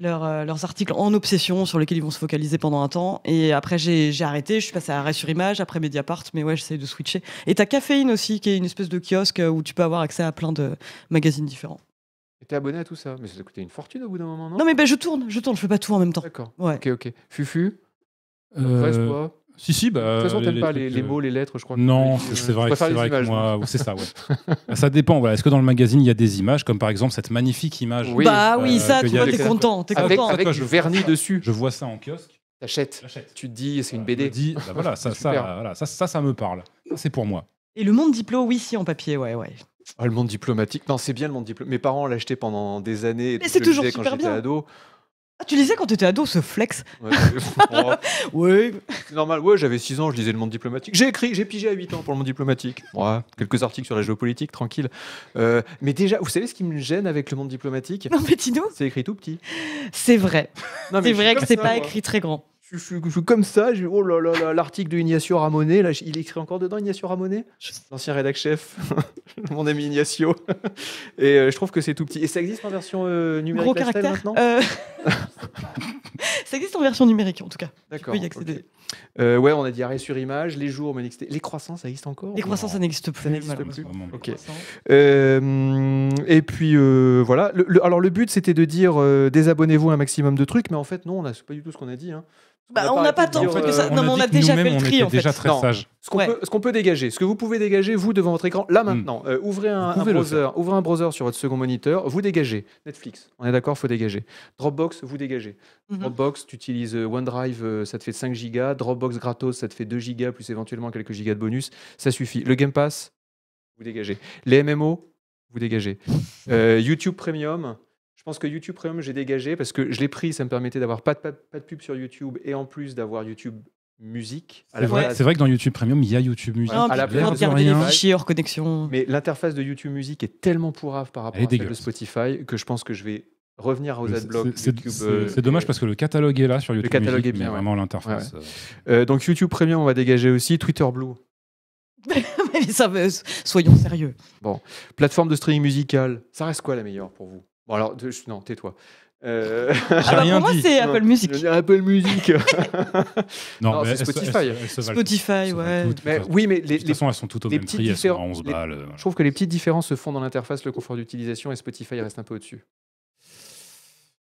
leur, euh, leurs articles en obsessions, sur lesquels ils vont se focaliser pendant un temps. Et après, j'ai arrêté. Je suis passé à Arrêt sur Image, après Mediapart, mais ouais, j'essaie de switcher. Et ta Caféine aussi, qui est une espèce de kiosque où tu peux avoir accès à plein de magazines
différents. Et es abonné à tout ça Mais ça t'a coûté une fortune au bout d'un moment, non Non, mais
ben, je tourne, je tourne, je fais pas tout en même temps. D'accord.
Ok, ok. Fufu euh...
Si, si. Bah, de toute façon, pas les,
mots, les lettres, je crois. Non, c'est vrai, c'est vrai que moi, c'est ça, ouais.
[laughs] Bah, ça dépend. Voilà. Est-ce que dans le magazine, il y a des images, comme par exemple cette magnifique image oui. Bah oui, euh, ça, tu vois, t'es content. Es content. Avec, vernis dessus. Je vois ça en kiosque. T'achètes. Tu te dis, c'est une BD. Dis, bah, voilà, [laughs] ça, ça, ça, ça, me parle. C'est pour moi. Et le monde diplôme oui, si, en papier, ouais, ouais.
Ah, le monde diplomatique, non, c'est bien le monde diplôme Mes parents l'achetaient pendant des années. Mais c'est toujours super bien. ado. Ah, tu lisais quand t'étais ado ce flex [laughs] Oui. c'est normal. Ouais, j'avais 6 ans, je lisais le monde diplomatique. J'ai écrit, j'ai pigé à 8 ans pour le monde diplomatique. Ouais, ah, quelques articles sur la géopolitique, tranquille. Euh, mais déjà, vous savez ce qui me gêne avec le monde diplomatique Non, mais C'est écrit tout petit. C'est vrai. C'est vrai que c'est pas écrit très grand. Je, suis- comme ça, je- oh là là l'article de Ignacio Ramonet, là, il écrit encore dedans Ignacio Ramonet L'ancien rédac chef. [laughs] mon ami Ignacio. [laughs] Et euh, je trouve que c'est tout petit. Et ça existe en version euh, numérique Gros caractère. Maintenant euh, [laughs] ça
existe en version numérique en tout cas. D'accord. ouais,
on a dit arrêt sur image, les jours, mais les croissants, ça existe encore Les croissants, ça n'existe plus. Ça n'existe plus. Ok. et puis voilà. alors le but, c'était de dire désabonnez-vous un maximum de trucs, mais en fait, non, on a pas du tout ce qu'on a dit. Hein. Bah, on n'a pas tant que euh, ça. Non, mais on a déjà fait le tri, en fait. déjà Ce qu'on peut, dégager, ce que vous pouvez dégager, vous, devant votre écran, là hmm. maintenant, euh, ouvrez, un, browser, ouvrez un browser sur votre second moniteur, vous dégagez. Netflix, on est d'accord, faut dégager. Dropbox, vous dégagez. Mhm. Dropbox, tu utilises euh, OneDrive, ça te fait 5 gigas. Dropbox gratos, ça te fait 2 gigas, plus éventuellement quelques gigas de bonus. Ça suffit. Le Game Pass, vous dégagez. Les MMO, vous dégagez. YouTube Premium, je pense que YouTube Premium, j'ai dégagé parce que je l'ai pris, ça me permettait d'avoir pas de, pub sur YouTube et en plus d'avoir YouTube musique. C'est vrai, que dans
YouTube Premium, il y a YouTube
Musique. à la place fichiers hors connexion. Mais l'interface de YouTube Musique est tellement pourrave par rapport à celle de Spotify que je pense que je vais revenir aux adblocks. Euh, c'est dommage parce que le catalogue est là sur YouTube. Le catalogue est bien, mais vraiment l'interface. Euh, euh, donc YouTube Premium, on va dégager aussi Twitter Blue.
[laughs] mais ça, soyons sérieux.
Bon, plateforme de streaming musical, ça reste quoi la meilleure pour vous Bon, alors, non, tais-toi. Euh, [laughs] j'ai ah bah, rien pour moi, c'est Apple Music. Apple Music. [laughs] Non, c'est Spotify. Spotify, ouais. De oui,
les, toute façon, elles sont toutes au même prix, elles sont à 11 balles. Euh, je trouve
que les petites différences se font dans l'interface, le confort d'utilisation, et Spotify reste un peu au-dessus.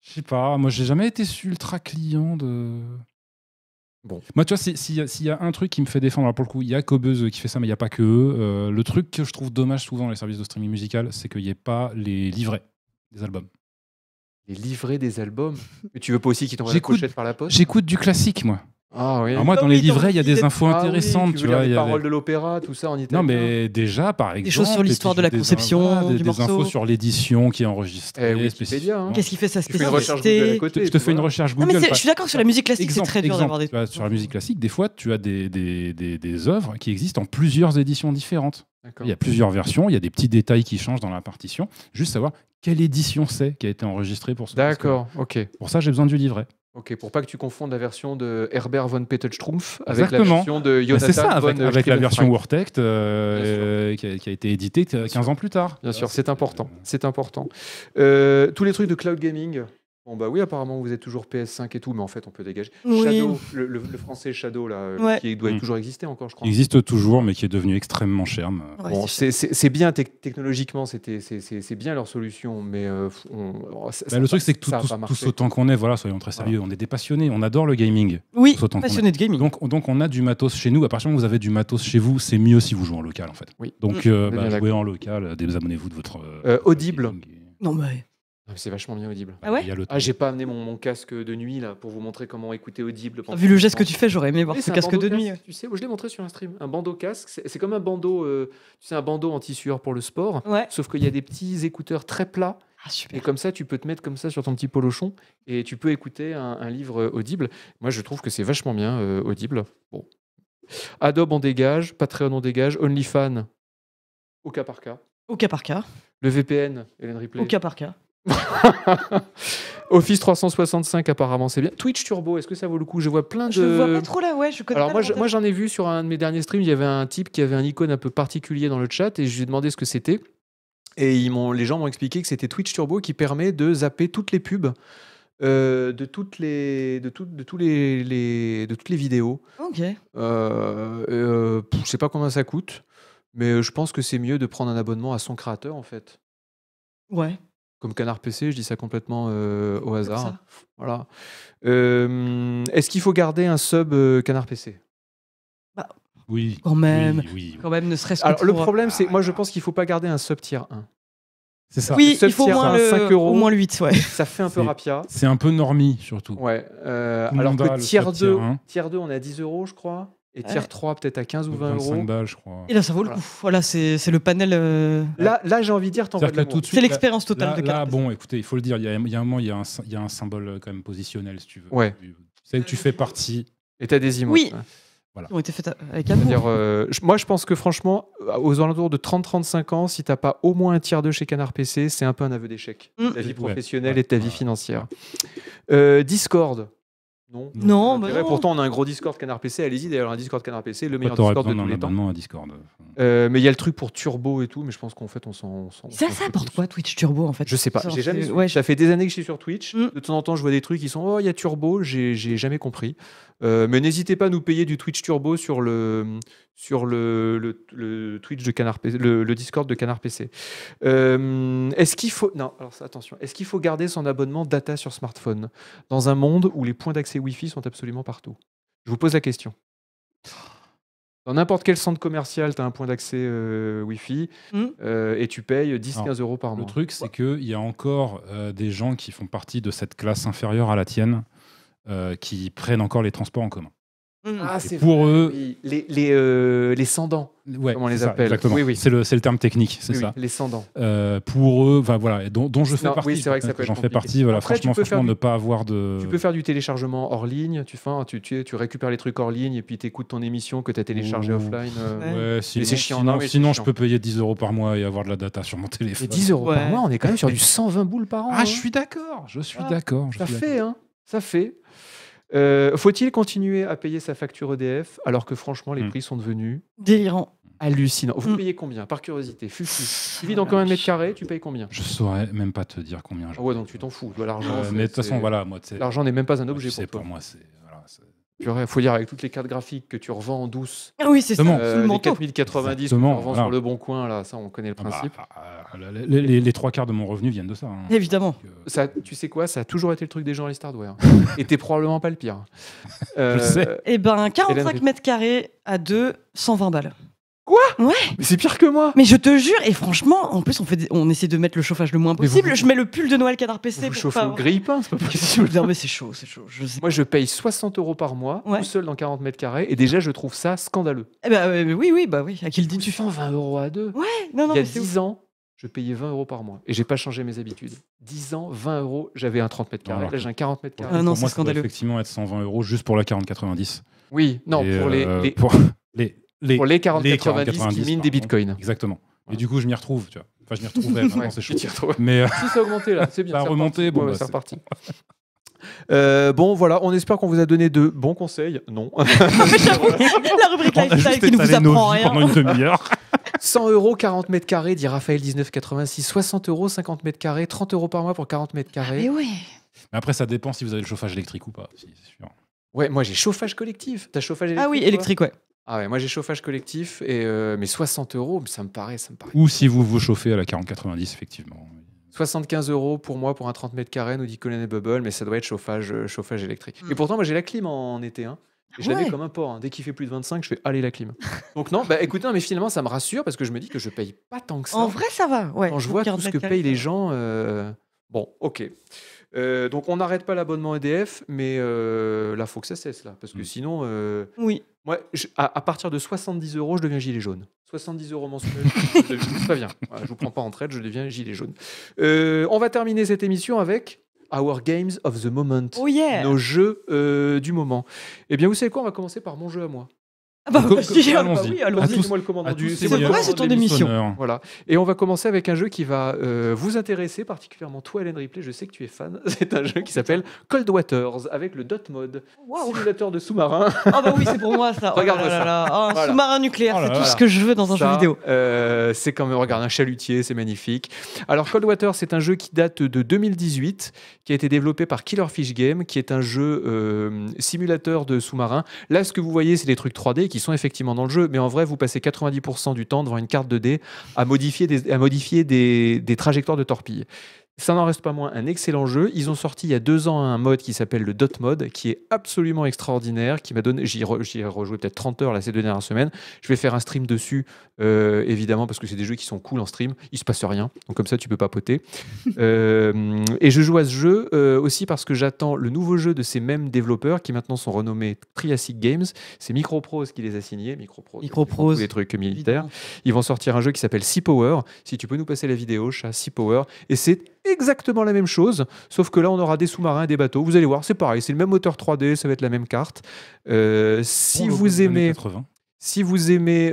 Je sais pas, moi j'ai jamais été ultra client de. Bon. Moi, tu vois, s'il y a- un truc qui me fait défendre, alors pour le coup, il y a Cobuzz euh, qui fait ça, mais il n'y a pas que eux. le truc que je trouve dommage souvent dans les services de streaming musical, c'est qu'il n'y ait pas les
livrets des albums. Les des albums Mais [laughs] tu veux pas aussi qu'ils t'envoient la pochette par la poste J'écoute du classique, moi. Ah moi, dans les livrets, il y a des infos ah intéressantes, tu, vois. Il paroles de l'opéra, tout ça en Non, mais
déjà, par exemple. Des choses sur l'histoire de la conception. Des, infos sur l'édition qui est enregistrée. Eh hein. Qu'est-ce qui fait sa Je te fais une recherche Google. je suis d'accord
sur la musique classique, c'est très dur d'avoir
des. Sur la musique classique, des fois, tu as des œuvres qui existent en plusieurs éditions différentes. Il y a plusieurs versions, il y a des petits détails qui changent dans la partition. Juste savoir
quelle édition c'est qui a été enregistrée pour ce. D'accord, ok. Pour ça, j'ai besoin du livret. Ok, pour pas que tu confondes la version de Herbert von Petelstrumpf avec la version de bah, Jonathan ça, avec, avec la version euh, euh, qui, a été éditée 15 euh, ans plus tard. Bien sûr, ah, c'est important. C'est important. tous les trucs de cloud gaming, Bon bah oui, apparemment vous êtes toujours PS5 et tout, mais en fait on peut dégager. Shadow, le, français Shadow là, euh, qui doit mm. toujours exister encore, je
crois. Il existe toujours, mais qui est devenu extrêmement cher. c'est bien
technologiquement technologiquement, c'est bien leur solution, mais euh, oh, bah, le truc c'est que tout, tout autant
qu'on est, voilà, soyons très sérieux, on est des passionnés, on adore le gaming. Oui, passionné de gaming. Donc, donc on a du matos chez nous. À partir du moment où vous avez du matos chez vous, c'est mieux si vous jouez en local en fait. Donc mm. euh, bah, jouez en local, désabonnez-vous de votre
audible. Non mais ah, c'est vachement bien audible. Ah Ah, j'ai pas amené mon, casque de nuit là pour vous montrer comment écouter audible. Vu le geste que tu fais, j'aurais aimé voir ce casque de nuit. Tu sais, je l'ai montré sur un stream. Un bandeau casque, c'est comme un bandeau, euh, tu sais, un bandeau en sueur pour le sport. Sauf qu'il y a des petits écouteurs très plats. Ah, et comme ça, tu peux te mettre comme ça sur ton petit polochon et tu peux écouter un, livre euh, audible. Moi, je trouve que c'est vachement bien euh, audible. Bon. Adobe, on dégage. Patreon, on dégage. OnlyFans, au cas par cas. Au cas par cas. Le VPN, Hélène Ripley. Au cas par cas. [laughs] Office 365 apparemment c'est bien. Twitch Turbo, est-ce que ça vaut le coup Je vois plein de. Je vois pas trop là, ouais, Alors moi, j'en ai vu sur un de mes derniers streams, il y avait un type qui avait un icône un peu particulier dans le chat et je lui ai demandé ce que c'était. Et ils les gens m'ont expliqué que c'était Twitch Turbo qui permet de zapper toutes les pubs. Euh, de toutes les de, tout, de tous les, les, de toutes les vidéos. Ok. Euh, euh je sais pas combien ça coûte, mais je pense que c'est mieux de prendre un abonnement à son créateur en fait. Ouais comme Canard PC, je dis ça complètement euh, au hasard. Voilà. Euh, est-ce qu'il faut garder un sub euh, Canard PC bah, Oui. Quand même. Quand même, ne serait-ce que. le problème, c'est. Moi, je ah. pense qu'il faut pas garder un sub tier 1. C'est ça. Oui, il faut au moins, le... 5 euros, moins 8, Ça fait un peu rapia. C'est
un peu normie, surtout. Ouais. alors
que tier 2, tier 2, on est à 10 euros, je crois et tiers 3 peut-être à 15 ou 20 euros. je crois. Et là, ça vaut le coup.
Voilà, c'est le panel. Euh, là, là j'ai envie
de dire, C'est l'expérience
totale de de Là, bon,
écoutez, il faut le dire, il y, a, un moment, il y a un, symbole euh, quand même positionnel, si tu veux. Ouais. Tu que tu fais partie. Et t'as des images. Oui. Voilà.
Ils
ont été avec amour. Euh, moi, je pense que franchement, aux alentours de 30-35 ans, si t'as pas au moins un tiers de chez Canard PC, c'est un peu un aveu d'échec. Mm. Ta vie professionnelle et ta vie financière. Discord. Bah non. Pourtant, on a un gros Discord Canard PC. Allez-y, d'ailleurs, un Discord Canard PC, le meilleur Discord de tous les temps. Discord. Euh, mais il y a le truc pour Turbo et tout, mais je pense qu'en fait, on s'en. Ça, ça apporte quoi, Twitch Turbo, en
fait Je sais pas. J'ai jamais. Ouais,
ça fait des années que je suis sur Twitch. Mm. De temps en temps, je vois des trucs qui sont Oh, il y a Turbo, j'ai jamais compris. Euh, mais n'hésitez pas à nous payer du Twitch Turbo sur le, sur le, Twitch de Canard le, Discord de Canard PC. Euh, est-ce qu'il faut non, attention, est-ce qu'il faut garder son abonnement data sur smartphone dans un monde où les points d'accès Wi-Fi sont absolument partout Je vous pose la question. Dans n'importe quel centre commercial, tu as un point d'accès euh, Wi-Fi mmh. euh, et tu payes 10-15 euros par mois. Le truc, c'est qu'il
y a encore des gens qui font partie de cette classe inférieure à la tienne qui prennent encore les transports en commun.
Mm. Ah, pour eux. Les, les, euh, les sans-dents. comment on les appelle C'est
le, terme technique, c'est ça. les sans euh, pour eux, voilà, dont, je fais partie. J'en fais partie, voilà, franchement, franchement ne pas avoir de. Tu peux
faire du téléchargement hors ligne, tu, tu, tu, tu récupères les trucs hors ligne et puis tu écoutes ton émission que tu as téléchargée offline. Euh. sinon, c'est chiant. Sinon, sinon je peux
payer 10 euros par mois et avoir de la data sur mon téléphone. 10 euros par mois, on est quand même sur du
120 boules par an. Ah, hein. je suis d'accord, je suis ah, d'accord. Ça fait, hein Ça fait. Euh, faut-il continuer à payer sa facture EDF alors que franchement les hmm. prix sont devenus délirants hallucinants Vous hmm. payez combien Par curiosité, fufu. Tu vis dans ah combien de mètres carrés Tu payes combien Je
saurais même pas te dire
combien. Je... Ah ouais, donc tu t'en fous. L'argent. Euh, de voilà, l'argent n'est même pas un objet pour, moi. Euh, il faut dire avec toutes les cartes graphiques que tu revends en douce. oui, c'est ça.
Euh, le 4090
que tu revends sur le bon coin, là, ça, on connaît le bah, principe. Euh, les,
trois quarts de mon revenu
viennent de ça. Hein. Évidemment. Euh, ça, tu sais quoi Ça a toujours été le truc des gens à l'Estardware. Hein. [laughs] et t'es probablement pas le pire. Je
sais. Eh ben, 45 mètres carrés à 2, 120 balles. Quoi Ouais. Mais c'est pire que moi. Mais je te jure, et franchement, en plus, on, fait on essaie de mettre le chauffage le moins possible. Je mets le pull de Noël Canard PC.
pour chauffez pas au grille-pain, c'est pas possible. mais c'est chaud, c'est chaud. Moi, je paye 60 euros par mois, tout seul dans 40 mètres carrés, et déjà, je trouve ça scandaleux. Eh ben, oui, oui, bah oui. À qui le dis-tu 20 euros à deux. Ouais, Non, non, Il y a 10 ans, je payais 20 euros par mois, et j'ai pas changé mes habitudes. 10 ans, 20 euros, j'avais un 30 mètres carrés, là, j'ai un 40 mètres carrés. Ah non, c'est scandaleux. ça effectivement être 120
euros juste pour la 90 Oui, non, pour les- euh, pour les- les, pour les 40-90 qui minent des bitcoins. Exactement. Et du coup, je m'y retrouve, tu vois. Enfin, je m'y retrouverai, [laughs] c'est chaud. Mais euh,
Si ça a augmenté, là, c'est bien. [laughs] Ça a remonté, bon, bah, c'est reparti. [laughs] Euh, bon, voilà, on espère qu'on vous a donné de bons conseils. Non. la rubrique lifestyle qui nous vous apprend rien. Pendant une demi-heure. 100 euros 40 mètres carrés, dit Raphaël 1986. 60 euros 50 mètres carrés, 30 euros par mois pour 40 mètres ah, carrés. Mais oui.
Mais après, ça dépend si vous avez le chauffage électrique ou pas. Si,
Ouais, moi j'ai chauffage collectif. T'as chauffage électrique Ah oui, électrique, ouais. Ah ouais, moi j'ai chauffage collectif, et, euh, mais 60 euros, ça me paraît. Ça me paraît
Ou si vous vous chauffez à la 4090, effectivement.
75 euros pour moi pour un 30 mètres carrés, nous dit Colin et Bubble, mais ça doit être chauffage, euh, chauffage électrique. Et hmm. pourtant, moi j'ai la clim en, été. Hein. Je comme un porc. Hein. Dès qu'il fait plus de 25, je fais aller la clim. [laughs] Donc non, bah écoutez, mais finalement ça me rassure parce que je me dis que je paye pas tant que ça. En vrai, ça va. Ouais, Quand je vois tout ce que payent les gens, euh, bon, ok. Euh, donc on n'arrête pas l'abonnement EDF, mais euh, là, faut que ça cesse, là, parce que mm. sinon... Euh, oui. Moi, à, partir de 70 euros, je deviens gilet jaune. 70 euros mensuels, [laughs] je deviens- je vous prends pas en traite, je deviens gilet jaune. on va terminer cette émission avec Our Games of the Moment. Oh, Nos jeux du moment. Eh bien, vous savez quoi On va commencer par mon jeu à moi.
Ah bah, bah, ah bah allons oui, moi le
commandant du C'est ton émission Voilà. Et on va commencer avec un jeu qui va euh, vous intéresser, particulièrement toi, Hélène Ripley. Je sais que tu es fan. [laughs] C'est un jeu qui s'appelle Cold Waters avec le Dot Mode. un Simulateur de sous-marin. Ah bah oui, c'est pour moi ça. Oh regarde ça. Oh, un sous-marin nucléaire, oh c'est tout ce que je veux dans un jeu vidéo. Euh, c'est quand même, regarde, un chalutier, c'est magnifique. Alors, Cold Waters, c'est un jeu qui date de 2018, qui a été développé par Killer Fish Game, qui est un jeu euh, simulateur de sous-marin. Là, ce que vous voyez, c'est des trucs 3D qui sont effectivement dans le jeu, mais en vrai, vous passez 90% du temps devant une carte de d à modifier des, à modifier des, des trajectoires de torpilles. Ça n'en reste pas moins un excellent jeu. Ils ont sorti il y a deux ans un mode qui s'appelle le Dot Mode, qui est absolument extraordinaire, qui m'a donné. J'y, ai rejoué peut-être 30 heures la ces deux dernières semaines. Je vais faire un stream dessus, euh, évidemment, parce que c'est des jeux qui sont cool en stream. Il se passe rien, donc comme ça tu peux papoter. poter. [laughs] Euh, et je joue à ce jeu euh, aussi parce que j'attends le nouveau jeu de ces mêmes développeurs qui maintenant sont renommés Triassic Games. C'est Microprose qui les a signés. Microprose. Microprose. Les trucs militaires. Ils vont sortir un jeu qui s'appelle Sea Power. Si tu peux nous passer la vidéo, chat Sea Power. Et c'est exactement la même chose, sauf que là, on aura des sous-marins, et des bateaux. Vous allez voir, c'est pareil, c'est le même moteur 3D, ça va être la même carte. Euh, si, vous aimez, si vous aimez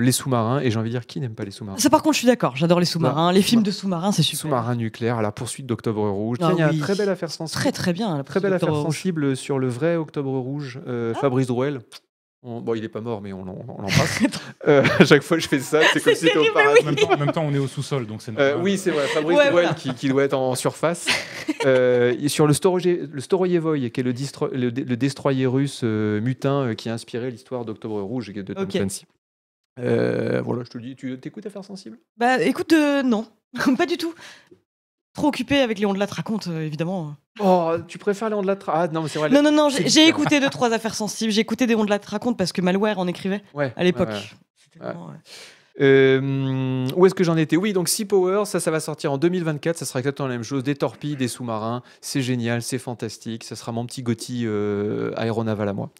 les sous-marins, et j'ai envie de dire qui n'aime pas les sous-marins Ça par
contre je suis d'accord, j'adore les sous-marins,
les films de sous-marins c'est super. Sous-marins nucléaires, la poursuite d'Octobre Rouge. Ah il y a une très
belle affaire sensible. Très très bien. La très belle affaire
sensible sur le vrai Octobre Rouge, euh, ah. Fabrice Drouel. Bon, il n'est pas mort, mais on, l'embrasse. [laughs] Euh, à chaque fois, je fais ça. C'est comme si c'était au paradis. En, même temps, on est au sous-sol, donc c'est euh, normal. oui, c'est vrai. Fabrice ouais, qui, doit être en surface. [laughs] euh, sur le, le Storoyevoy, qui est le, le, destroyer russe euh, mutin qui a inspiré l'histoire d'Octobre Rouge et de Tom okay. voilà, je te dis. Tu t'écoutes à faire sensible
Bah, écoute, non. [laughs] pas du tout trop occupé avec Léon de Latte, raconte euh, évidemment.
Oh, tu préfères Léon de la Ah non, mais c'est vrai. Non, non, non, j'ai écouté deux,
trois affaires sensibles. J'ai écouté Léon de la raconte parce que Malware en écrivait à l'époque.
Euh, où est-ce que j'en étais Oui, donc Sea Power, ça, ça va sortir en 2024. Ça sera exactement la même chose. Des torpilles, des sous-marins. C'est génial, c'est fantastique. Ça sera mon petit Gotti euh, aéronaval à moi.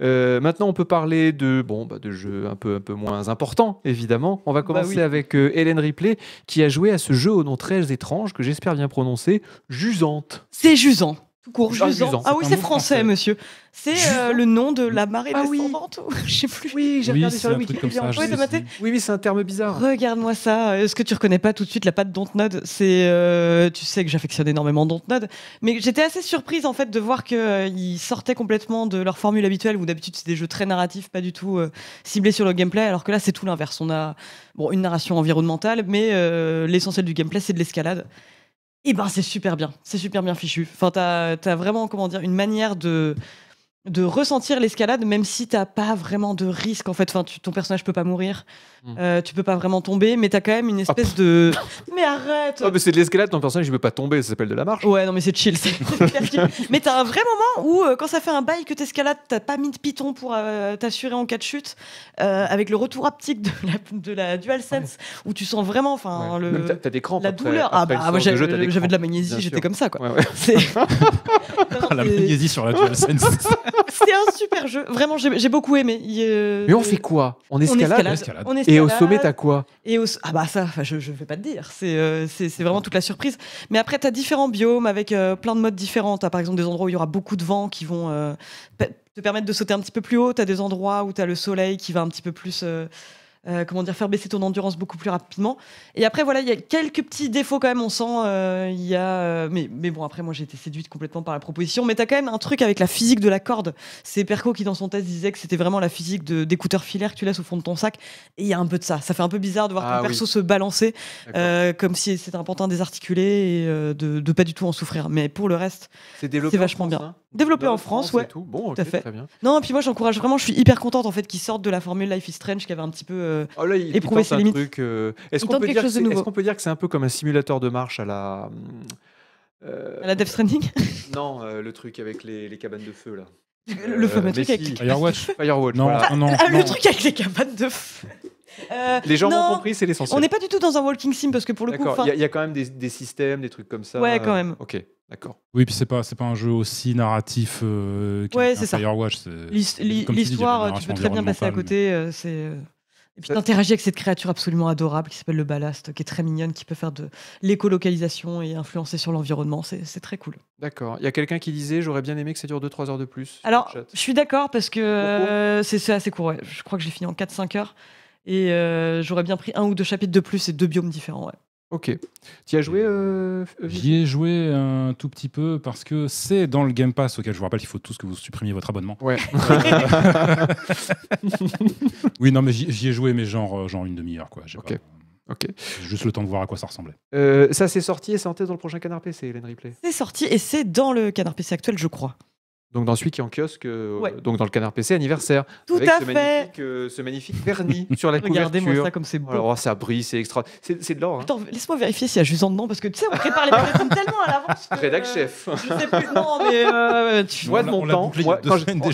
Euh, maintenant, on peut parler de, bon, bah, de jeux un peu, un peu moins importants, évidemment. On va bah commencer avec euh, Hélène Ripley, qui a joué à ce jeu au nom très étrange, que j'espère bien prononcer, Jusante. C'est Jusant. Tout court, Ah, ah oui, c'est français, monsieur.
C'est euh, le nom de la marée ah, oui. [laughs] Je sais plus. Oui, j'ai oui, regardé
oui, oui, c'est un terme bizarre.
Regarde-moi ça. Est-ce que tu reconnais pas tout de suite la patte Dontnod C'est, euh, tu sais que j'affectionne énormément Dontnod, mais j'étais assez surprise en fait de voir qu'ils euh, sortaient complètement de leur formule habituelle où d'habitude c'est des jeux très narratifs, pas du tout ciblés sur le gameplay, alors que là c'est tout l'inverse. On a bon une narration environnementale, mais l'essentiel du gameplay c'est de l'escalade. Eh ben, c'est super bien. C'est super bien fichu. Enfin, t'as as vraiment, comment dire, une manière de de ressentir l'escalade, même si t'as pas vraiment de risque, en fait. Enfin, ton personnage peut pas mourir, hmm. euh, tu peux pas vraiment tomber, mais t'as quand même une ah.
espèce de. [laughs] mais arrête c'est de l'escalade, ton
personnage il peut pas tomber, ça s'appelle de la marche. Ouais, non, mais c'est chill, c'est [laughs] Mais t'as un vrai moment où, euh, quand ça fait un bail que t'escalades, t'as pas mis de piton pour euh, t'assurer en cas de chute, avec le retour haptique de la, de la DualSense, où tu sens vraiment, enfin, le. T'as des crampes. La douleur. ah, bah, j'avais de, la magnésie, j'étais comme ça, quoi. [laughs]
Ah, la magnésie sur la DualSense.
[laughs] C'est un super jeu. Vraiment, j'ai beaucoup aimé. Euh, Mais on fait quoi
On escalade, Et au sommet, t'as quoi
Et Ah bah ça, je ne vais pas te dire, euh, c'est vraiment toute la surprise. Mais après, t'as différents biomes avec euh, plein de modes différents. T'as par exemple des endroits où il y aura beaucoup de vent qui vont te permettre de sauter un petit peu plus haut. T'as des endroits où t'as le soleil qui va un petit peu plus... Euh, comment dire, faire baisser ton endurance beaucoup plus rapidement. Et après, voilà, il y a quelques petits défauts quand même, on sent, euh, il y a, euh, mais, mais bon, après, moi, j'ai été séduite complètement par la proposition, mais t'as quand même un truc avec la physique de la corde. C'est Perco qui, dans son test, disait que c'était vraiment la physique d'écouteurs filaires que tu laisses au fond de ton sac, et il y a un peu de ça. Ça fait un peu bizarre de voir ton ah perso se balancer, comme si c'était un pantin désarticulé et de, pas du tout en souffrir. Mais pour le reste, c'est vachement bien. Hein développé en France, ouais. Tout. Bon, fait. Non, puis moi j'encourage vraiment, je suis hyper contente en fait qu'ils sortent de la formule Life is Strange qui avait un petit peu euh,
oh, éprouver ses limites. Euh, est-ce, qu'on peut dire que c'est un peu comme un simulateur de marche à la. Euh, à la Death Stranding Non, le truc avec les, cabanes de feu là. Le, fameux truc avec Non, Le truc avec
les cabanes de feu. les gens ont compris, c'est l'essentiel. On n'est pas du tout dans un walking sim parce que pour le coup, il
y, a quand même des, des, systèmes, des trucs comme ça. Ouais, quand même. Ok, d'accord.
Oui, puis c'est pas c'est pas un jeu aussi narratif. Euh, que ouais, Firewatch, L'histoire, tu, peux très bien passer à
côté. c'est et puis d'interagir avec cette créature absolument adorable qui s'appelle le ballast, qui est très mignonne, qui peut faire de l'écolocalisation et influencer sur l'environnement. C'est très cool.
D'accord. Il y a quelqu'un qui disait j'aurais bien aimé que ça dure 2-3 heures de plus.
Alors, je suis d'accord parce que euh, c'est assez court. Je crois que j'ai fini en 4-5 heures. Et euh, j'aurais bien pris un ou deux chapitres de plus et deux biomes différents. Ouais.
Ok. Tu as joué euh, euh,
J'y ai joué un tout petit peu parce que c'est dans le Game Pass auquel je vous rappelle qu'il faut tous que vous supprimiez votre abonnement. Ouais. Euh, [laughs] oui, non, mais j'y ai joué, mais genre, euh, genre une demi-heure, quoi. Ok. Ok. Juste le temps de voir à quoi ça ressemblait.
ça, c'est sorti et c'est dans le prochain Canard PC, Hélène Ripley.
C'est sorti et c'est dans le Canard PC actuel, je crois.
Donc dans celui qui est en kiosque, euh, donc dans le canard PC anniversaire. Tout avec à ce fait. Magnifique, euh, ce magnifique vernis [laughs] sur la couverture. Regardez-moi ça comme c'est beau. Alors oh, ça brille, c'est extra. C'est de l'or. Hein. Attends,
laisse-moi vérifier s'il y a juste un nom, parce que tu sais, on prépare les présentations
tellement à l'avance. Rédac chef. Euh, je sais plus non, mais tu vois de mon temps.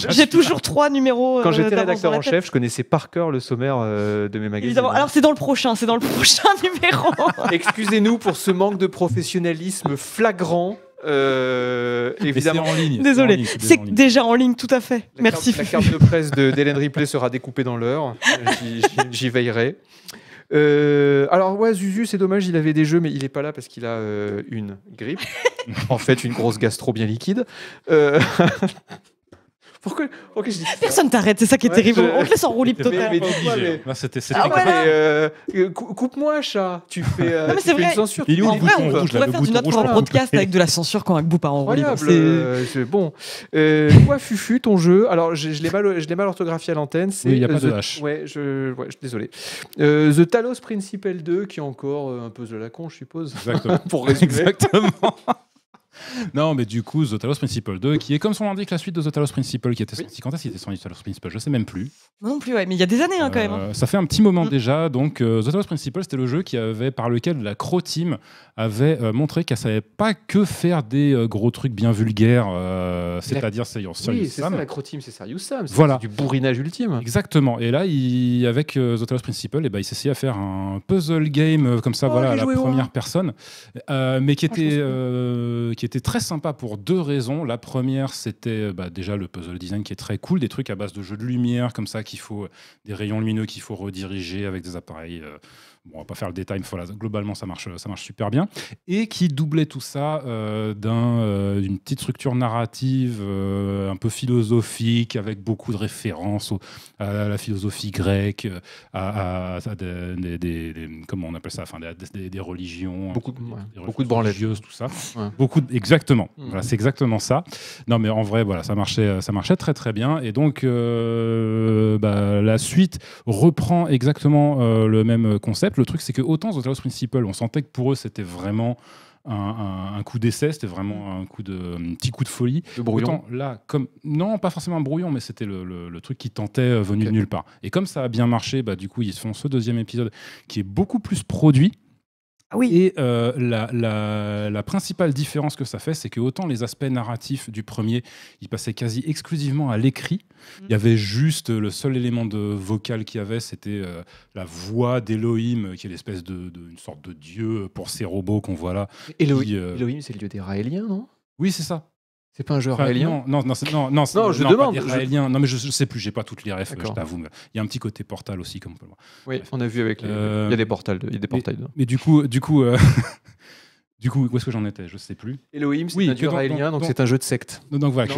J'ai toujours
trois numéros. Quand j'étais rédacteur en chef,
je connaissais par cœur le sommaire de mes magazines. Alors
c'est dans le prochain, c'est dans le [laughs] prochain
numéro. Excusez-nous pour ce manque de professionnalisme flagrant euh, évidemment. en ligne. Désolé, c'est
déjà en ligne, tout à fait. Merci. Carte, la carte de
presse d'Hélène Ripley sera découpée dans l'heure. J'y veillerai. Euh, alors ouais, Zuzu, c'est dommage, il avait des jeux, mais il n'est pas là parce qu'il a euh, une grippe. [laughs] en fait, une grosse gastro bien liquide.
Pourquoi, Personne t'arrête, c'est ça qui est terrible. On te laisse en roue total.
coupe-moi, chat. Tu fais. Euh, non, mais c'est vrai. Censure, Il en vrai, on, faire du notre pour podcast avec de la censure quand Agbou part en roue euh, bon. Euh, quoi, Fufu, ton jeu Alors, je, l'ai mal, je l'ai mal orthographié à l'antenne. Il n'y a euh, pas de H. Ouais, je, désolé. The Talos Principal 2, qui est encore un peu de la con, je suppose. Exactement. [laughs] Pour résumer. Exactement. [laughs]
non, mais du coup, The Talos Principle 2, qui est comme son indique la suite de The Talos Principle, qui était sortie quand est-ce qu'il était sorti The Talos Principle Je sais même plus.
non plus, ouais, mais il y a des années hein, quand même. Hein. Euh,
ça fait un petit moment mmh. déjà. Donc, euh, The Talos Principle, c'était le jeu qui avait, par lequel la Cro Team avait euh, montré qu'elle savait pas que faire des gros trucs bien vulgaires, c'est-à-dire c'est Serious Sam. la
Crow Team, c'est Serious Sam. Voilà.
Du bourrinage ultime. Exactement. Et là, il, avec The Talos Principle, et eh ben, il s'essayait à faire un puzzle game comme ça, oh, voilà, à la première personne, mais qui ah, était, qui était c'est très sympa pour deux raisons. La première, c'était euh, bah, déjà le puzzle design qui est très cool, des trucs à base de jeux de lumière comme ça qu'il faut, euh, des rayons lumineux qu'il faut rediriger avec des appareils euh, Bon, on va pas faire le détail, mais globalement, ça marche, ça marche super bien. Et qui doublait tout ça euh, euh, d'une petite structure narrative euh, un peu philosophique, avec beaucoup de références à la philosophie grecque, à, des, on appelle ça, enfin, des, religions, beaucoup, beaucoup de religieuses, tout ça. Beaucoup, exactement. Hmm. Voilà, c'est exactement ça. Non, mais en vrai, voilà, ça marchait, ça marchait très très bien. Et donc, bah, la suite reprend exactement le même concept. Le truc, c'est que autant The House Principal, on sentait que pour eux, c'était vraiment un, coup d'essai, c'était vraiment un coup de petit coup de folie. Le brouillon. là, comme non, pas forcément un brouillon, mais c'était le, truc qui tentait euh, venu de nulle part. Et comme ça a bien marché, bah, du coup, ils font ce deuxième épisode qui est beaucoup plus produit ah oui. Et euh, la, principale différence que ça fait, c'est que autant les aspects narratifs du premier, ils passaient quasi exclusivement à l'écrit. Mm. Il y avait juste euh, le seul élément de vocal qu'il y avait, c'était euh, la voix d'Elohim, qui est l'espèce de, une sorte de dieu pour ces robots qu'on voit là. Elohim, Elohim c'est le dieu des Raéliens, non oui, c'est ça. C'est pas un jeu raélien Non, non, non, je demande. Non, mais je, sais plus, j'ai pas toutes les refs, je t'avoue. Il y a un petit côté portal aussi, comme on peut
Oui, on a vu avec les. Euh, il y a des portals. Il des portails. Mais, du coup, du coup, euh, [laughs] du coup, où est-ce
que j'en étais Je sais plus. Elohim, c'est un dieu raélien, donc c'est un jeu de secte. Donc voilà.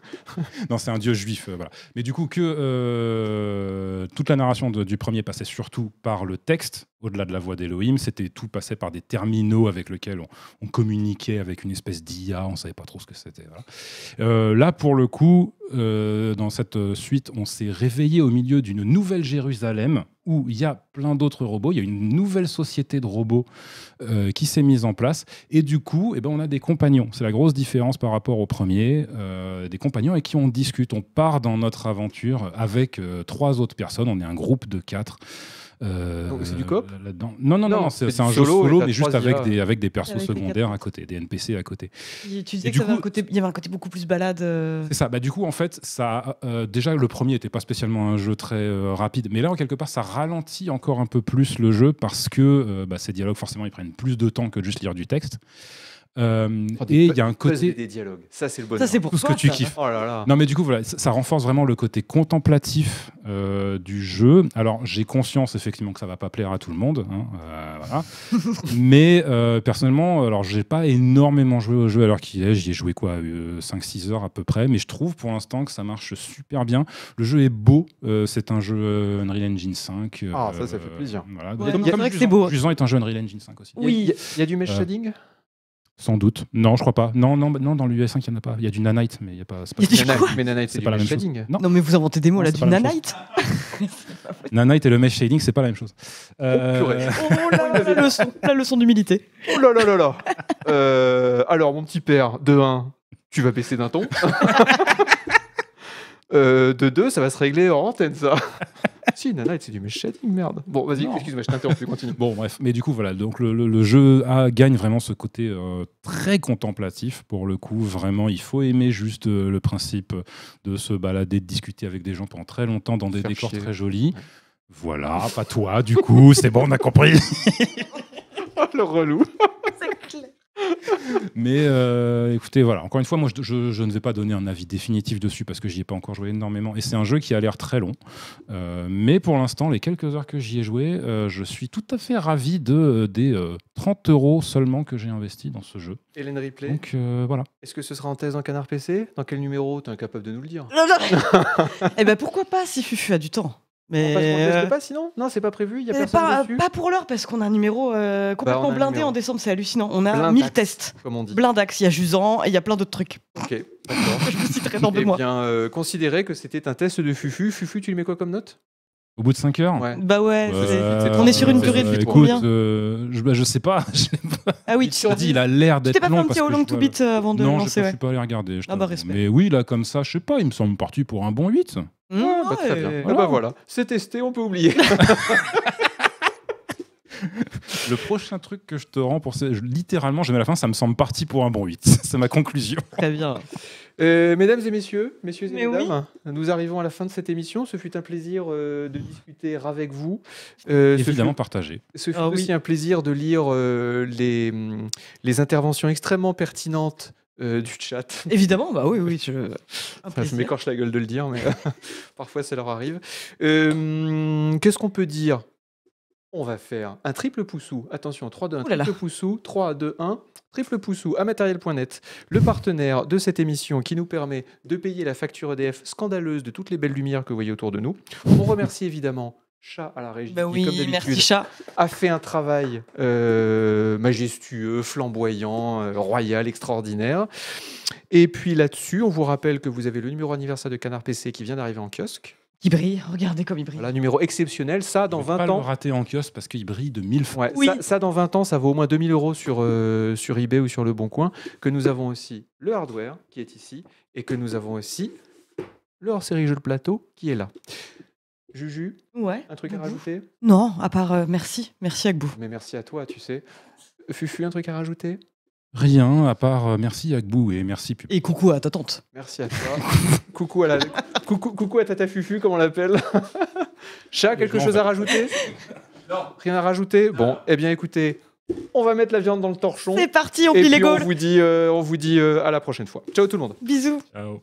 [laughs] non, c'est un dieu juif. Euh, voilà. Mais du coup, que toute la narration du premier passait surtout par le texte, au-delà de la voix d'Elohim, c'était tout passé par des terminaux avec lesquels on, communiquait avec une espèce d'IA, on savait pas trop ce que c'était. Euh, là, pour le coup, euh, dans cette suite, on s'est réveillé au milieu d'une nouvelle Jérusalem où il y a plein d'autres robots, il y a une nouvelle société de robots euh, qui s'est mise en place, et du coup, eh ben, on a des compagnons. C'est la grosse différence par rapport au premier, des compagnons avec qui on discute, on part dans notre aventure avec trois autres personnes, on est un groupe de quatre. Euh, c'est du cop là-dedans. Non, non, non, c'est un jeu solo, mais juste avec des, avec des persos secondaires à côté, des NPC à côté.
Tu disais qu'il y avait un côté beaucoup plus balade. Euh. C'est
ça. Bah, du coup, en fait, ça, euh, déjà, le premier n'était pas spécialement un jeu très rapide, mais là, en quelque part, ça ralentit encore un peu plus le jeu parce que bah, ces dialogues, forcément, ils prennent plus de temps que juste lire du texte. Euh, et il y a un côté
des dialogues. Ça c'est le bonheur. Ça pour tout ce que tu kiffes. Oh non
mais du coup voilà, ça, renforce vraiment le côté contemplatif euh, du jeu. Alors j'ai conscience effectivement que ça va pas plaire à tout le monde, hein, euh, [laughs] mais personnellement, alors j'ai pas énormément joué au jeu alors qu'il est, j'y ai joué quoi 5-6 heures à peu près, mais je trouve pour l'instant que ça marche super bien. Le jeu est beau, c'est un jeu Unreal Engine 5. ah ça ça fait plaisir. Voilà. comme, beau. Jusant est un jeu Unreal Engine 5 aussi. Oui. Il y, y, a du mesh shading. Sans doute. Non, je crois pas. Non, non, non dans l'US5, il y en a pas. Il y a du nanite, mais il n'y a pas. Pas, nanite, mais nanite, c'est pas la même chose. Non. mais vous inventez des mots là, du nanite
[laughs]
[laughs]
Nanite et le mesh shading, c'est pas la même chose. Oh,
euh, oh, [laughs] oh la,
leçon, d'humilité. Oh là là là là. Euh, alors, mon petit père, de 1, tu vas baisser d'un ton. Euh, de deux, ça va se régler en antenne, ça. [laughs] si, Nana, c'est du merde. Bon, vas-y, excuse-moi, je t'interromps,
continue. [laughs] bon, bref, mais du coup, voilà, donc le, jeu a, gagne vraiment ce côté euh, très contemplatif, pour le coup, vraiment, il faut aimer juste euh, le principe de se balader, de discuter avec des gens pendant très longtemps dans des décors très jolis. Voilà, pas toi, du coup, c'est bon, on a compris. [laughs]
oh, le relou.
[laughs] Mais euh, écoutez, voilà, encore une fois, moi je, ne vais pas donner un avis définitif dessus parce que j'y ai pas encore joué énormément. Et c'est un jeu qui a l'air très long. Euh, mais pour l'instant, les quelques heures que j'y ai joué, euh, je suis tout à fait ravi de, des 30 euros seulement que j'ai investi dans ce jeu.
Hélène Ripley. Donc voilà. Est-ce que ce sera en thèse dans Canard PC Dans quel numéro Tu es incapable de nous le dire. Non, [laughs] [laughs] Eh ben pourquoi pas si Fufu a du temps mais on ne teste pas sinon Non, c'est pas prévu, il a euh, personne pas,
Pas pour l'heure parce qu'on a un numéro euh, complètement bah, blindé en décembre, c'est hallucinant. On a 1000 tests. Comme on dit. Blindax, il y a et il y a plein d'autres trucs.
OK, d'accord. [laughs] Je me citerai dans deux eh mois. bien, euh, que c'était un test de Fufu. Fufu, tu lui mets quoi comme note
au bout de 5 heures
Bah ouais, bah, euh, on est sur une durée de euh, vie de combien
euh, bah, [laughs] je, sais pas, Ah oui, tu dis, il a l'air d'être. Tu t'es pas fait un petit How Long to Beat avant de lancer Non, je suis pas allé regarder. Ah bah respect. Mais oui, là, comme ça, je sais pas, il me semble parti pour un bon 8. Mmh,
ah,
bah, très bien. Voilà. Ah, bah voilà, c'est testé, on peut oublier. [laughs]
Le prochain truc que je te rends pour. Littéralement, littéralement, je mets la fin, ça me semble parti pour un bon 8. [laughs] C'est ma conclusion. Très bien.
Euh, mesdames et messieurs, messieurs et nous arrivons à la fin de cette émission. Ce fut un plaisir euh, de discuter avec vous. Euh, Évidemment partagé. Ce fut ah aussi un plaisir de lire les, les interventions extrêmement pertinentes du chat. Évidemment, bah oui, oui. Je, [laughs] m'écorche la gueule de le dire, mais [laughs] parfois ça leur arrive. Qu'est-ce qu'on peut dire on va faire un triple poussou. Attention, 3, 2, 1, triple poussou. 3, 2, 1, triple poussou à matériel.net, le partenaire de cette émission qui nous permet de payer la facture EDF scandaleuse de toutes les belles lumières que vous voyez autour de nous. On remercie [laughs] évidemment Chat à la régie. Bah oui, qui, comme merci Chat. A fait un travail euh, majestueux, flamboyant, euh, royal, extraordinaire. Et puis là-dessus, on vous rappelle que vous avez le numéro anniversaire de Canard PC qui vient d'arriver en kiosque il brille. Regardez comme il brille. Voilà, numéro exceptionnel. Ça, dans 20 pas ans. Le rater en kiosque parce qu'il brille de 1000 fois. ça, dans 20 ans, ça vaut au moins 2000 euros sur, euh, sur eBay ou sur Le Bon Coin. Que nous avons aussi le hardware qui est ici et que nous avons aussi le hors-série jeu de plateau qui est là. Juju, ouais, un truc à rajouter Non, à part merci, euh, merci. Merci Agbou. Mais merci à toi, tu sais. Fufu, un truc à rajouter
Rien, à part euh, merci Agbou et merci Et coucou à
ta tante. Merci à toi. [laughs] coucou, à la... coucou, coucou à Tata Fufu, comme on l'appelle. [laughs] Chat, quelque chose à rajouter [laughs] Non. Rien à rajouter Bon, eh bien écoutez, on va mettre la viande dans le torchon. C'est parti, on pile les gaules. Euh, on vous dit, on vous dit à la prochaine fois. Ciao tout le monde. Bisous.
Ciao.